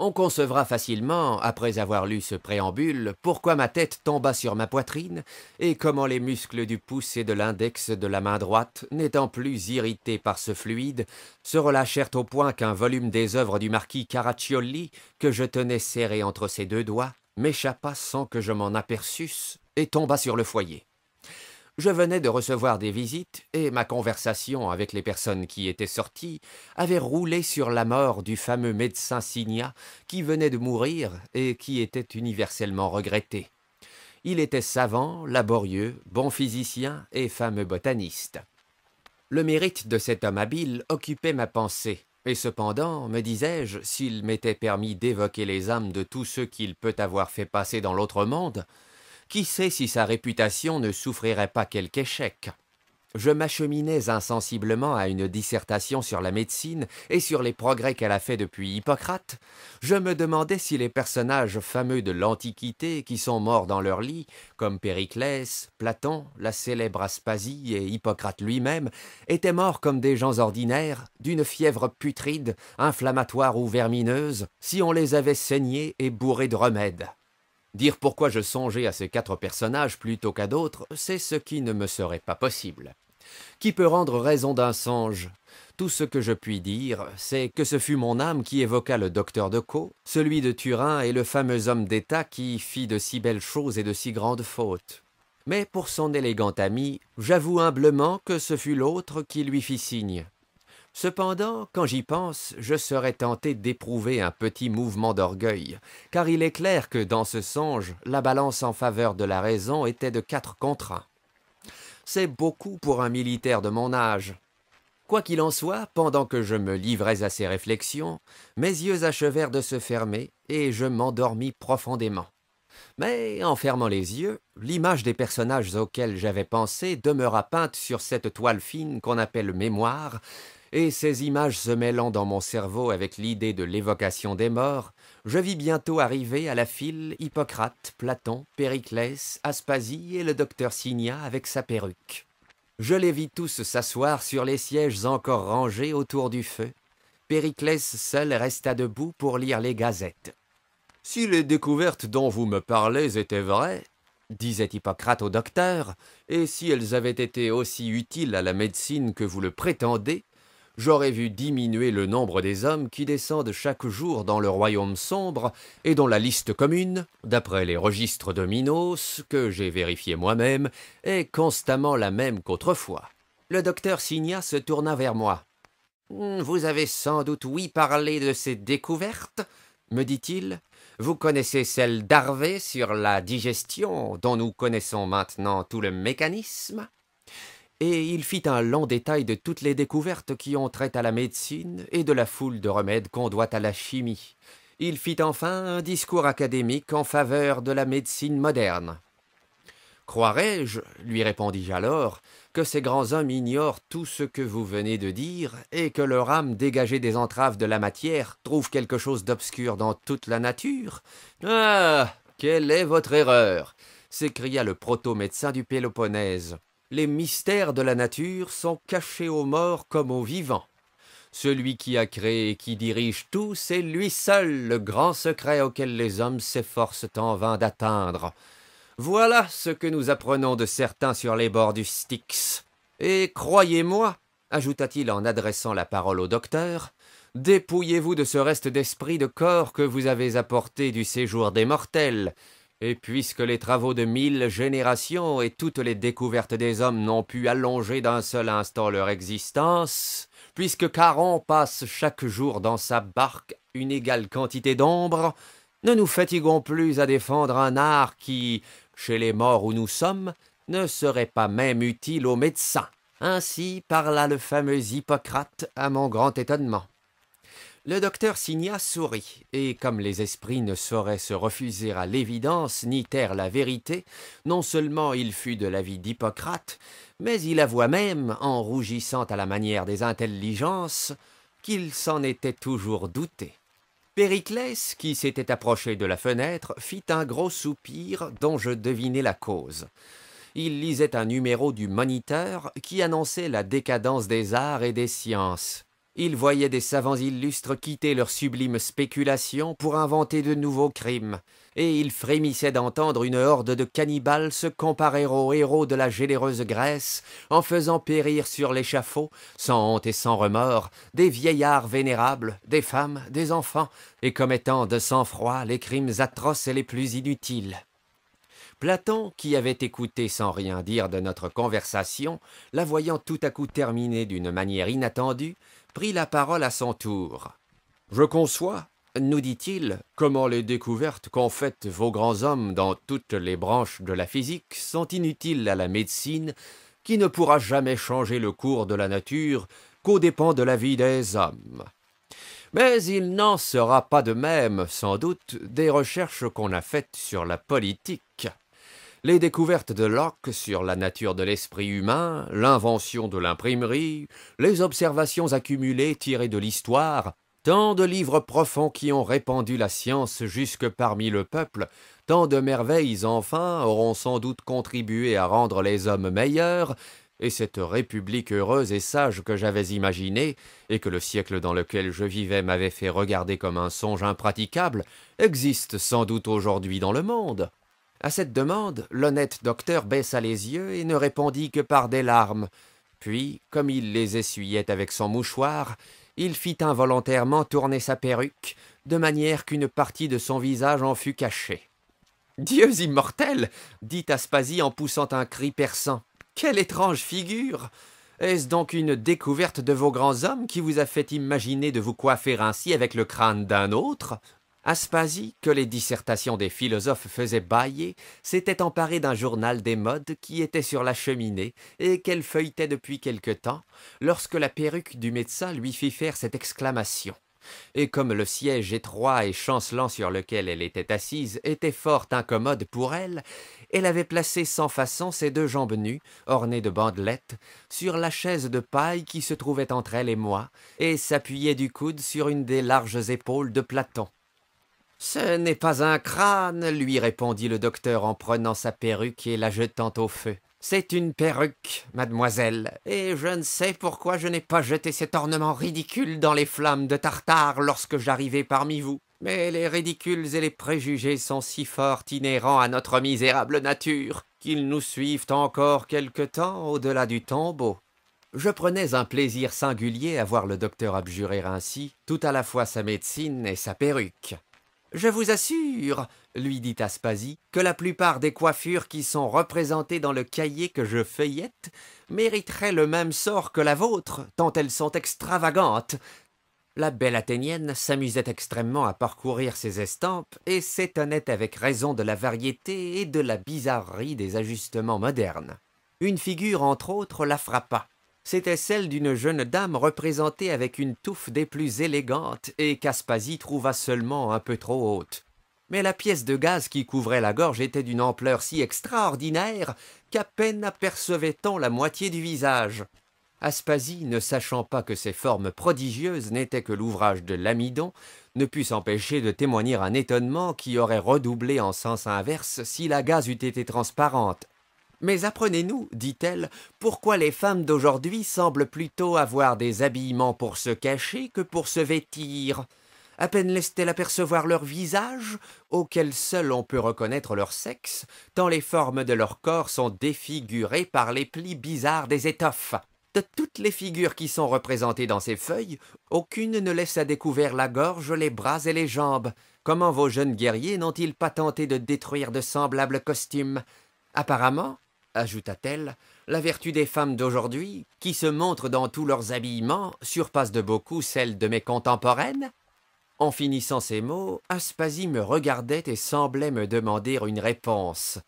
On concevra facilement, après avoir lu ce préambule, pourquoi ma tête tomba sur ma poitrine et comment les muscles du pouce et de l'index de la main droite, n'étant plus irrités par ce fluide, se relâchèrent au point qu'un volume des œuvres du marquis Caraccioli, que je tenais serré entre ses deux doigts, m'échappa sans que je m'en aperçusse et tomba sur le foyer. Je venais de recevoir des visites, et ma conversation avec les personnes qui étaient sorties avait roulé sur la mort du fameux médecin Signat, qui venait de mourir et qui était universellement regretté. Il était savant, laborieux, bon physicien et fameux botaniste. Le mérite de cet homme habile occupait ma pensée, et cependant, me disais-je, s'il m'était permis d'évoquer les âmes de tous ceux qu'il peut avoir fait passer dans l'autre monde, qui sait si sa réputation ne souffrirait pas quelque échec je m'acheminais insensiblement à une dissertation sur la médecine et sur les progrès qu'elle a faits depuis Hippocrate, je me demandais si les personnages fameux de l'Antiquité qui sont morts dans leur lit, comme Périclès, Platon, la célèbre Aspasie et Hippocrate lui-même, étaient morts comme des gens ordinaires, d'une fièvre putride, inflammatoire ou vermineuse, si on les avait saignés et bourrés de remèdes. Dire pourquoi je songeais à ces quatre personnages plutôt qu'à d'autres, c'est ce qui ne me serait pas possible. Qui peut rendre raison d'un songe Tout ce que je puis dire, c'est que ce fut mon âme qui évoqua le docteur de Caux, celui de Turin et le fameux homme d'État qui fit de si belles choses et de si grandes fautes. Mais pour son élégant ami, j'avoue humblement que ce fut l'autre qui lui fit signe. Cependant, quand j'y pense, je serais tenté d'éprouver un petit mouvement d'orgueil, car il est clair que dans ce songe, la balance en faveur de la raison était de quatre contre un. C'est beaucoup pour un militaire de mon âge. Quoi qu'il en soit, pendant que je me livrais à ces réflexions, mes yeux achevèrent de se fermer et je m'endormis profondément. Mais en fermant les yeux, l'image des personnages auxquels j'avais pensé demeura peinte sur cette toile fine qu'on appelle mémoire et ces images se mêlant dans mon cerveau avec l'idée de l'évocation des morts, je vis bientôt arriver à la file Hippocrate, Platon, Périclès, Aspasie et le docteur Signa avec sa perruque. Je les vis tous s'asseoir sur les sièges encore rangés autour du feu. Périclès seul resta debout pour lire les gazettes. Si les découvertes dont vous me parlez étaient vraies, disait Hippocrate au docteur, et si elles avaient été aussi utiles à la médecine que vous le prétendez, j'aurais vu diminuer le nombre des hommes qui descendent chaque jour dans le royaume sombre et dont la liste commune, d'après les registres de Minos, que j'ai vérifié moi-même, est constamment la même qu'autrefois. Le docteur Signat se tourna vers moi. Vous avez sans doute oui parlé de ces découvertes, me dit-il. Vous connaissez celle d'Harvey sur la digestion, dont nous connaissons maintenant tout le mécanisme et il fit un long détail de toutes les découvertes qui ont trait à la médecine et de la foule de remèdes qu'on doit à la chimie. Il fit enfin un discours académique en faveur de la médecine moderne. Croirais-je, lui répondis-je alors, que ces grands hommes ignorent tout ce que vous venez de dire et que leur âme dégagée des entraves de la matière trouve quelque chose d'obscur dans toute la nature Ah Quelle est votre erreur s'écria le proto-médecin du Péloponnèse les mystères de la nature sont cachés aux morts comme aux vivants. Celui qui a créé et qui dirige tout, c'est lui seul le grand secret auquel les hommes s'efforcent en vain d'atteindre. Voilà ce que nous apprenons de certains sur les bords du Styx. Et croyez-moi, ajouta-t-il en adressant la parole au docteur, dépouillez-vous de ce reste d'esprit de corps que vous avez apporté du séjour des mortels, et puisque les travaux de mille générations et toutes les découvertes des hommes n'ont pu allonger d'un seul instant leur existence, puisque Caron passe chaque jour dans sa barque une égale quantité d'ombre, ne nous fatiguons plus à défendre un art qui, chez les morts où nous sommes, ne serait pas même utile aux médecins. Ainsi parla le fameux Hippocrate à mon grand étonnement. Le docteur Signa sourit, et comme les esprits ne sauraient se refuser à l'évidence ni taire la vérité, non seulement il fut de l'avis d'Hippocrate, mais il avoua même, en rougissant à la manière des intelligences, qu'il s'en était toujours douté. Périclès, qui s'était approché de la fenêtre, fit un gros soupir dont je devinai la cause. Il lisait un numéro du Moniteur qui annonçait la décadence des arts et des sciences. Il voyait des savants illustres quitter leurs sublimes spéculations pour inventer de nouveaux crimes, et il frémissait d'entendre une horde de cannibales se comparer aux héros de la généreuse Grèce en faisant périr sur l'échafaud, sans honte et sans remords, des vieillards vénérables, des femmes, des enfants, et commettant de sang-froid les crimes atroces et les plus inutiles. Platon, qui avait écouté sans rien dire de notre conversation, la voyant tout à coup terminée d'une manière inattendue, prit la parole à son tour. Je conçois, nous dit-il, comment les découvertes qu'ont faites vos grands hommes dans toutes les branches de la physique sont inutiles à la médecine, qui ne pourra jamais changer le cours de la nature qu'aux dépens de la vie des hommes. Mais il n'en sera pas de même, sans doute, des recherches qu'on a faites sur la politique les découvertes de Locke sur la nature de l'esprit humain, l'invention de l'imprimerie, les observations accumulées tirées de l'histoire, tant de livres profonds qui ont répandu la science jusque parmi le peuple, tant de merveilles enfin auront sans doute contribué à rendre les hommes meilleurs, et cette république heureuse et sage que j'avais imaginée, et que le siècle dans lequel je vivais m'avait fait regarder comme un songe impraticable, existe sans doute aujourd'hui dans le monde. À cette demande, l'honnête docteur baissa les yeux et ne répondit que par des larmes. Puis, comme il les essuyait avec son mouchoir, il fit involontairement tourner sa perruque, de manière qu'une partie de son visage en fut cachée. Dieux immortels dit Aspasie en poussant un cri perçant. Quelle étrange figure Est-ce donc une découverte de vos grands hommes qui vous a fait imaginer de vous coiffer ainsi avec le crâne d'un autre Aspasie, que les dissertations des philosophes faisaient bâiller, s'était emparée d'un journal des modes qui était sur la cheminée et qu'elle feuilletait depuis quelque temps, lorsque la perruque du médecin lui fit faire cette exclamation et comme le siège étroit et chancelant sur lequel elle était assise était fort incommode pour elle, elle avait placé sans façon ses deux jambes nues, ornées de bandelettes, sur la chaise de paille qui se trouvait entre elle et moi, et s'appuyait du coude sur une des larges épaules de Platon. Ce n'est pas un crâne, lui répondit le docteur en prenant sa perruque et la jetant au feu. C'est une perruque, mademoiselle, et je ne sais pourquoi je n'ai pas jeté cet ornement ridicule dans les flammes de Tartare lorsque j'arrivais parmi vous. Mais les ridicules et les préjugés sont si fort inhérents à notre misérable nature qu'ils nous suivent encore quelque temps au-delà du tombeau. Je prenais un plaisir singulier à voir le docteur abjurer ainsi tout à la fois sa médecine et sa perruque. Je vous assure, lui dit Aspasie, que la plupart des coiffures qui sont représentées dans le cahier que je feuillette mériteraient le même sort que la vôtre, tant elles sont extravagantes. La belle Athénienne s'amusait extrêmement à parcourir ces estampes et s'étonnait avec raison de la variété et de la bizarrerie des ajustements modernes. Une figure, entre autres, la frappa c'était celle d'une jeune dame représentée avec une touffe des plus élégantes, et qu'Aspasie trouva seulement un peu trop haute. Mais la pièce de gaz qui couvrait la gorge était d'une ampleur si extraordinaire qu'à peine apercevait-on la moitié du visage. Aspasie, ne sachant pas que ces formes prodigieuses n'étaient que l'ouvrage de l'amidon, ne put s'empêcher de témoigner un étonnement qui aurait redoublé en sens inverse si la gaze eût été transparente. Mais apprenez-nous, dit-elle, pourquoi les femmes d'aujourd'hui semblent plutôt avoir des habillements pour se cacher que pour se vêtir. À peine laissent-elles apercevoir leur visage, auquel seul on peut reconnaître leur sexe, tant les formes de leur corps sont défigurées par les plis bizarres des étoffes. De toutes les figures qui sont représentées dans ces feuilles, aucune ne laisse à découvert la gorge, les bras et les jambes. Comment vos jeunes guerriers n'ont-ils pas tenté de détruire de semblables costumes Apparemment, ajouta-t-elle, la vertu des femmes d'aujourd'hui, qui se montrent dans tous leurs habillements, surpasse de beaucoup celle de mes contemporaines En finissant ces mots, Aspasie me regardait et semblait me demander une réponse.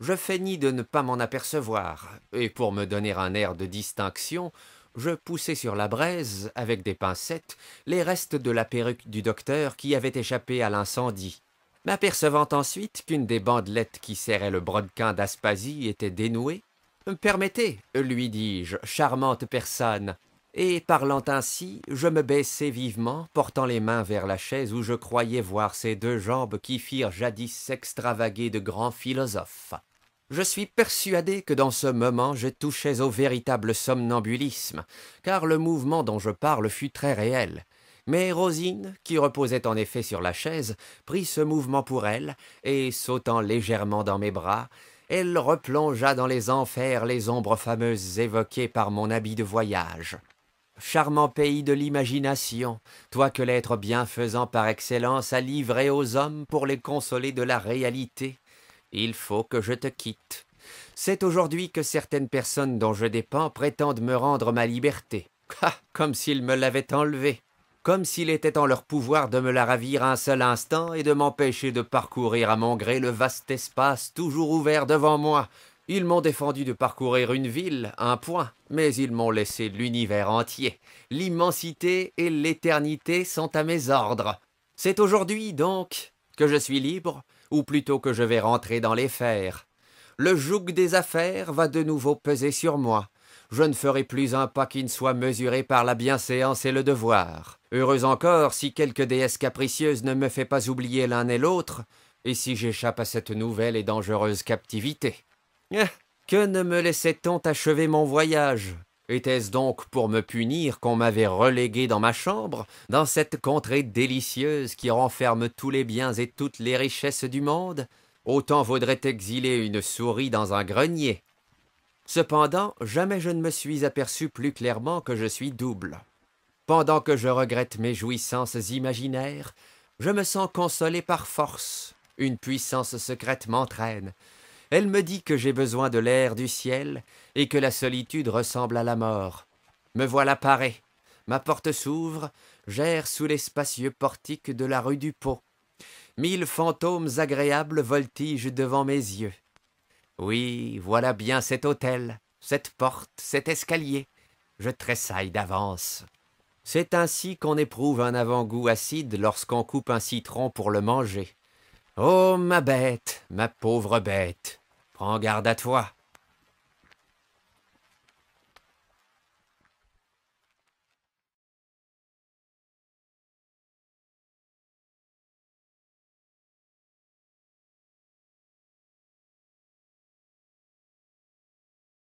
Je feignis de ne pas m'en apercevoir, et pour me donner un air de distinction, je poussai sur la braise, avec des pincettes, les restes de la perruque du docteur qui avait échappé à l'incendie. M'apercevant ensuite qu'une des bandelettes qui serrait le brodequin d'Aspasie était dénouée, Permettez, lui dis-je, charmante personne. Et parlant ainsi, je me baissai vivement, portant les mains vers la chaise où je croyais voir ces deux jambes qui firent jadis s'extravaguer de grands philosophes. Je suis persuadé que dans ce moment je touchais au véritable somnambulisme, car le mouvement dont je parle fut très réel, mais Rosine, qui reposait en effet sur la chaise, prit ce mouvement pour elle, et, sautant légèrement dans mes bras, elle replongea dans les enfers les ombres fameuses évoquées par mon habit de voyage. Charmant pays de l'imagination, toi que l'être bienfaisant par excellence a livré aux hommes pour les consoler de la réalité, il faut que je te quitte. C'est aujourd'hui que certaines personnes dont je dépends prétendent me rendre ma liberté. Ah, comme s'ils me l'avaient enlevée comme s'il était en leur pouvoir de me la ravir un seul instant et de m'empêcher de parcourir à mon gré le vaste espace toujours ouvert devant moi. Ils m'ont défendu de parcourir une ville, un point, mais ils m'ont laissé l'univers entier. L'immensité et l'éternité sont à mes ordres. C'est aujourd'hui, donc, que je suis libre, ou plutôt que je vais rentrer dans les fers. Le joug des affaires va de nouveau peser sur moi. Je ne ferai plus un pas qui ne soit mesuré par la bienséance et le devoir. Heureux encore si quelque déesse capricieuse ne me fait pas oublier l'un et l'autre, et si j'échappe à cette nouvelle et dangereuse captivité. Eh, que ne me laissait-on achever mon voyage Était-ce donc pour me punir qu'on m'avait relégué dans ma chambre, dans cette contrée délicieuse qui renferme tous les biens et toutes les richesses du monde Autant vaudrait exiler une souris dans un grenier. Cependant, jamais je ne me suis aperçu plus clairement que je suis double. Pendant que je regrette mes jouissances imaginaires, je me sens consolé par force. Une puissance secrète m'entraîne. Elle me dit que j'ai besoin de l'air du ciel et que la solitude ressemble à la mort. Me voilà paré. Ma porte s'ouvre, j'erre sous les spacieux portiques de la rue du Pau. Mille fantômes agréables voltigent devant mes yeux. Oui, voilà bien cet hôtel, cette porte, cet escalier. Je tressaille d'avance. C'est ainsi qu'on éprouve un avant-goût acide lorsqu'on coupe un citron pour le manger. Oh, ma bête, ma pauvre bête, prends garde à toi.